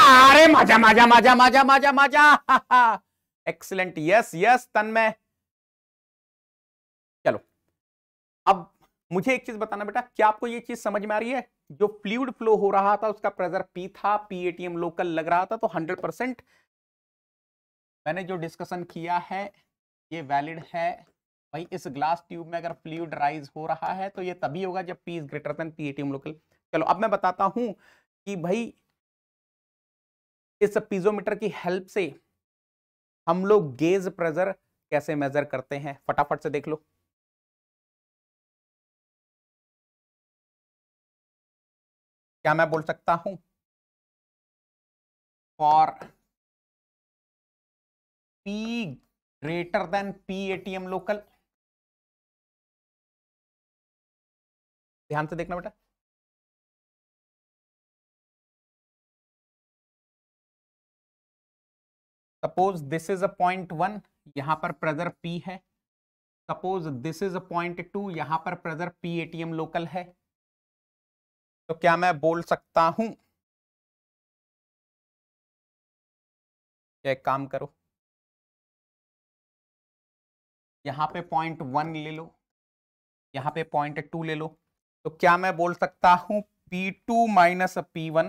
अरे मजा मजा मजा मजा मजा मजा एक्सलेंट यस यस तन में चलो अब मुझे एक चीज बताना बेटा क्या आपको ये चीज समझ में आ रही है जो फ्लूड फ्लो हो रहा था उसका प्रेशर पी था पी एटीएम लोकल लग रहा था तो हंड्रेड परसेंट मैंने जो डिस्कशन किया है ये वैलिड है भाई इस ग्लास ट्यूब में अगर फ्लूड राइज हो रहा है तो ये तभी होगा जब P is greater than P ATM local चलो अब मैं बताता हूं कि भाई इस पीजोमीटर की हेल्प से हम लोग गेज प्रेजर कैसे मेजर करते हैं फटाफट से देख लो क्या मैं बोल सकता हूं for P greater than P ATM local ध्यान से देखना बेटा suppose this is a point one यहां पर प्रेजर पी है suppose this is a point two यहां पर प्रेजर पी एटीएम लोकल है तो क्या मैं बोल सकता हूं एक काम करो यहां पे पॉइंट वन ले लो यहां पे पॉइंट टू ले लो तो क्या मैं बोल सकता हूं P two minus P one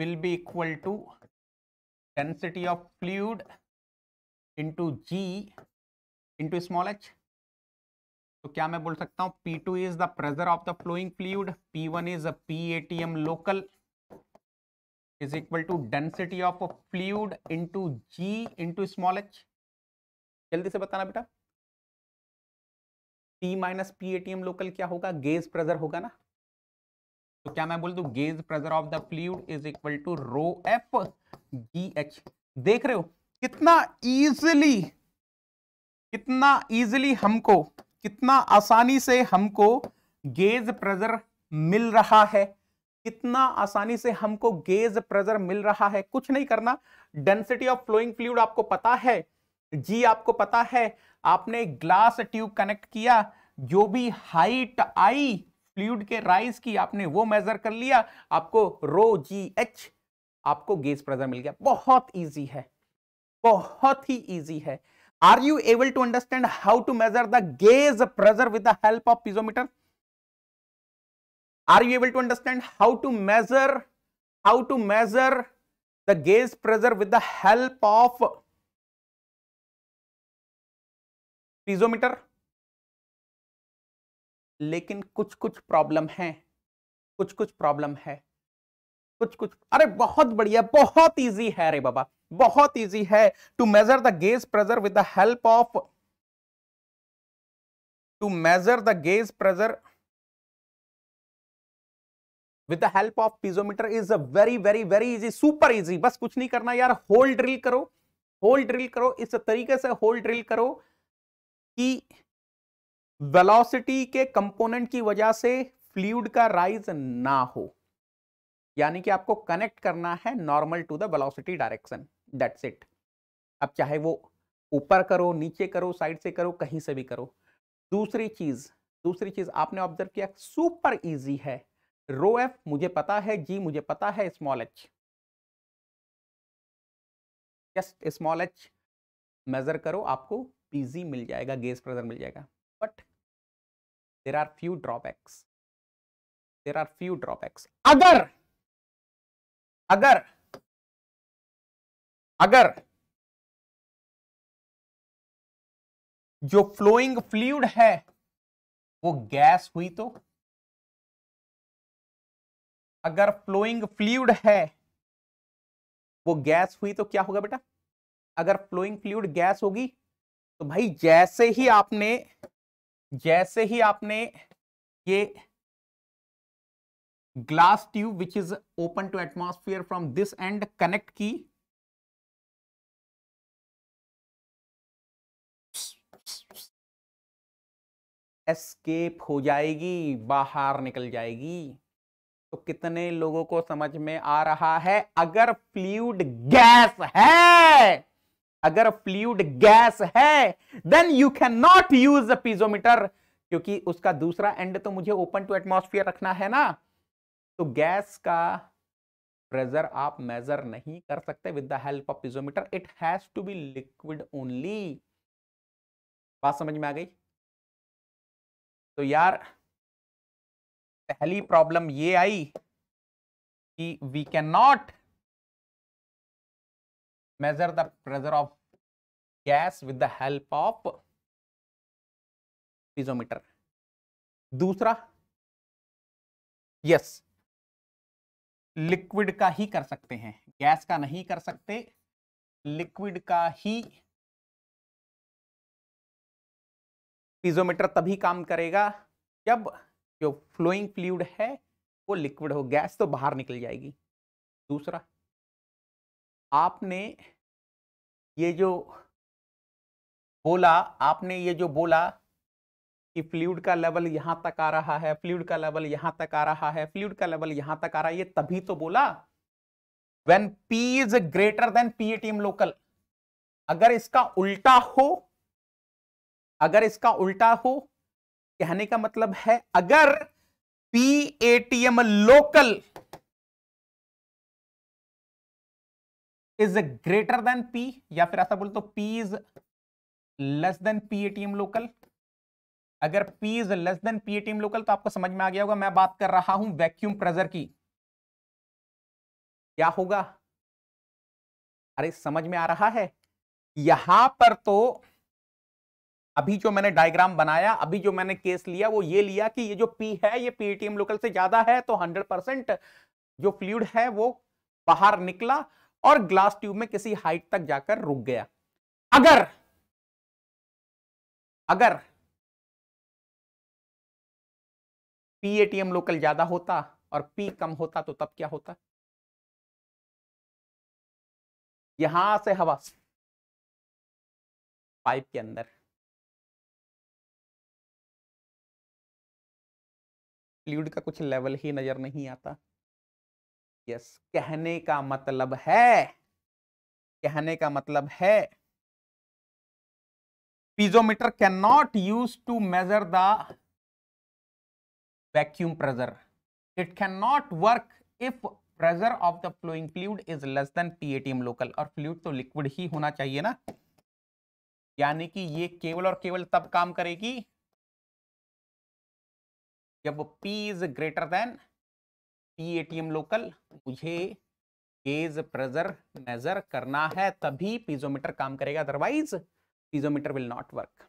will be equal to density of fluid into ji into small H तो क्या मैं बोल सकता हूं P2 two is the pressure of the flowing fluid P1 one is a P A T M local is equal to density of a fluid into ji into small H जल्दी से बताना बेटा P minus P ATM local क्या होगा गेज प्रेजर होगा ना तो क्या मैं बोल दू gauge pressure of the fluid is equal to rho F G H देख रहे हो कितना इजिली कितना इजिली हमको कितना आसानी से हमको गेज प्रेजर मिल रहा है कितना आसानी से हमको गेज प्रेजर मिल रहा है कुछ नहीं करना डेंसिटी ऑफ फ्लोइंग फ्लूड आपको पता है जी आपको पता है आपने ग्लास ट्यूब कनेक्ट किया जो भी हाइट आई फ्लूड के राइज की आपने वो मेजर कर लिया आपको रो जी एच आपको गेज प्रेजर मिल गया बहुत ईजी है बहुत ही ईजी है are you able to understand how to measure the gauge pressure with the help of piezometer are you able to understand how to measure how to measure the gauge pressure with the help of piezometer लेकिन कुछ कुछ प्रॉब्लम है कुछ कुछ प्रॉब्लम है कुछ कुछ अरे बहुत बढ़िया बहुत इजी है रे बाबा बहुत इजी है to measure the gauge pressure with the help of to measure the gauge pressure with the help of piezometer is a very very very easy super easy बस कुछ नहीं करना यार होल ड्रिल करो होल ड्रिल करो इस तरीके से होल ड्रिल करो कि वेलोसिटी के कंपोनेंट की वजह से फ्लूड का राइज ना हो यानी कि आपको कनेक्ट करना है normal to the velocity direction that's it अब चाहे वो ऊपर करो नीचे करो साइड से करो कहीं से भी करो दूसरी चीज दूसरी चीज आपने ऑब्जर्व किया सुपर इजी है रो एफ मुझे पता है जी मुझे पता है small H just small H measure करो आपको पीजी मिल जाएगा गेस प्रेजर मिल जाएगा but there are few drawbacks there are few drawbacks अगर अगर अगर जो फ्लोइंग फ्लूड है वो गैस हुई तो अगर फ्लोइंग फ्लूड है वो गैस हुई तो क्या होगा बेटा अगर फ्लोइंग फ्लूड गैस होगी तो भाई जैसे ही आपने जैसे ही आपने ये glass tube which is open to atmosphere from this end connect की एस्केप हो जाएगी बाहर निकल जाएगी तो कितने लोगों को समझ में आ रहा है अगर फ्लूड गैस है अगर फ्लूड गैस है then you can not use a piezometer क्योंकि उसका दूसरा एंड तो मुझे ओपन टू एटमोस्फियर रखना है ना तो गैस का प्रेजर आप मेजर नहीं कर सकते with the help of piezometer it has to be liquid only बात समझ में आ गई तो यार पहली प्रॉब्लम ये आई कि we can not measure the pressure of gas with the help of piezometer दूसरा यस लिक्विड का ही कर सकते हैं गैस का नहीं कर सकते लिक्विड का ही पीजोमीटर तभी काम करेगा जब जो फ्लोइंग फ्लूड है वो लिक्विड हो गैस तो बाहर निकल जाएगी दूसरा आपने ये जो बोला आपने ये जो बोला कि फ्लूड का लेवल यहाँ तक आ रहा है फ्लूड का लेवल यहाँ तक आ रहा है फ्लूड का लेवल यहाँ तक आ रहा है ये तभी तो बोला when P is greater than P ATM local अगर इसका उल्टा हो अगर इसका उल्टा हो कहने का मतलब है अगर P M local is greater than P या फिर ऐसा बोल तो P is less than P M local अगर P is less than P ATM local तो आपको समझ में आ गया होगा मैं बात कर रहा हूं वैक्यूम प्रेजर की क्या होगा अरे समझ में आ रहा है यहां पर तो अभी जो मैंने डायग्राम बनाया अभी जो मैंने केस लिया वो ये लिया कि ये जो पी है ये पीटीएम लोकल से ज्यादा है तो 100 परसेंट जो फ्लूड है वो बाहर निकला और ग्लास ट्यूब में किसी हाइट तक जाकर रुक गया अगर अगर पीएटीएम लोकल ज्यादा होता और पी कम होता तो तब क्या होता यहां से हवा पाइप के अंदर फ्लूड का कुछ लेवल ही नजर नहीं आता यस कहने का मतलब है कहने का मतलब है piezometer can not use to measure the vacuum pressure it can not work if pressure of the flowing fluid is less than P ATM local और फ्लूड तो लिक्विड ही होना चाहिए ना यानी कि ये केवल और केवल तब काम करेगी जब P is greater than P ATM local मुझे गेज प्रेजर मेजर करना है तभी पीजोमीटर काम करेगा otherwise piezometer will not work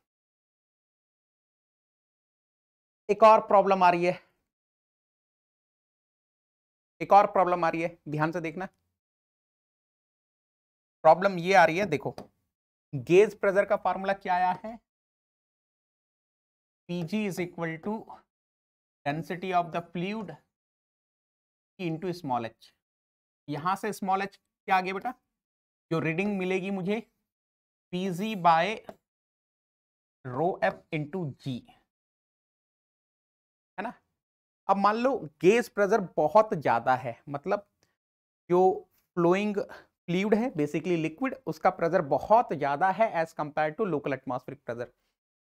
एक और प्रॉब्लम आ रही है एक और प्रॉब्लम आ रही है ध्यान से देखना प्रॉब्लम ये आ रही है देखो गेज प्रेजर का फॉर्मूला क्या आया है PG is equal to density of the fluid into small H यहाँ से स्मॉल एच क्या आगे बेटा जो रीडिंग मिलेगी मुझे P G by rho F into G है ना अब मान लो गेस प्रेशर बहुत ज़्यादा है मतलब जो फ्लोइंग फ्लूड है बेसिकली लिक्विड उसका प्रेशर बहुत ज़्यादा है as compare to local atmospheric pressure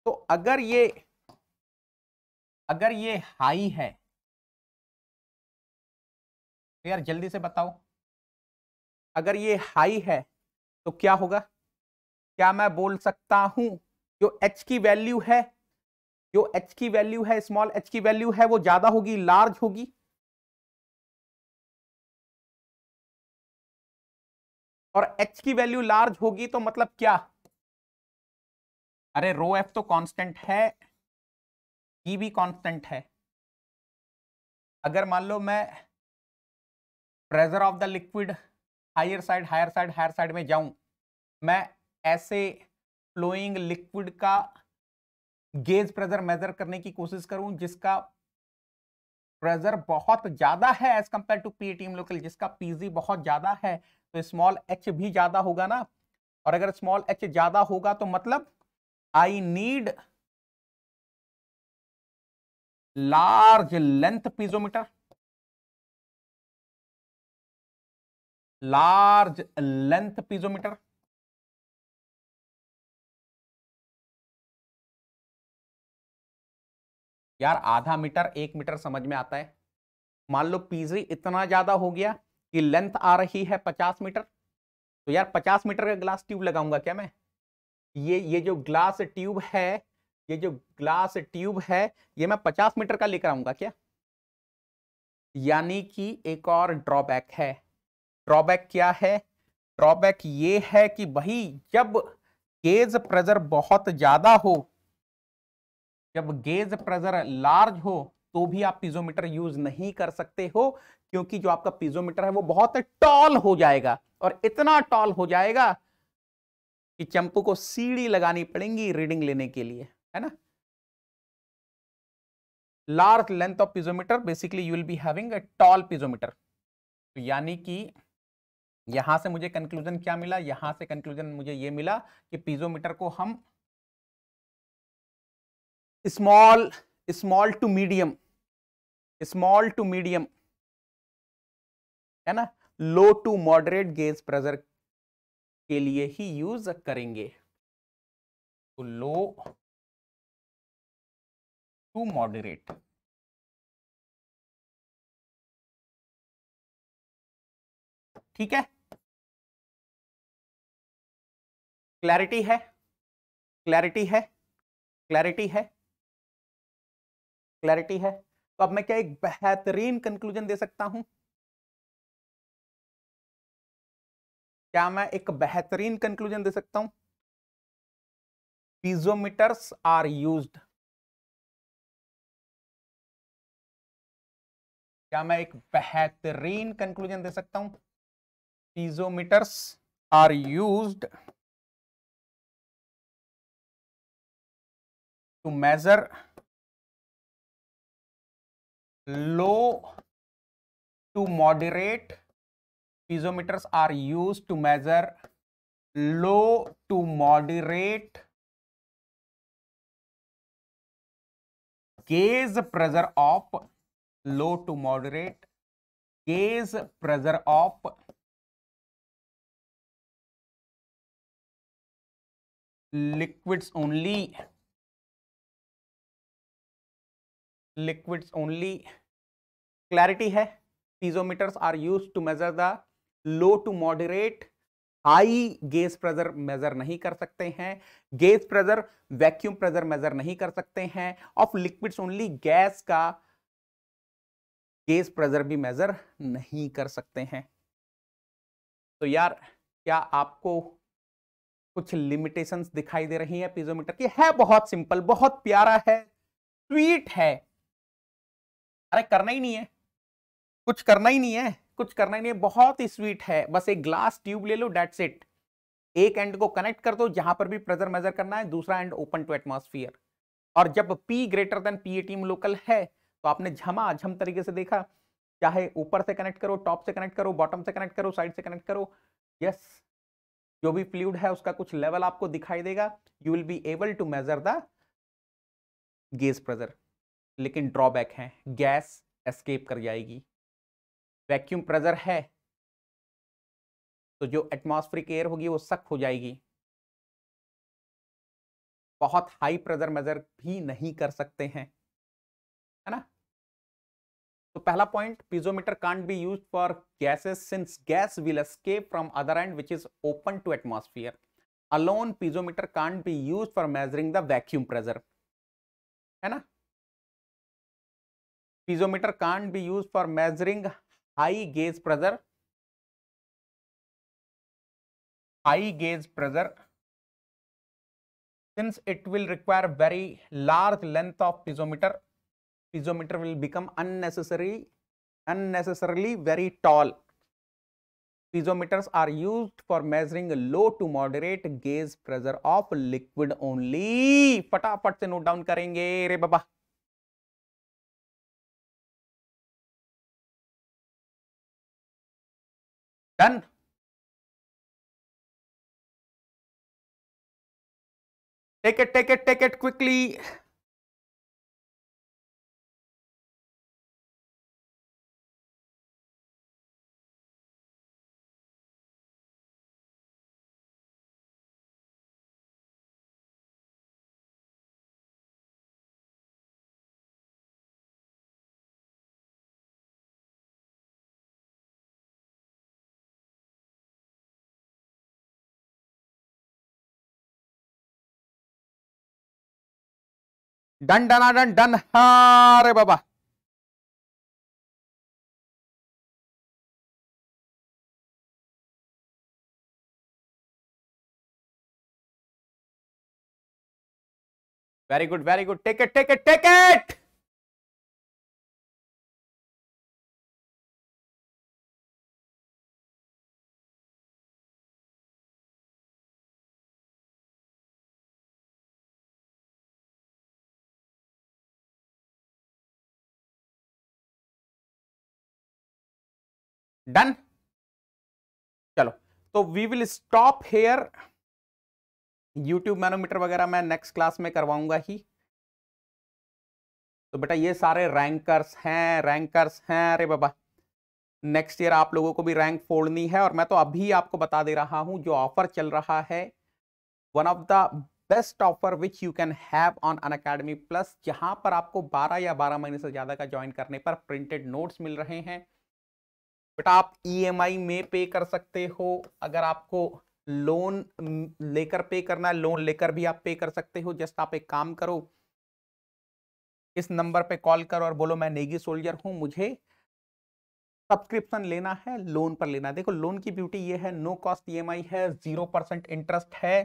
तो अगर ये अगर ये हाई है तो यार जल्दी से बताओ अगर ये हाई है तो क्या होगा क्या मैं बोल सकता हूं जो एच की वैल्यू है जो एच की वैल्यू है स्मॉल एच की वैल्यू है वो ज्यादा होगी लार्ज होगी और एच की वैल्यू लार्ज होगी तो मतलब क्या अरे रो एफ तो कांस्टेंट है ई e भी कांस्टेंट है अगर मान लो मैं pressure of the liquid higher side higher side higher side में जाऊं मैं ऐसे फ्लोइंग लिक्विड का गेज प्रेजर मेजर करने की कोशिश करूं जिसका प्रेजर बहुत ज़्यादा है as compare to P ATM local जिसका पीजी बहुत ज़्यादा है तो स्मॉल एच भी ज़्यादा होगा ना और अगर स्मॉल एच ज़्यादा होगा तो मतलब I need large length piezometer large length piezometer यार आधा मीटर एक मीटर समझ में आता है मान लो पीजी इतना ज्यादा हो गया कि लेंथ आ रही है पचास मीटर तो यार पचास मीटर का ग्लास ट्यूब लगाऊंगा क्या मैं ये ये जो ग्लास ट्यूब है ये जो ग्लास ट्यूब है ये मैं पचास मीटर का लेकर आऊंगा क्या यानी कि एक और ड्रॉबैक है ड्रॉबैक क्या है ड्रॉबैक ये है कि भाई जब गेज प्रेजर बहुत ज्यादा हो जब गेज प्रेजर लार्ज हो तो भी आप पिजोमीटर यूज नहीं कर सकते हो क्योंकि जो आपका पिजोमीटर है वो बहुत टॉल हो जाएगा और इतना टॉल हो जाएगा कि चंपू को सीढ़ी लगानी पड़ेगी रीडिंग लेने के लिए है ना large length of piezometer basically you will be having a tall piezometer तो यानी कि यहां से मुझे कंक्लूजन क्या मिला यहां से कंक्लूजन मुझे ये मिला कि पिजोमीटर को हम small small to medium small to medium है ना low to moderate gauge pressure के लिए ही यूज करेंगे तो लो to moderate. ठीक है क्लैरिटी है क्लैरिटी है क्लैरिटी है क्लैरिटी है तो अब मैं क्या एक बेहतरीन कंक्लूजन दे सकता हूं क्या मैं एक बेहतरीन कंक्लूजन दे सकता हूं पीजोमीटर्स आर यूज्ड क्या मैं एक बेहतरीन कंक्लूजन दे सकता हूं piezometers are used to measure low to moderate piezometers are use to measure low to moderate gauge pressure of low to moderate gauge pressure of liquids only liquids only clarity hai piezometers are used to measure the low to moderate high gauge pressure measure नहीं कर सकते हैं gauge pressure vacuum pressure measure नहीं कर सकते हैं ऑफ लिक्विड्स ओनली गैस का केस प्रेजर भी मेज़र नहीं कर सकते हैं तो यार क्या आपको कुछ लिमिटेशंस दिखाई दे रही हैं पीजोमीटर की है बहुत सिंपल बहुत प्यारा है स्वीट है अरे करना ही नहीं है कुछ करना ही नहीं है कुछ करना ही नहीं है बहुत ही स्वीट है बस एक ग्लास ट्यूब ले लो डेट सेट एक एंड को कनेक्ट कर दो जहां पर भी प्रेजर मेजर करना है दूसरा एंड ओपन टू एटमोस्फियर और जब P greater than P ATM local है तो आपने झमा झम तरीके से देखा चाहे ऊपर से कनेक्ट करो टॉप से कनेक्ट करो बॉटम से कनेक्ट करो साइड से कनेक्ट करो यस जो भी फ्लूड है उसका कुछ लेवल आपको दिखाई देगा you will be able to measure the gas pressure लेकिन ड्रॉबैक है गैस एस्केप कर जाएगी वैक्यूम प्रेजर है तो जो एटमॉस्फेरिक एयर होगी वो सख हो जाएगी बहुत हाई प्रेजर मेजर भी नहीं कर सकते हैं है ना तो पहला point piezometer can't be use for gases since gas will escape from other end which is open to atmosphere alone piezometer can't be use for measuring the vacuum pressure है ना piezometer can't be use for measuring high gauge pressure high gauge pressure since it will require very large length of piezometer piezometer will become unnecessary, unnecessarily very tall. Piezometers are used for measuring low to moderate gauge pressure of liquid only. फटाफट से नोट डाउन करेंगे रे बाबा done take it take it take it quickly done डना done done अरे बाबा very good very good take it take it take it done चलो तो we will stop here U tube manometer वगैरह मैं नेक्स्ट क्लास में करवाऊंगा ही तो बेटा ये सारे रैंकर्स हैं रैंकर्स हैं अरे बाबा नेक्स्ट ईयर आप लोगों को भी रैंक फोड़नी है और मैं तो अभी आपको बता दे रहा हूं जो ऑफर चल रहा है one of the best offer which you can have on Unacademy plus जहां पर आपको 12 या 12 महीने से ज़्यादा का ज्वाइन करने पर प्रिंटेड नोट्स मिल रहे हैं बेटा आप ईएमआई e में पे कर सकते हो अगर आपको लोन लेकर पे करना है लोन लेकर भी आप पे कर सकते हो जस्ट आप एक काम करो इस नंबर पे कॉल करो और बोलो मैं नेगी सोल्जर हूं मुझे सब्सक्रिप्शन लेना है लोन पर लेना है देखो लोन की ब्यूटी ये है नो कॉस्ट ई है जीरो परसेंट इंटरेस्ट है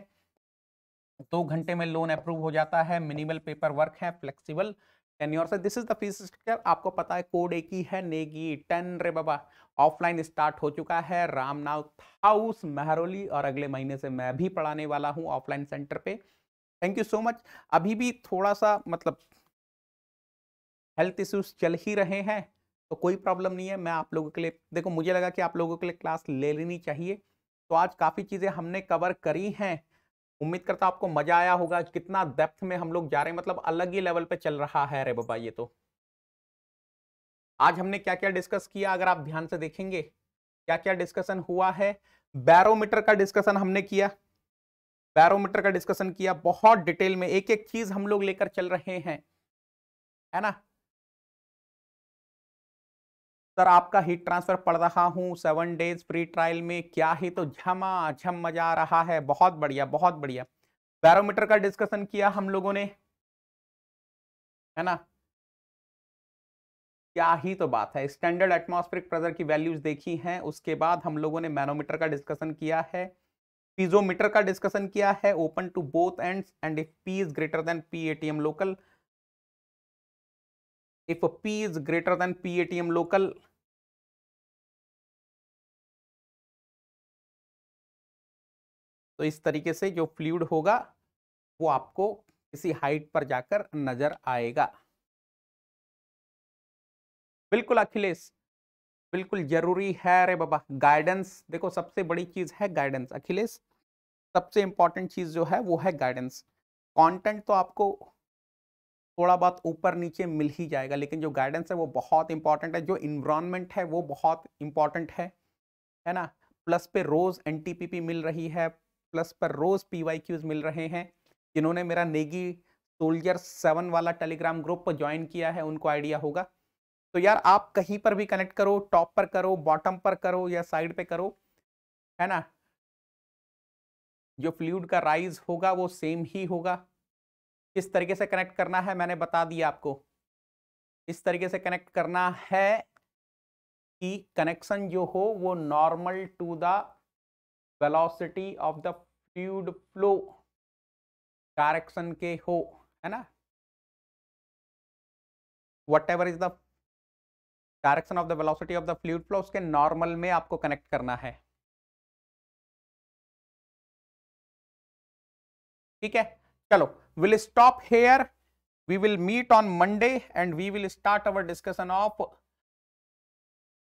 दो घंटे में लोन अप्रूव हो जाता है मिनिमल पेपर वर्क है फ्लेक्सीबल टेन्योर से this is the fees structure आपको पता है कोड एक ही है नेगी टेन रे बाबा ऑफलाइन स्टार्ट हो चुका है रामनाथ हाउस महरोली और अगले महीने से मैं भी पढ़ाने वाला हूँ ऑफलाइन सेंटर पे थैंक यू सो मच अभी भी थोड़ा सा मतलब हेल्थ इश्यूज चल ही रहे हैं तो कोई प्रॉब्लम नहीं है मैं आप लोगों के लिए देखो मुझे लगा कि आप लोगों के लिए क्लास ले लेनी चाहिए तो आज काफ़ी चीज़ें हमने कवर करी हैं उम्मीद करता आपको मजा आया होगा कितना डेप्थ में हम लोग जा रहे हैं मतलब अलग ही लेवल पे चल रहा है अरे बाबा ये तो आज हमने क्या क्या डिस्कस किया अगर आप ध्यान से देखेंगे क्या क्या डिस्कशन हुआ है बैरोमीटर का डिस्कशन हमने किया बैरोमीटर का डिस्कशन किया बहुत डिटेल में एक एक चीज हम लोग लेकर चल रहे हैं है ना सर आपका हीट ट्रांसफर पढ़ रहा हूँ सेवन डेज फ्री ट्रायल में क्या ही तो झमा झम मजा आ रहा है बहुत बढ़िया बहुत बढ़िया बैरोमीटर का डिस्कशन किया हम लोगों ने है ना क्या ही तो बात है स्टैंडर्ड एटमॉस्फेरिक प्रेशर की वैल्यूज देखी हैं उसके बाद हम लोगों ने मैनोमीटर का डिस्कशन किया है पीजोमीटर का डिस्कशन किया है open to both ends and if P is greater than P ATM local if P is greater than PATM local, तो इस तरीके से जो फ्लूड होगा वो आपको किसी हाइट पर जाकर नजर आएगा बिल्कुल अखिलेश बिल्कुल जरूरी है अरे बाबा गाइडेंस देखो सबसे बड़ी चीज है गाइडेंस अखिलेश सबसे इंपॉर्टेंट चीज जो है वो है गाइडेंस कंटेंट तो आपको थोड़ा बहुत ऊपर नीचे मिल ही जाएगा लेकिन जो गाइडेंस है वो बहुत इंपॉर्टेंट है जो इन्वायरमेंट है वो बहुत इंपॉर्टेंट है है ना प्लस पे रोज़ एन मिल रही है प्लस पर रोज़ पी मिल रहे हैं जिन्होंने मेरा नेगी सोल्जर सेवन वाला टेलीग्राम ग्रुप ज्वाइन किया है उनको आइडिया होगा तो यार आप कहीं पर भी कनेक्ट करो टॉप पर करो बॉटम पर करो या साइड पे करो है ना जो फ्लूड का राइज होगा वो सेम ही होगा किस तरीके से कनेक्ट करना है मैंने बता दिया आपको इस तरीके से कनेक्ट करना है कि कनेक्शन जो हो वो normal to the velocity of the fluid flow direction के हो है ना whatever is the direction of the velocity of the fluid flow उसके नॉर्मल में आपको कनेक्ट करना है ठीक है चलो will stop here. We will meet on Monday and we will start our discussion of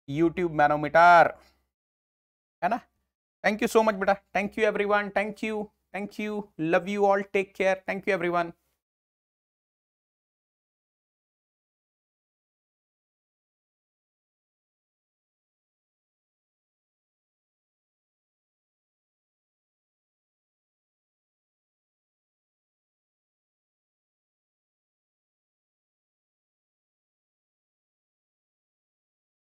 YouTube manometer. Anna? Thank you so much, beta. Thank you, everyone. Thank you. Thank you. Love you all. Take care. Thank you, everyone.